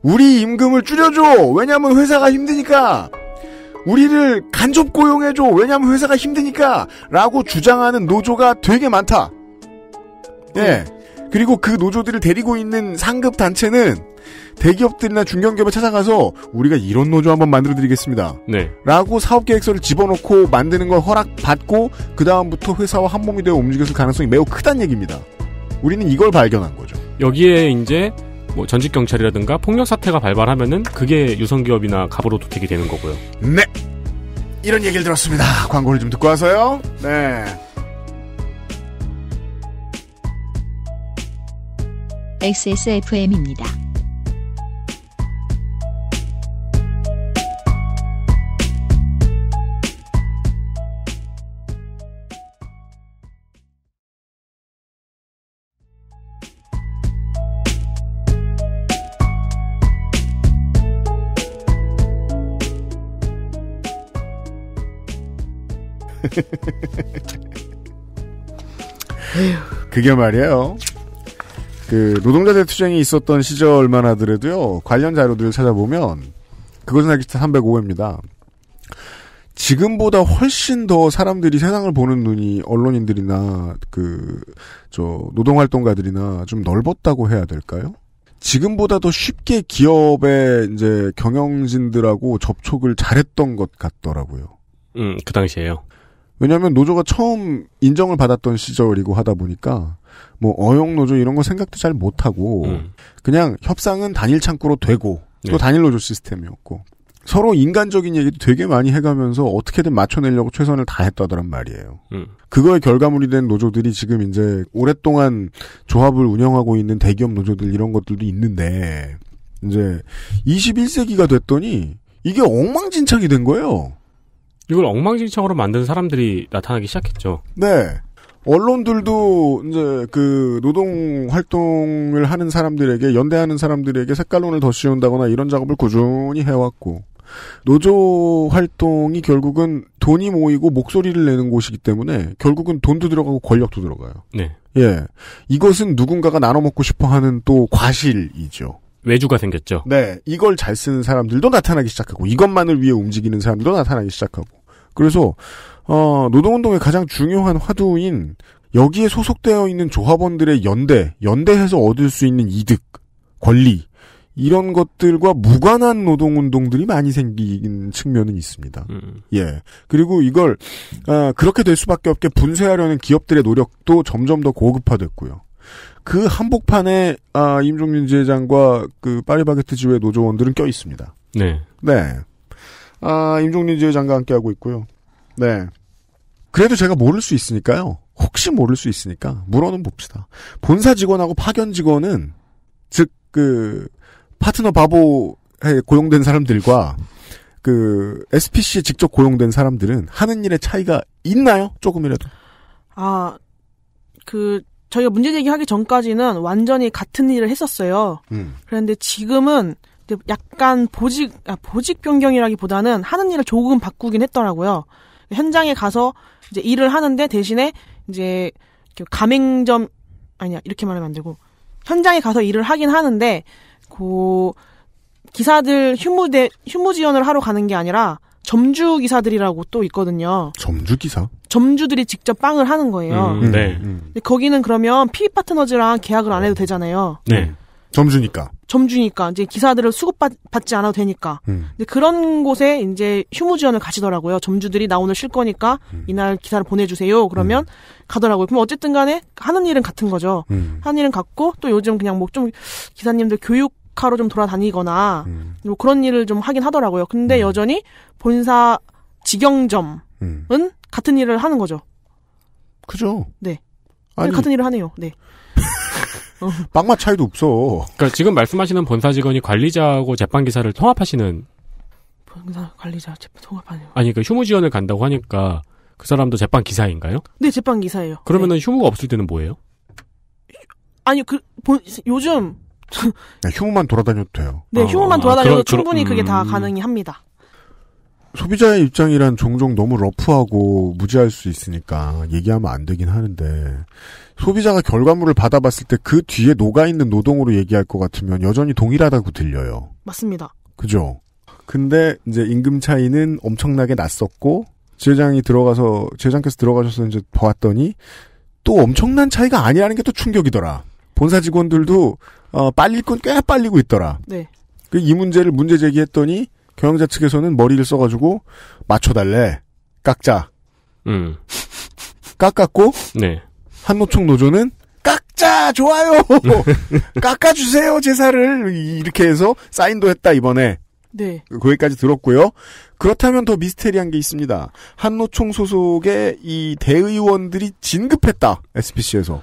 우리 임금을 줄여줘. 왜냐하면 회사가 힘드니까. 우리를 간접 고용해줘. 왜냐하면 회사가 힘드니까. 라고 주장하는 노조가 되게 많다. 예. 음. 그리고 그 노조들을 데리고 있는 상급 단체는 대기업들이나 중견기업에 찾아가서 우리가 이런 노조 한번 만들어 드리겠습니다. 네. 라고 사업 계획서를 집어넣고 만드는 걸 허락받고 그다음부터 회사와 한 몸이 되어 움직였을 가능성이 매우 크다는 얘기입니다. 우리는 이걸 발견한 거죠. 여기에 이제 뭐 전직 경찰이라든가 폭력 사태가 발발하면은 그게 유성기업이나 갑으로 도택이 되는 거고요. 네. 이런 얘기를 들었습니다. 광고를 좀 듣고 와서요. 네. XSFM입니다. *laughs* 그게 말이에요. 그 노동자 대투쟁이 있었던 시절만 하더라도요 관련 자료들을 찾아보면 그것은 아기싫 305회입니다. 지금보다 훨씬 더 사람들이 세상을 보는 눈이 언론인들이나 그 저 노동 활동가들이나 좀 넓었다고 해야 될까요? 지금보다 더 쉽게 기업의 이제 경영진들하고 접촉을 잘했던 것 같더라고요. 음, 그 당시에요. 왜냐하면 노조가 처음 인정을 받았던 시절이고 하다 보니까 뭐 어용 노조 이런 거 생각도 잘 못하고 음. 그냥 협상은 단일 창구로 되고 또 네. 단일 노조 시스템이었고 서로 인간적인 얘기도 되게 많이 해가면서 어떻게든 맞춰내려고 최선을 다했다더란 말이에요. 음. 그거의 결과물이 된 노조들이 지금 이제 오랫동안 조합을 운영하고 있는 대기업 노조들 이런 것들도 있는데 이제 21세기가 됐더니 이게 엉망진창이 된 거예요. 이걸 엉망진창으로 만든 사람들이 나타나기 시작했죠. 네. 언론들도 이제 그 노동 활동을 하는 사람들에게 연대하는 사람들에게 색깔론을 더 씌운다거나 이런 작업을 꾸준히 해왔고 노조 활동이 결국은 돈이 모이고 목소리를 내는 곳이기 때문에 결국은 돈도 들어가고 권력도 들어가요. 네. 예. 이것은 누군가가 나눠 먹고 싶어 하는 또 과실이죠. 외주가 생겼죠. 네. 이걸 잘 쓰는 사람들도 나타나기 시작하고 이것만을 위해 움직이는 사람들도 나타나기 시작하고 그래서 어, 노동운동의 가장 중요한 화두인 여기에 소속되어 있는 조합원들의 연대, 연대해서 얻을 수 있는 이득, 권리 이런 것들과 무관한 노동운동들이 많이 생긴 측면은 있습니다. 음. 예. 그리고 이걸 아, 그렇게 될 수밖에 없게 분쇄하려는 기업들의 노력도 점점 더 고급화됐고요. 그 한복판에 아, 임종윤 지회장과 그 파리바게트 지회 노조원들은 껴 있습니다. 네. 네. 아, 임종민 지회장과 함께하고 있고요. 네. 그래도 제가 모를 수 있으니까요. 혹시 모를 수 있으니까 물어는 봅시다. 본사 직원하고 파견 직원은 즉 그 파트너 바보에 고용된 사람들과 그 SPC에 직접 고용된 사람들은 하는 일의 차이가 있나요? 조금이라도. 아, 그 저희가 문제 제기하기 전까지는 완전히 같은 일을 했었어요. 음. 그런데 지금은 그 약간 보직 아, 보직 변경이라기보다는 하는 일을 조금 바꾸긴 했더라고요. 현장에 가서 이제 일을 하는데 대신에 이제 그 가맹점 아니야 이렇게 말하면 안 되고 현장에 가서 일을 하긴 하는데 고 기사들 휴무대 휴무 지원을 하러 가는 게 아니라 점주 기사들이라고 또 있거든요. 점주 기사? 점주들이 직접 빵을 하는 거예요. 음, 네. 음. 거기는 그러면 피 파트너즈랑 계약을 안 해도 되잖아요. 네. 점주니까. 점주니까 이제 기사들을 수급받지 않아도 되니까. 음. 근데 그런 곳에 이제 휴무 지원을 가시더라고요. 점주들이 나 오늘 쉴 거니까 음. 이날 기사를 보내주세요. 그러면 음. 가더라고요. 그럼 어쨌든간에 하는 일은 같은 거죠. 음. 하는 일은 같고 또 요즘 그냥 뭐 좀 기사님들 교육 하러 좀 돌아다니거나 음. 뭐 그런 일을 좀 하긴 하더라고요. 근데 음. 여전히 본사 직영점은 같은 일을 하는 거죠. 그죠? 네. 아니, 같은 일을 하네요. 네. *laughs* *laughs* 빵맛 차이도 없어. 그러니까 지금 말씀하시는 본사 직원이 관리자하고 재판 기사를 통합하시는 본사 관리자 재판 통합하는 아니 그러니까 휴무 지원을 간다고 하니까 그 사람도 재판 기사인가요? 네, 재판 기사예요. 그러면은 네. 휴무가 없을 때는 뭐예요? 아니 그 본, 요즘 네, 휴무만 돌아다녀도 돼요. 네, 어, 휴무만 아, 돌아다녀도 아, 그런, 충분히 그런, 음... 그게 다가능 합니다. 소비자의 입장이란 종종 너무 러프하고 무지할 수 있으니까 얘기하면 안 되긴 하는데 소비자가 결과물을 받아봤을 때 그 뒤에 녹아 있는 노동으로 얘기할 것 같으면 여전히 동일하다고 들려요. 맞습니다. 그죠? 근데 이제 임금 차이는 엄청나게 났었고 제장이 들어가서 제장께서 들어가셔서 이제 보더니또 엄청난 차이가 아니라는 게 또 충격이더라. 본사 직원들도 어, 빨릴 건 꽤 빨리고 있더라. 네. 그 이 문제를 문제 제기했더니 경영자 측에서는 머리를 써가지고 맞춰달래 깎자. 음. 깎았고 네. 한노총 노조는 깎자 좋아요 *laughs* 깎아주세요 제사를 이렇게 해서 사인도 했다 이번에 네. 거기까지 들었고요. 그렇다면 더 미스테리한 게 있습니다. 한노총 소속의 이 대의원들이 진급했다. SPC에서.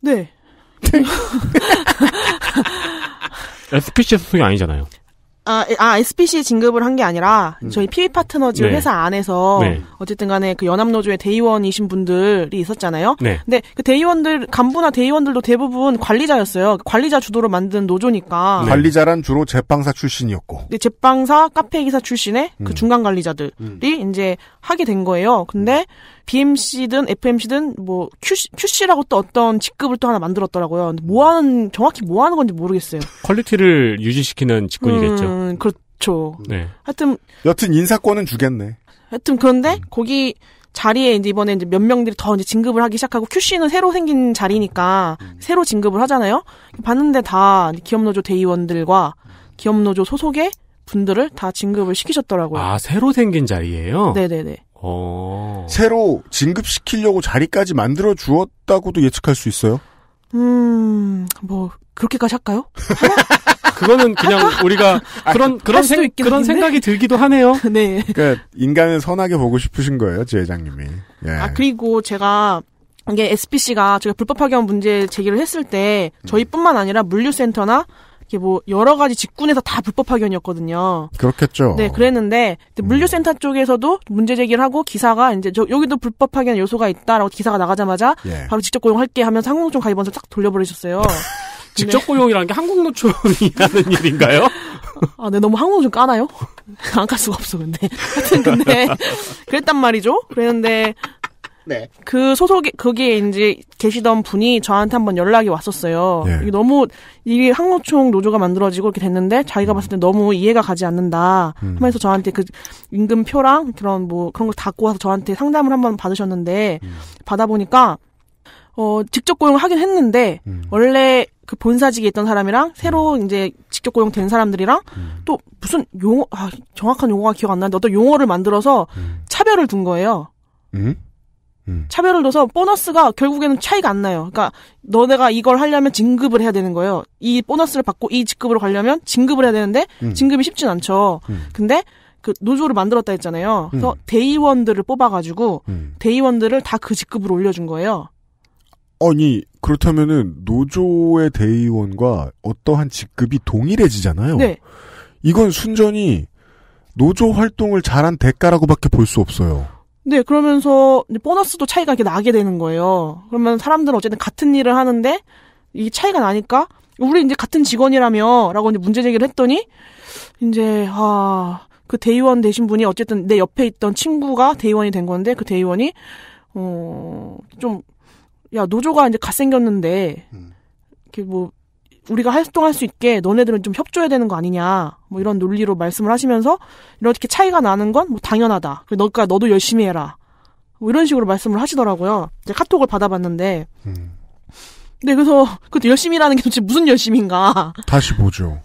네. 네. SPC *laughs* 소속이 아니잖아요. 아, 아, SPC 진급을 한 게 아니라 음. 저희 PB 파트너즈 네. 회사 안에서 네. 어쨌든 간에 그 연합노조의 대의원이신 분들이 있었잖아요. 네. 근데 그 대의원들 간부나 대의원들도 대부분 관리자였어요. 관리자 주도로 만든 노조니까. 네. 관리자란 주로 제빵사 출신이었고. 네, 제빵사, 카페 기사 출신의 그 음. 중간 관리자들이 음. 이제 하게 된 거예요. 근데 음. BMC든 FMC든 뭐 QC, QC라고 또 어떤 직급을 또 하나 만들었더라고요. 근데 뭐 하는 정확히 뭐 하는 건지 모르겠어요. 퀄리티를 유지시키는 직군이겠죠. 음, 그렇죠. 네. 하여튼 여튼 인사권은 주겠네. 하여튼 그런데 거기 자리에 이제 이번에 이제 몇 명들이 더 이제 진급을 하기 시작하고 QC는 새로 생긴 자리니까 음. 새로 진급을 하잖아요. 봤는데 다 기업노조 대의원들과 기업노조 소속의 분들을 다 진급을 시키셨더라고요. 아 새로 생긴 자리예요? 네네네. 오. 어. 새로 진급시키려고 자리까지 만들어 주었다고도 예측할 수 있어요. 음, 뭐 그렇게까지 할까요? *laughs* 그거는 그냥 우리가 아, 그런 그런 생, 그런 한데? 생각이 들기도 하네요. *laughs* 네. 그니까 인간을 선하게 보고 싶으신 거예요, 지회장님이. 예. 아 그리고 제가 이게 SPC가 제가 불법 파견 문제 제기를 했을 때 저희뿐만 아니라 물류센터나 이게 뭐 여러 가지 직군에서 다 불법 파견이었거든요. 그렇겠죠. 네, 그랬는데 물류센터 쪽에서도 문제 제기를 하고 기사가 이제 저, 여기도 불법 파견 요소가 있다라고 기사가 나가자마자 예. 바로 직접 고용할게 하면서 항공노총 가입원서 싹 돌려버리셨어요. *laughs* 직접 고용이라는 게 한국노총이 하는 *laughs* 일인가요? 아, 네, 너무 한국노총 까나요? *laughs* 안 깔 수가 없어, 근데. 하여튼, 근데, 그랬단 말이죠? 그랬는데, 네. 그 소속에 거기에 이제 계시던 분이 저한테 한번 연락이 왔었어요. 예. 이게 너무 이 항로총 노조가 만들어지고 이렇게 됐는데 자기가 음. 봤을 때 너무 이해가 가지 않는다 음. 하면서 저한테 그 임금표랑 그런 뭐 그런 걸다고와서 저한테 상담을 한번 받으셨는데 음. 받아보니까 어, 직접 고용을 하긴 했는데, 음. 원래 그 본사직에 있던 사람이랑, 새로 음. 이제 직접 고용된 사람들이랑, 음. 또 무슨 용어, 아, 정확한 용어가 기억 안 나는데, 어떤 용어를 만들어서 차별을 둔 거예요. 음? 음. 차별을 둬서 보너스가 결국에는 차이가 안 나요. 그러니까 너네가 이걸 하려면 진급을 해야 되는 거예요. 이 보너스를 받고 이 직급으로 가려면 진급을 해야 되는데 음. 진급이 쉽진 않죠. 음. 근데 그 노조를 만들었다 했잖아요. 그래서 음. 대의원들을 뽑아가지고 음. 대의원들을 다 그 직급으로 올려준 거예요. 아니 그렇다면은 노조의 대의원과 어떠한 직급이 동일해지잖아요. 네. 이건 순전히 노조 활동을 잘한 대가라고밖에 볼 수 없어요. 네, 그러면서 보너스도 차이가 이렇게 나게 되는 거예요. 그러면 사람들은 어쨌든 같은 일을 하는데 이 차이가 나니까 우리 이제 같은 직원이라며라고 이제 문제 제기를 했더니 이제 아, 그 대의원 되신 분이 어쨌든 내 옆에 있던 친구가 대의원이 된 건데 그 대의원이 어 좀 야 노조가 이제 갓생겼는데 음. 이렇게 뭐 우리가 활동할 수 있게 너네들은 좀 협조해야 되는 거 아니냐 뭐 이런 논리로 말씀을 하시면서 이렇게 차이가 나는 건 뭐 당연하다 그리고 너가 그러니까 너도 열심히 해라 뭐 이런 식으로 말씀을 하시더라고요 이제 카톡을 받아봤는데 음. 네 그래서 그것도 열심히라는 게 도대체 무슨 열심인가 다시 보죠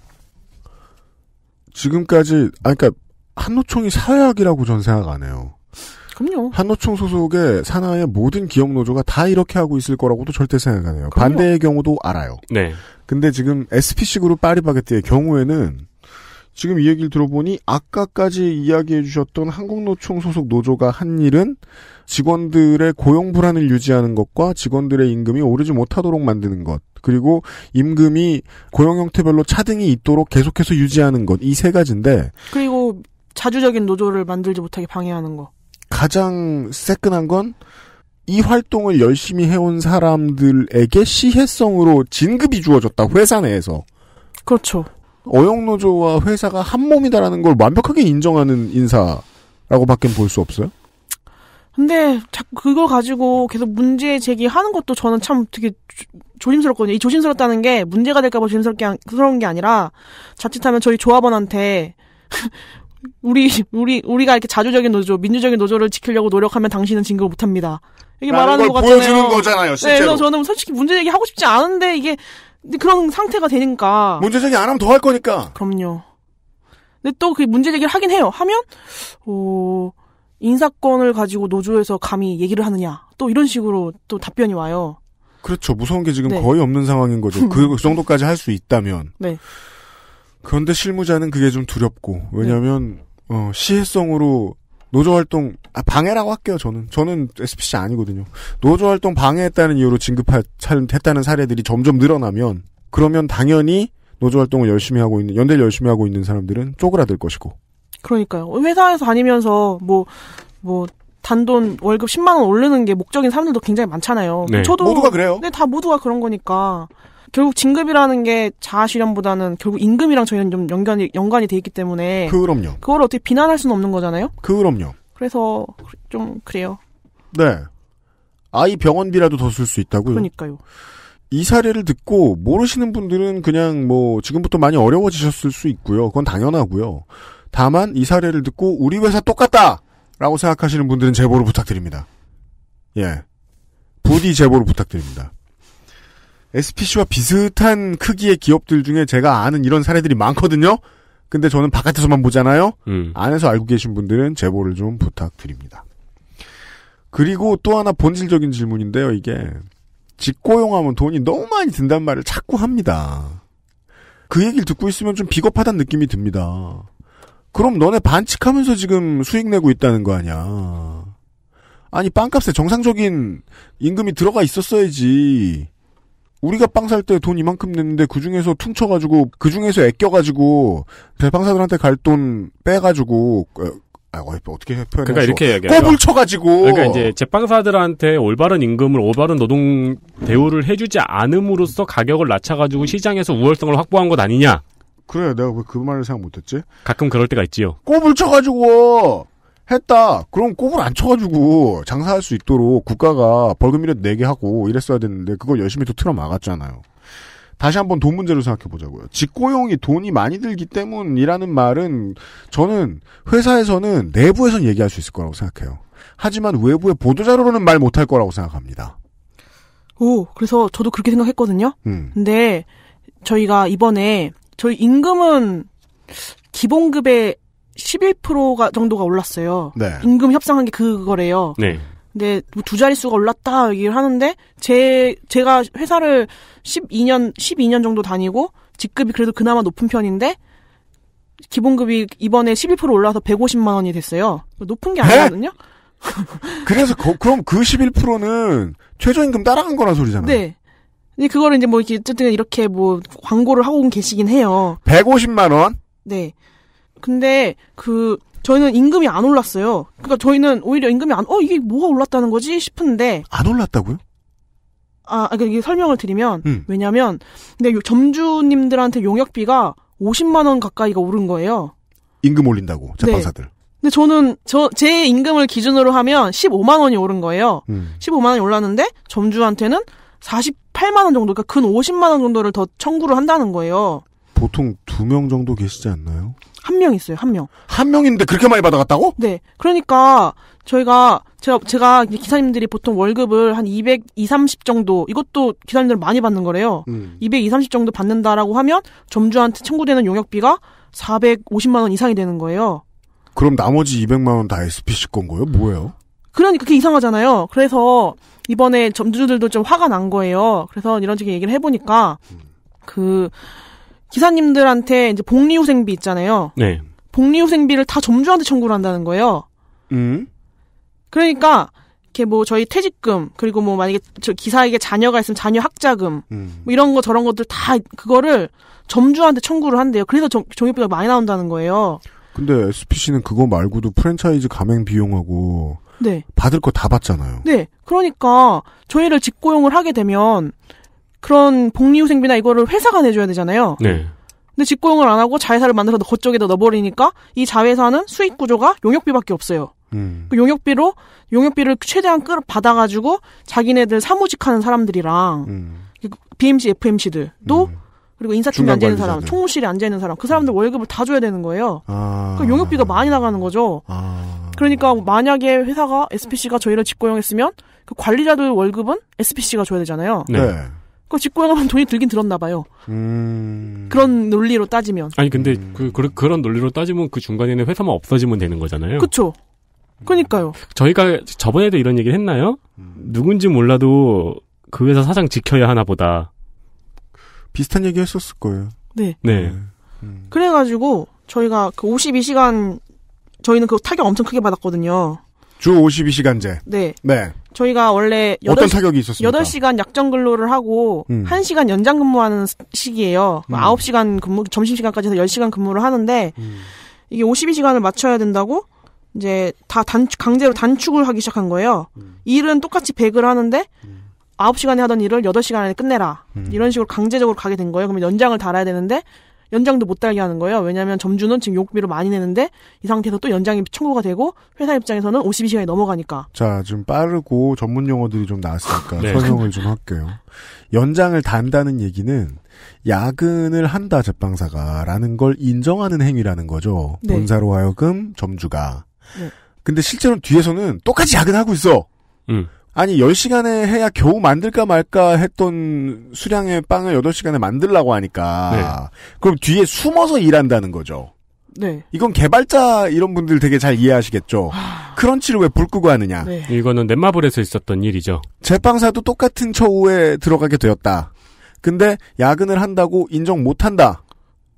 지금까지 아 그러니까 한노총이 사회학이라고 전 생각 안 해요. 그럼요. 한노총 소속의 산하의 모든 기업 노조가 다 이렇게 하고 있을 거라고도 절대 생각 안 해요. 그럼요. 반대의 경우도 알아요. 네. 근데 지금 SPC그룹 파리바게뜨의 경우에는 지금 이 얘기를 들어보니 아까까지 이야기해 주셨던 한국노총 소속 노조가 한 일은 직원들의 고용 불안을 유지하는 것과 직원들의 임금이 오르지 못하도록 만드는 것 그리고 임금이 고용 형태별로 차등이 있도록 계속해서 유지하는 것 이 세 가지인데 그리고 자주적인 노조를 만들지 못하게 방해하는 거 가장 새끈한 건이 활동을 열심히 해온 사람들에게 시혜성으로 진급이 주어졌다 회사 내에서 그렇죠 어영노조와 회사가 한 몸이다라는 걸 완벽하게 인정하는 인사라고밖엔 볼 수 없어요 근데 자꾸 그거 가지고 계속 문제 제기하는 것도 저는 참 되게 조심스럽거든요 이 조심스럽다는 게 문제가 될까봐 조심스럽게 그런 게 아니라 자칫하면 저희 조합원한테 우리 우리 우리가 이렇게 자주적인 노조, 민주적인 노조를 지키려고 노력하면 당신은 진급을 못합니다. 이게 말하는 것 같잖아요. 보여주는 거잖아요, 실제로. 네, 그래서 저는 솔직히 문제 얘기 하고 싶지 않은데 이게 그런 상태가 되니까. 문제 제기 안 하면 더 할 거니까. 그럼요. 근데 또 그 문제 제기를 하긴 해요. 하면 어 인사권을 가지고 노조에서 감히 얘기를 하느냐 또 이런 식으로 또 답변이 와요. 그렇죠. 무서운 게 지금 네. 거의 없는 상황인 거죠. *laughs* 그, 그 정도까지 할 수 있다면. 네. 그런데 실무자는 그게 좀 두렵고 왜냐하면 네. 어, 시혜성으로 노조 활동 아, 방해라고 할게요. 저는 저는 SPC 아니거든요. 노조 활동 방해했다는 이유로 진급했다는 사례들이 점점 늘어나면 그러면 당연히 노조 활동을 열심히 하고 있는 연대를 열심히 하고 있는 사람들은 쪼그라들 것이고. 그러니까요. 회사에서 다니면서 뭐뭐 뭐 단돈 월급 10만 원올르는게 목적인 사람들도 굉장히 많잖아요. 네. 저도 모두가 그래요. 네, 다 모두가 그런 거니까. 결국 진급이라는 게 자아실현보다는 결국 임금이랑 저희는 좀 연관이 연관이 돼 있기 때문에 그럼요. 그걸 어떻게 비난할 수는 없는 거잖아요. 그럼요. 그래서 좀 그래요. 네. 아이 병원비라도 더 쓸 수 있다고요. 그러니까요. 이 사례를 듣고 모르시는 분들은 그냥 뭐 지금부터 많이 어려워지셨을 수 있고요. 그건 당연하고요. 다만 이 사례를 듣고 우리 회사 똑같다 라고 생각하시는 분들은 제보를 부탁드립니다. 예. 부디 제보를 부탁드립니다. SPC와 비슷한 크기의 기업들 중에 제가 아는 이런 사례들이 많거든요. 근데 저는 바깥에서만 보잖아요. 음. 안에서 알고 계신 분들은 제보를 좀 부탁드립니다. 그리고 또 하나 본질적인 질문인데요. 이게 직고용하면 돈이 너무 많이 든단 말을 자꾸 합니다. 그 얘기를 듣고 있으면 좀 비겁하다는 느낌이 듭니다. 그럼 너네 반칙하면서 지금 수익 내고 있다는 거 아니야. 아니 빵값에 정상적인 임금이 들어가 있었어야지. 우리가 빵 살 때 돈 이만큼 냈는데 그 중에서 퉁쳐가지고 그 중에서 애껴가지고 대빵사들한테 갈 돈 빼가지고 어, 아, 뭐 어떻게 표현 그러니까 이렇게 얘기해요. 꼽을 쳐가지고. 그러니까 이제 제빵사들한테 올바른 임금을 올바른 노동 대우를 해주지 않음으로써 가격을 낮춰가지고 시장에서 우월성을 확보한 것 아니냐? 그래, 내가 왜 그 말을 생각 못했지? 가끔 그럴 때가 있지요. 꼬불 쳐가지고 했다. 그럼 꼽을 안 쳐가지고 장사할 수 있도록 국가가 벌금이라도 내게 하고 이랬어야 됐는데 그걸 열심히 또 틀어 막았잖아요. 다시 한번 돈 문제를 생각해 보자고요. 직고용이 돈이 많이 들기 때문이라는 말은 저는 회사에서는 내부에선 얘기할 수 있을 거라고 생각해요. 하지만 외부의 보도자료로는 말 못할 거라고 생각합니다. 오, 그래서 저도 그렇게 생각했거든요. 음. 근데 저희가 이번에 저희 임금은 기본급에 11%가 정도가 올랐어요. 네. 임금 협상한 게 그거래요. 네. 근데 뭐 두 자릿수가 올랐다 얘기를 하는데 제 제가 회사를 12년 12년 정도 다니고 직급이 그래도 그나마 높은 편인데 기본급이 이번에 11% 올라서 150만 원이 됐어요. 높은 게 네? 아니거든요. 그래서 거, 그럼 그 11%는 최저임금 따라간 거란 소리잖아요. 네. 근데 그거를 이제 뭐 이렇게 어쨌든 이렇게 뭐 광고를 하고 계시긴 해요. 150만 원? 네. 근데 그 저희는 임금이 안 올랐어요. 그러니까 저희는 오히려 임금이 안, 어 이게 뭐가 올랐다는 거지 싶은데 안 올랐다고요? 아, 아 그러니까 이게 설명을 드리면 음. 왜냐하면 근데 점주님들한테 용역비가 50만 원 가까이가 오른 거예요. 임금 올린다고 재판사들. 네. 근데 저는 저 제 임금을 기준으로 하면 15만 원이 오른 거예요. 음. 15만 원이 올랐는데 점주한테는 48만 원 정도, 그러니까 근 50만 원 정도를 더 청구를 한다는 거예요. 보통 두 명 정도 계시지 않나요? 한명 있어요, 한 명. 한 명인데 그렇게 많이 받아갔다고? 네. 그러니까 저희가 제가 제가 기사님들이 보통 월급을 한 200, 2, 30 정도 이것도 기사님들은 많이 받는 거래요. 음. 200, 2, 30 정도 받는다라고 하면 점주한테 청구되는 용역비가 450만 원 이상이 되는 거예요. 그럼 나머지 200만 원 다 SPC 건 거예요? 뭐예요? 그러니까 그게 이상하잖아요. 그래서 이번에 점주들도 좀 화가 난 거예요. 그래서 이런 식의 얘기를 해보니까 그 기사님들한테 이제 복리후생비 있잖아요. 네. 복리후생비를 다 점주한테 청구를 한다는 거예요. 음. 그러니까 이렇게 뭐 저희 퇴직금 그리고 뭐 만약에 저 기사에게 자녀가 있으면 자녀 학자금 음. 뭐 이런 거 저런 것들 다 그거를 점주한테 청구를 한대요. 그래서 종이비가 많이 나온다는 거예요. 근데 SPC는 그거 말고도 프랜차이즈 가맹 비용하고 네. 받을 거 다 받잖아요. 네. 그러니까 저희를 직고용을 하게 되면 그런 복리후생비나 이거를 회사가 내줘야 되잖아요. 네. 근데 직고용을 안 하고 자회사를 만들어서 그쪽에다 넣어버리니까 이 자회사는 수익 구조가 용역비밖에 없어요. 음. 그 용역비로 용역비를 최대한 끌어 받아가지고 자기네들 사무직하는 사람들이랑 음. BMC, FMC들도 음. 그리고 인사팀에 앉아 있는 사람, 총무실에 앉아 있는 사람, 그 사람들 음. 월급을 다 줘야 되는 거예요. 아. 그 용역비가 많이 나가는 거죠. 아. 그러니까 만약에 회사가 SPC가 저희를 직고용했으면 그 관리자들 월급은 SPC가 줘야 되잖아요. 네. 네. 그 직구영화 만 돈이 들긴 들었나 봐요. 음... 그런 논리로 따지면. 아니 근데 음... 그, 그 그런 논리로 따지면 그 중간에 는 회사만 없어지면 되는 거잖아요. 그렇죠. 그러니까요. 저희가 저번에도 이런 얘기를 했나요? 음... 누군지 몰라도 그 회사 사장 지켜야 하나 보다. 비슷한 얘기 했었을 거예요. 네. 네. 네. 음. 그래가지고 저희가 그 52시간 저희는 그 타격 엄청 크게 받았거든요. 주 52시간제. 네. 네. 저희가 원래 8 어떤 타격이 있었습니까? 8시간 약정 근로를 하고 음. 1시간 연장 근무하는 시기예요. 음. 9시간 뭐 근무 점심 시간까지 해서 10시간 근무를 하는데 음. 이게 52시간을 맞춰야 된다고 이제 다단축 강제로 단축을 하기 시작한 거예요. 음. 일은 똑같이 100을 하는데 음. 9시간에 하던 일을 8시간 안에 끝내라. 음. 이런 식으로 강제적으로 가게 된 거예요. 그러면 연장을 달아야 되는데 연장도 못 달게 하는 거예요. 왜냐하면 점주는 지금 욕비로 많이 내는데 이 상태에서 또 연장이 청구가 되고 회사 입장에서는 52시간이 넘어가니까. 자, 좀 빠르고 전문 용어들이 좀 나왔으니까 *laughs* 네. 설명을 좀 할게요. 연장을 단다는 얘기는 야근을 한다 제빵사가라는 걸 인정하는 행위라는 거죠. 네. 본사로 하여금 점주가. 네. 근데 실제로 뒤에서는 똑같이 야근하고 있어. 음. 아니 10시간에 해야 겨우 만들까 말까 했던 수량의 빵을 8시간에 만들라고 하니까 네. 그럼 뒤에 숨어서 일한다는 거죠. 네. 이건 개발자 이런 분들 되게 잘 이해하시겠죠. 하... 아. 크런치를 왜 불 끄고 하느냐. 네. 이거는 넷마블에서 있었던 일이죠. 제빵사도 똑같은 처우에 들어가게 되었다. 근데 야근을 한다고 인정 못한다.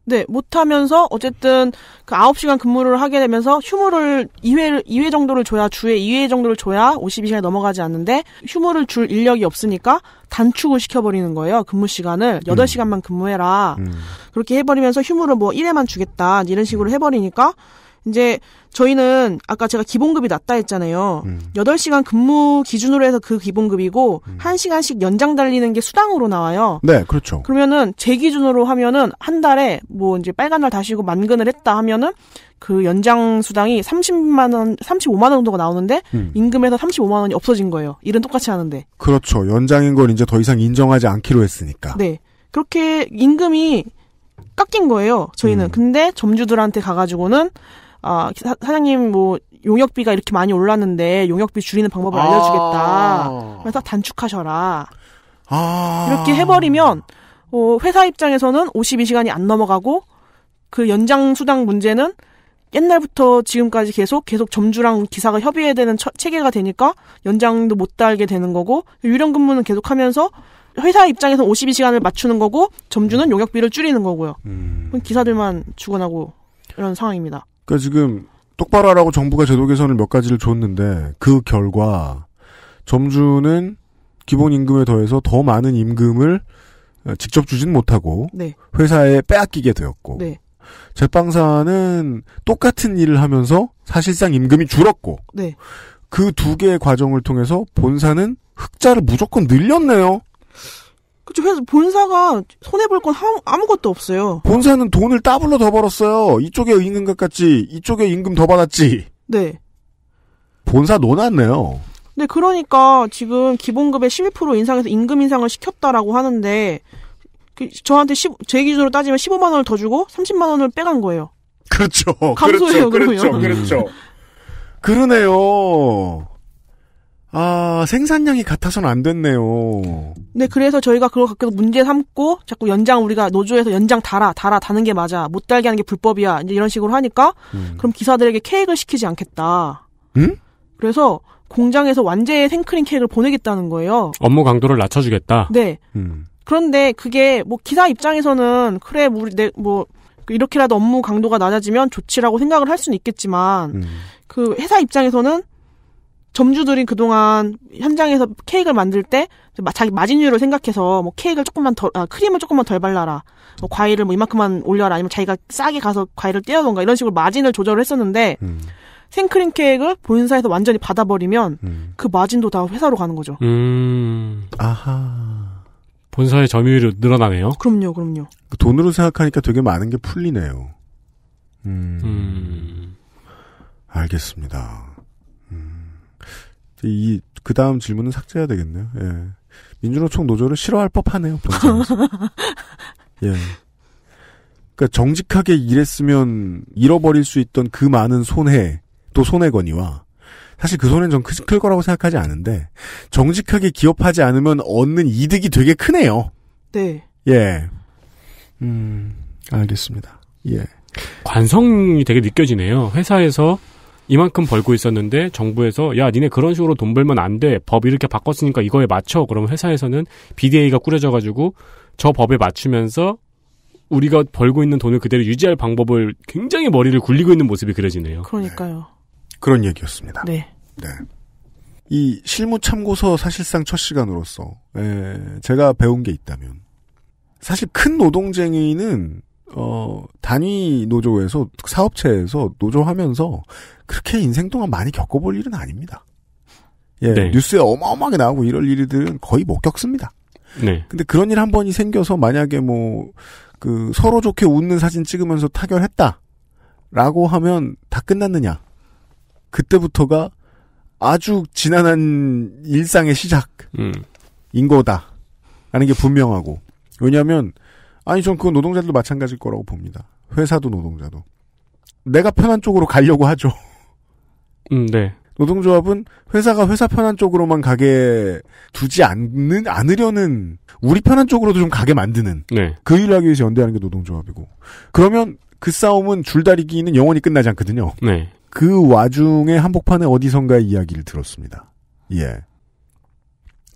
네, 못하면서 어쨌든 그 9시간 근무를 하게 되면서 휴무를 2회를, 2회 정도를 줘야, 주에 2회 정도를 줘야 52시간이 넘어가지 않는데 휴무를 줄 인력이 없으니까 단축을 시켜버리는 거예요. 근무 시간을. 8시간만 음. 근무해라. 음. 그렇게 해버리면서 휴무를 뭐 1회만 주겠다. 이런 식으로 음. 해버리니까 이제 저희는 아까 제가 기본급이 낮다 했잖아요. 음. 8시간 근무 기준으로 해서 그 기본급이고 음. 1시간씩 연장 달리는 게 수당으로 나와요. 네, 그렇죠. 그러면은 제 기준으로 하면은 한 달에 뭐 이제 빨간 날 다시고 만근을 했다 하면은 그 연장 수당이 30만 원, 35만 원 정도가 나오는데 음. 임금에서 35만 원이 없어진 거예요. 일은 똑같이 하는데. 그렇죠. 연장인 걸 이제 더 이상 인정하지 않기로 했으니까. 네. 그렇게 임금이 깎인 거예요. 저희는. 음. 근데 점주들한테 가가지고는 아, 사, 장님뭐 용역비가 이렇게 많이 올랐는데 용역비 줄이는 방법을 아~ 알려주겠다. 그래서 단축하셔라. 아~ 이렇게 해버리면 어, 회사 입장에서는 52시간이 안 넘어가고 그 연장 수당 문제는 옛날부터 지금까지 계속 계속 점주랑 기사가 협의해야 되는 처, 체계가 되니까 연장도 못 달게 되는 거고 유령 근무는 계속 하면서 회사 입장에서 52시간을 맞추는 거고 점주는 용역비를 줄이는 거고요. 음. 기사들만 죽어나고 이런 상황입니다. 그러니까 지금 똑바로 하라고 정부가 제도 개선을 몇 가지를 줬는데 그 결과 점주는 기본 임금에 더해서 더 많은 임금을 직접 주진 못하고 네. 회사에 빼앗기게 되었고 네. 제빵사는 똑같은 일을 하면서 사실상 임금이 줄었고 네. 그두 개의 과정을 통해서 본사는 흑자를 무조건 늘렸네요. 그렇죠. 래서 본사가 손해 볼 건 아무것도 없어요. 본사는 돈을 따블로 더 벌었어요. 이쪽에 임금 깎았지, 이쪽에 임금 더 받았지. 네. 본사 논았네요. 네, 그러니까 지금 기본급의 12% 인상해서 임금 인상을 시켰다라고 하는데 그 저한테 10, 제 기준으로 따지면 15만 원을 더 주고 30만 원을 빼간 거예요. 그렇죠. 감소해요, 그렇죠, 그러면. 그렇죠. 그렇죠. 그러네요. 아, 생산량이 같아서는 안 됐네요. 네, 그래서 저희가 그걸 갖고 문제 삼고 자꾸 연장 우리가 노조에서 연장 달아, 달아 다는 게 맞아. 못 달게 하는 게 불법이야. 이제 이런 식으로 하니까 음. 그럼 기사들에게 케이크를 시키지 않겠다. 음? 그래서 공장에서 완제 생크림 케이크를 보내겠다는 거예요. 업무 강도를 낮춰주겠다. 네. 음. 그런데 그게 뭐 기사 입장에서는 그래 뭐 우리 내뭐 이렇게라도 업무 강도가 낮아지면 좋지라고 생각을 할 수는 있겠지만 음. 그 회사 입장에서는 점주들이 그동안 현장에서 케이크를 만들 때 자기 마진율을 생각해서 뭐 케이크를 조금만 덜, 아, 크림을 조금만 덜 발라라. 뭐 과일을 뭐 이만큼만 올려라. 아니면 자기가 싸게 가서 과일을 떼어던가 이런 식으로 마진을 조절을 했었는데 음. 생크림 케이크를 본사에서 완전히 받아버리면 음. 그 마진도 다 회사로 가는 거죠. 음. 아하. 본사의 점유율이 늘어나네요. 그럼요, 그럼요. 그 돈으로 생각하니까 되게 많은 게 풀리네요. 음. 음. 알겠습니다. 이, 그 다음 질문은 삭제해야 되겠네요. 예. 민주노총 노조를 싫어할 법하네요. *laughs* 예. 그니까 정직하게 일했으면 잃어버릴 수 있던 그 많은 손해 또 손해거니와 사실 그 손해는 전클 거라고 생각하지 않은데 정직하게 기업하지 않으면 얻는 이득이 되게 크네요. 네. 예. 음 알겠습니다. 예. 관성이 되게 느껴지네요. 회사에서 이만큼 벌고 있었는데 정부에서 야 니네 그런 식으로 돈 벌면 안 돼 법 이렇게 바꿨으니까 이거에 맞춰 그러면 회사에서는 BDA가 꾸려져가지고 저 법에 맞추면서 우리가 벌고 있는 돈을 그대로 유지할 방법을 굉장히 머리를 굴리고 있는 모습이 그려지네요. 그러니까요. 네. 네. 그런 얘기였습니다. 네. 네. 이 실무 참고서 사실상 첫 시간으로서 에, 예, 제가 배운 게 있다면 사실 큰노동쟁이는 어, 단위 노조에서, 사업체에서 노조하면서 그렇게 인생 동안 많이 겪어볼 일은 아닙니다. 예, 네. 뉴스에 어마어마하게 나오고 이럴 일들은 거의 못 겪습니다. 네. 근데 그런 일 한 번이 생겨서 만약에 뭐, 그, 서로 좋게 웃는 사진 찍으면서 타결했다. 라고 하면 다 끝났느냐. 그때부터가 아주 지난한 일상의 시작. 음. 인 거다. 라는 게 분명하고. 왜냐면, 하 아니 전 그건 노동자들도 마찬가지일 거라고 봅니다. 회사도 노동자도 내가 편한 쪽으로 가려고 하죠. *laughs* 음, 네. 노동조합은 회사가 회사 편한 쪽으로만 가게 두지 않는 않으려는 우리 편한 쪽으로도 좀 가게 만드는 네. 그 일을 하기 위해서 연대하는 게 노동조합이고 그러면 그 싸움은 줄다리기는 영원히 끝나지 않거든요. 네. 그 와중에 한복판에 어디선가 이야기를 들었습니다. 예.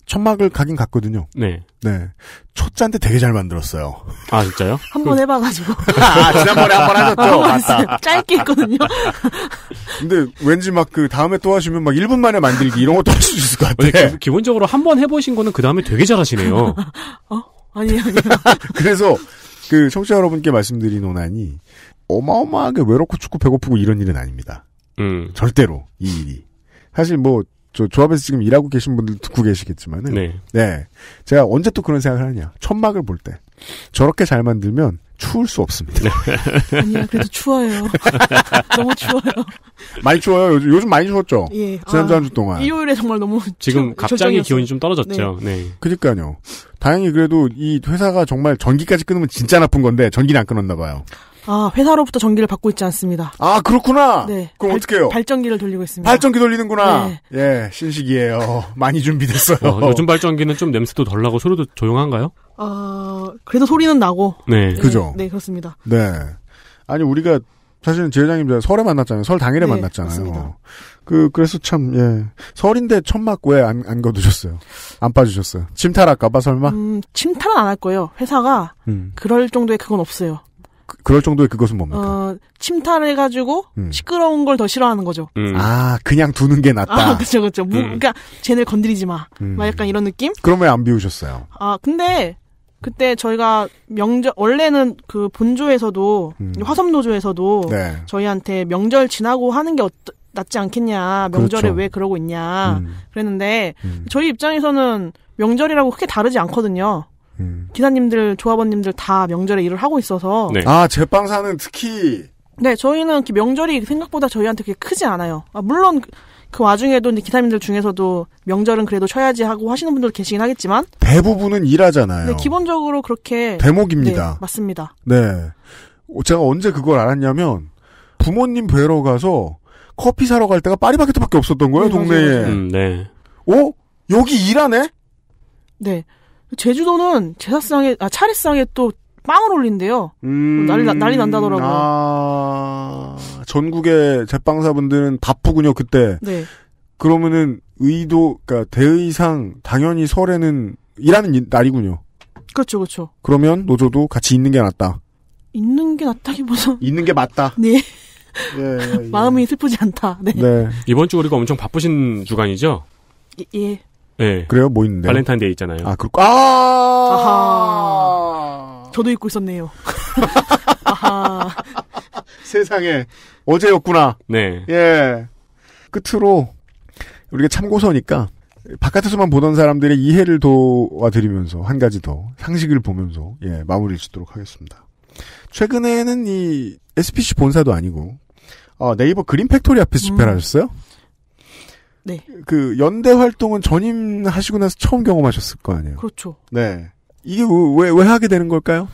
천막을 가긴 갔거든요. 네. 네. 초짜인데 되게 잘 만들었어요. 아, 진짜요? *laughs* 한번 그 해봐가지고. *laughs* 아, 아, 지난번에 한번 하셨죠? 맞요 *laughs* 짧게 했거든요. 근데 왠지 막 그 다음에 또 하시면 막 1분 만에 만들기 이런 것도 할 수 있을 것 같아요. 기, 본적으로한 번 해보신 거는 그 다음에 되게 잘하시네요. 어? 아니, 아니요. 그래서 그 청취자 여러분께 말씀드린 오란이 어마어마하게 외롭고 춥고 배고프고 이런 일은 아닙니다. 음. 절대로 이 일이. 사실 뭐저 조합에서 지금 일하고 계신 분들 듣고 계시겠지만은 네. 네. 제가 언제 또 그런 생각을 하느냐 천막을 볼 때 저렇게 잘 만들면 추울 수 없습니다. 네. *laughs* 아니요, 그래도 추워요. *laughs* 너무 추워요. 많이 추워요. 요즘, 요즘 많이 추웠죠. 예. 지난주 아, 한주 동안. 일요일에 정말 너무 지금 추, 갑자기 절정이었어요. 기온이 좀 떨어졌죠. 네. 네. 그러니까요. 다행히 그래도 이 회사가 정말 전기까지 끊으면 진짜 나쁜 건데 전기는 안 끊었나 봐요. 아, 회사로부터 전기를 받고 있지 않습니다. 아, 그렇구나. 네. 그럼 어떻게요? 해 발전기를 돌리고 있습니다. 발전기 돌리는구나. 네. 예, 신식이에요. 많이 준비됐어요. 어, 요즘 발전기는 좀 냄새도 덜 나고 소리도 조용한가요? 아, 어, 그래도 소리는 나고. 네. 네. 그죠? 네, 그렇습니다. 네. 아니, 우리가 사실은 지회장님 설에 만났잖아요. 설 당일에 네, 만났잖아요. 맞습니다. 그 그래서 참 예. 설인데 천막 왜안안 거두셨어요? 안 빠지셨어요? 침탈할까봐 설마? 음, 침탈은 안 할 거예요. 회사가 음. 그럴 정도의 그건 없어요. 그럴 정도의 그것은 뭡니까? 어, 침탈 해가지고 음. 시끄러운 걸 더 싫어하는 거죠. 음. 아 그냥 두는 게 낫다. 아 그렇죠 그렇죠. 음. 그러니까 쟤네 건드리지 마. 막 음. 약간 이런 느낌? 그럼 왜 안 비우셨어요? 아 근데 그때 저희가 명절 원래는 그 본조에서도 음. 화섬 노조에서도 네. 저희한테 명절 지나고 하는 게 어떠, 낫지 않겠냐 명절에 그렇죠. 왜 그러고 있냐 음. 그랬는데 저희 입장에서는 명절이라고 크게 다르지 않거든요. 음. 기사님들, 조합원님들 다 명절에 일을 하고 있어서. 네. 아, 제빵사는 특히. 네, 저희는 명절이 생각보다 저희한테 그게 크지 않아요. 아, 물론 그 와중에도 기사님들 중에서도 명절은 그래도 쳐야지 하고 하시는 분들 도 계시긴 하겠지만. 대부분은 일하잖아요. 네, 기본적으로 그렇게. 대목입니다. 네, 맞습니다. 네. 어, 제가 언제 그걸 알았냐면 부모님 뵈러 가서 커피 사러 갈 때가 파리바게트밖에 없었던 거예요, 네, 동네에. 음, 네. 어? 여기 일하네? 네. 제주도는 제사상에 아 차례상에 또 빵을 올린대요. 음... 난리 난리 난다더라고요. 아... 전국의 제빵사분들은 바쁘군요 그때. 네. 그러면은 의도 그러니까 대의상 당연히 설에는 일하는 날이군요. 그렇죠, 그렇죠. 그러면 노조도 같이 있는 게 낫다. 있는 게 낫다기보다 *laughs* 있는 게 맞다. 네. 예, 예, 예. 마음이 슬프지 않다. 네. 네. 이번 주 우리가 엄청 바쁘신 주간이죠? 예. 예. 네. 그래요? 뭐 있는데? 발렌타인데이 있잖아요. 아, 그 아! 아하. 저도 잊고 있었네요. *laughs* 아하. 세상에. 어제였구나. 네. 예. 끝으로, 우리가 참고서니까, 바깥에서만 보던 사람들의 이해를 도와드리면서, 한 가지 더, 상식을 보면서, 예, 마무리를 짓도록 하겠습니다. 최근에는 이, SPC 본사도 아니고, 어, 네이버 그린 팩토리 앞에서 집회를 음. 하셨어요? 네. 그 연대 활동은 전임하시고 나서 처음 경험하셨을 거 아니에요. 그렇죠. 네. 이게 왜 왜 하게 되는 걸까요?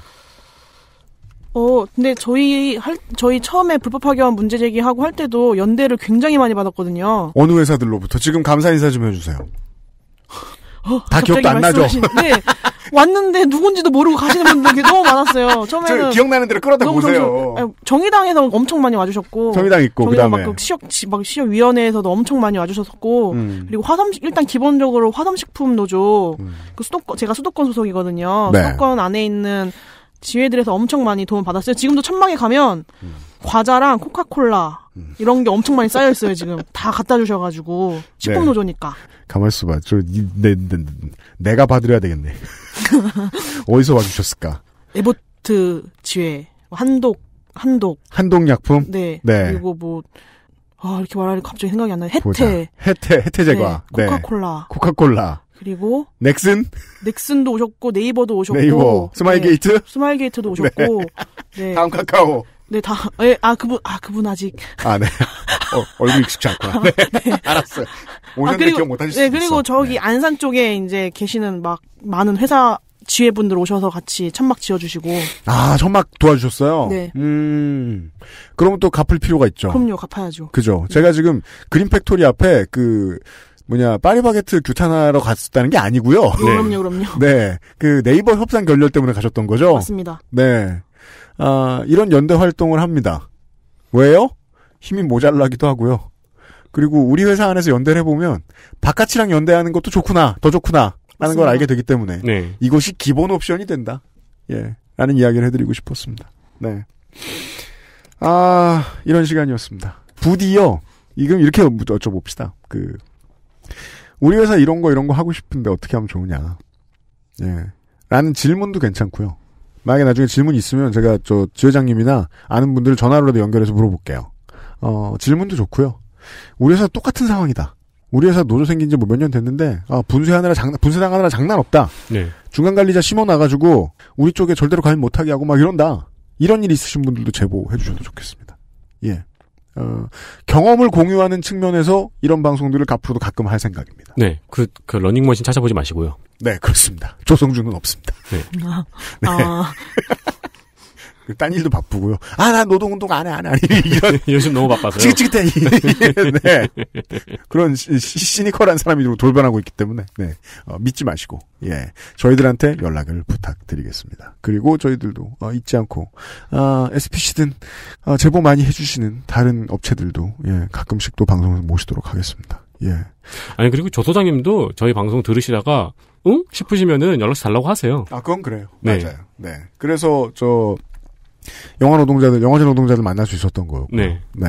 어, 근데 저희 할 저희 처음에 불법 파견 문제 제기하고 할 때도 연대를 굉장히 많이 받았거든요. 어느 회사들로부터 지금 감사 인사 좀 해주세요. 어, 다 기억도 안 나죠. 네. 왔는데 누군지도 모르고 가시는 분들이 너무 많았어요. 처음에는 기억나는 대로 끌어다 보세요. 정 정의당에서 엄청 많이 와주셨고 정의당 있고 정의당 그다음에 막 그 시역 막 시역 위원회에서도 엄청 많이 와주셨고 었 음. 그리고 화성 일단 기본적으로 화삼식품 노조 음. 그 수도권 제가 수도권 소속이거든요. 네. 수도권 안에 있는 지회들에서 엄청 많이 도움 받았어요. 지금도 천막에 가면 음. 과자랑 코카콜라 음. 이런 게 엄청 많이 쌓여 있어요. 지금 다 갖다 주셔가지고 네. 식품 네. 노조니까. 가만 있어봐. 저 이, 내, 내, 가 받으려야 되겠네. *laughs* 어디서 와주셨을까? 에보트 지회 한독 한독 한독 약품. 네. 네. 그리고 뭐. 아, 이렇게 말하니까 갑자기 생각이 안 나요. 해태. 해태, 해태 제과. 네. 코카콜라. 네. 코카콜라. 그리고 넥슨 넥슨도 오셨고 네이버도 오셨고 네이버 네. 스마일게이트 스마일게이트도 오셨고 네. 네. 다음 카카오 네, 다, 예, 아, 그분, 아, 그분 아직. 아, 네. 어, 얼굴 익숙치 않구나. *laughs* 네. 네. 알았어요. 아, 오셨는데 아, 기억 못하실 수 네, 그리고 있어. 저기 네. 안산 쪽에 이제 계시는 막 많은 회사 지혜분들 오셔서 같이 천막 지어주시고. 아, 천막 도와주셨어요? 네. 음, 그러면 또 갚을 필요가 있죠. 그럼요, 갚아야죠. 그죠. 네. 제가 지금 그린팩토리 앞에 그 뭐냐 파리바게트 규탄하러 갔었다는 게 아니고요. 네. 네. 그럼요, 그럼요. 네, 그 네이버 협상 결렬 때문에 가셨던 거죠. 맞습니다. 네, 아 이런 연대 활동을 합니다. 왜요? 힘이 모자라기도 하고요. 그리고 우리 회사 안에서 연대를 해보면 바깥이랑 연대하는 것도 좋구나, 더 좋구나 라는 걸 알게 되기 때문에 네. 이것이 기본 옵션이 된다. 예, 라는 이야기를 해드리고 싶었습니다. 네. 아 이런 시간이었습니다. 부디요. 이금 이렇게 여쭤봅시다. 그 우리 회사 이런 거 이런 거 하고 싶은데 어떻게 하면 좋으냐. 예. 라는 질문도 괜찮고요. 만약에 나중에 질문 있으면 제가 저 지회장님이나 아는 분들 전화로라도 연결해서 물어볼게요. 어, 질문도 좋고요. 우리 회사 똑같은 상황이다. 우리 회사 노조 생긴 지 몇년 뭐 됐는데 아, 분쇄하느라 장난 분쇄당하느라 장난 없다. 네. 중간 관리자 심어 놔가지고 우리 쪽에 절대로 가입 못하게 하고 막 이런다. 이런 일 있으신 분들도 제보해 주셔도 좋겠습니다. 예. 어, 경험을 공유하는 측면에서 이런 방송들을 앞으로도 가끔 할 생각입니다. 네, 그, 그 러닝머신 찾아보지 마시고요. 네, 그렇습니다. 조성준은 없습니다. 네. 아, 네. 아, 그 딴 일도 바쁘고요. 아, 나 노동운동 안 해, 안 해, *laughs* 이런. 요즘 너무 바빠서요. 지긋지긋해. *laughs* *laughs* 네. 그런 시, 시니컬한 사람이 돌변하고 있기 때문에, 네. 어, 믿지 마시고, 예. 저희들한테 연락을 부탁드리겠습니다. 그리고 저희들도, 어, 잊지 않고, 아, SPC든, 아, 어, 제보 많이 해주시는 다른 업체들도, 예, 가끔씩 또방송을 모시도록 하겠습니다. 예. 아니, 그리고 조 소장님도 저희 방송 들으시다가, 응? 싶으시면은 연락 달라고 하세요. 아, 그건 그래요. 네. 맞아요. 네. 그래서, 저, 영화 노동자들, 영화제 노동자들 만날 수 있었던 거고. 네. 네.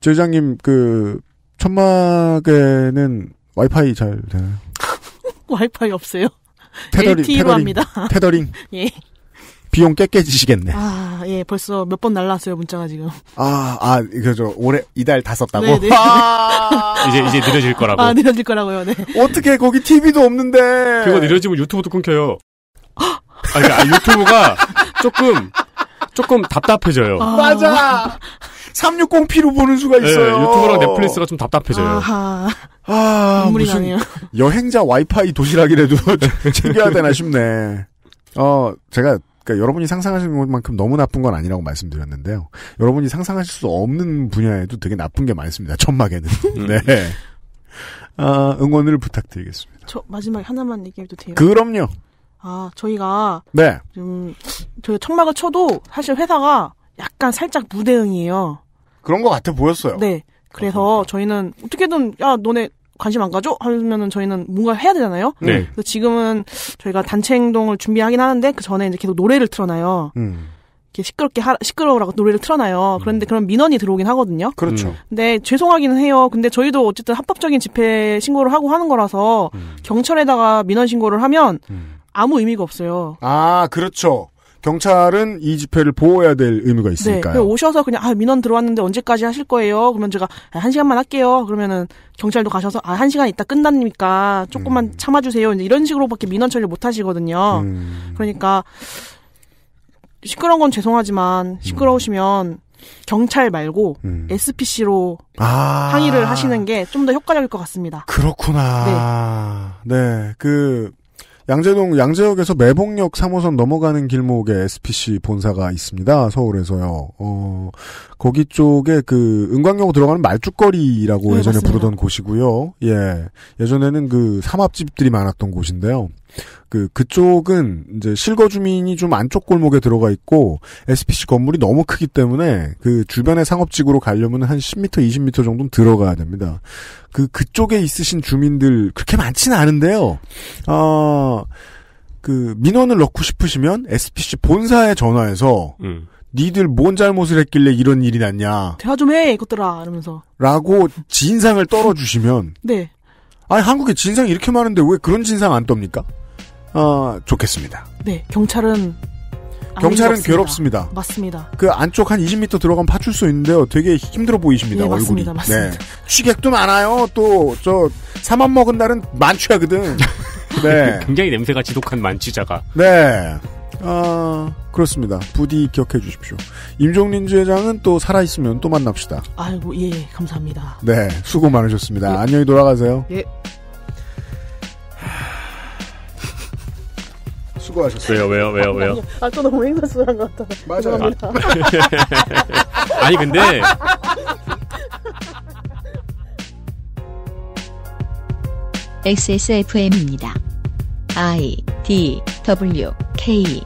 제 회장님, 그, 천막에는 와이파이 잘 되나요? *laughs* 와이파이 없어요. 테더링, LTE로 테더링, 합니다. 테더링. *laughs* 예. 비용 깨 깨지시겠네. 아, 예, 벌써 몇 번 날라왔어요, 문자가 지금. 아, 아, 그죠. 올해, 이달 다 썼다고? 네, 네, 아~ *laughs* 이제, 이제 느려질 거라고. 아, 느려질 거라고요, 네. 어떻게, 거기 TV도 없는데. 그거 느려지면 유튜브도 끊겨요. 아, 그러니까 아, 유튜브가 조금 조금 답답해져요. 아. 맞아. 360p로 보는 수가 네, 있어요. 네, 유튜브랑 넷플릭스가 좀 답답해져요. 아하. 아, 아 무슨 여행자 와이파이 도시락이라도 *laughs* 챙겨야 되나 싶네. 어, 제가 그러니까 여러분이 상상하시는 것만큼 너무 나쁜 건 아니라고 말씀드렸는데요. 여러분이 상상하실 수 없는 분야에도 되게 나쁜 게 많습니다. 천막에는. 음. *laughs* 네. 아, 응원을 부탁드리겠습니다. 저 마지막에 하나만 얘기해도 돼요? 그럼요. 아, 저희가 네. 좀 저희 청막을 쳐도 사실 회사가 약간 살짝 무대응이에요. 그런 것 같아 보였어요. 네. 그래서 어, 저희는 어떻게든 야 너네 관심 안가죠 하면은 저희는 뭔가 해야 되잖아요. 네. 그래서 지금은 저희가 단체 행동을 준비하긴 하는데 그 전에 이제 계속 노래를 틀어놔요. 음. 이렇게 시끄럽게 하, 시끄러우라고 노래를 틀어놔요. 음. 그런데 그런 민원이 들어오긴 하거든요. 그렇죠. 음. 근데 죄송하기는 해요. 근데 저희도 어쨌든 합법적인 집회 신고를 하고 하는 거라서 음. 경찰에다가 민원 신고를 하면 음. 아무 의미가 없어요. 아, 그렇죠. 경찰은 이 집회를 보호해야 될 의미가 네. 있으니까요. 네, 오셔서 그냥 아 민원 들어왔는데 언제까지 하실 거예요? 그러면 제가 아, 한 시간만 할게요. 그러면은 경찰도 가셔서 아한 시간 있다 끝나니까 조금만 음. 참아주세요. 이런 식으로밖에 민원 처리를 못 하시거든요. 음. 그러니까 시끄러운 건 죄송하지만 음. 시끄러우시면 경찰 말고 음. SPC로 아~ 항의를 하시는 게 좀 더 효과적일 것 같습니다. 그렇구나. 네. 네. 그 양재동 양재역에서 매봉역 3호선 넘어가는 길목에 SPC 본사가 있습니다. 서울에서요. 어, 거기 쪽에 그 은광역으로 들어가는 말죽거리라고 네, 예전에 맞습니다. 부르던 곳이고요. 예. 예전에는 그 삼합집들이 많았던 곳인데요. 그 그쪽은 이제 실거 주민이 좀 안쪽 골목에 들어가 있고 SPC 건물이 너무 크기 때문에 그 주변의 상업지구로 가려면 한 10m, 20m 정도 는 들어가야 됩니다. 그 그쪽에 있으신 주민들 그렇게 많지는 않은데요. 아, 그 민원을 넣고 싶으시면 SPC 본사에 전화해서 음. 니들 뭔 잘못을 했길래 이런 일이 났냐. 대화 좀 해, 이것들아, 이러면서. 라고 진상을 떨어주시면. 네. 아니, 한국에 진상이 이렇게 많은데 왜 그런 진상 안 떱니까? 어, 좋겠습니다. 네, 경찰은 경찰은 괴롭습니다. 맞습니다. 그 안쪽 한 20m 들어가면 파출 수 있는데요. 되게 힘들어 보이십니다. 네, 얼굴이. 맞습니다. 맞습니다. 네. 취객도 많아요. 또 저 사만 먹은 날은 만취하거든. *laughs* 네. 굉장히 냄새가 지독한 만취자가. 네. 아 그렇습니다. 부디 기억해 주십시오. 임종민 주회장은 또 살아 있으면 또 만납시다. 아이고 예, 예 감사합니다. 네 수고 많으셨습니다. 예. 안녕히 돌아가세요. 예. 수고하셨어요. 왜요, 왜요, 왜요, 아, 또 너무 행사수한 것 같다. 맞아요. 아, *laughs* 아니, 근데. XSFM입니다. I D W K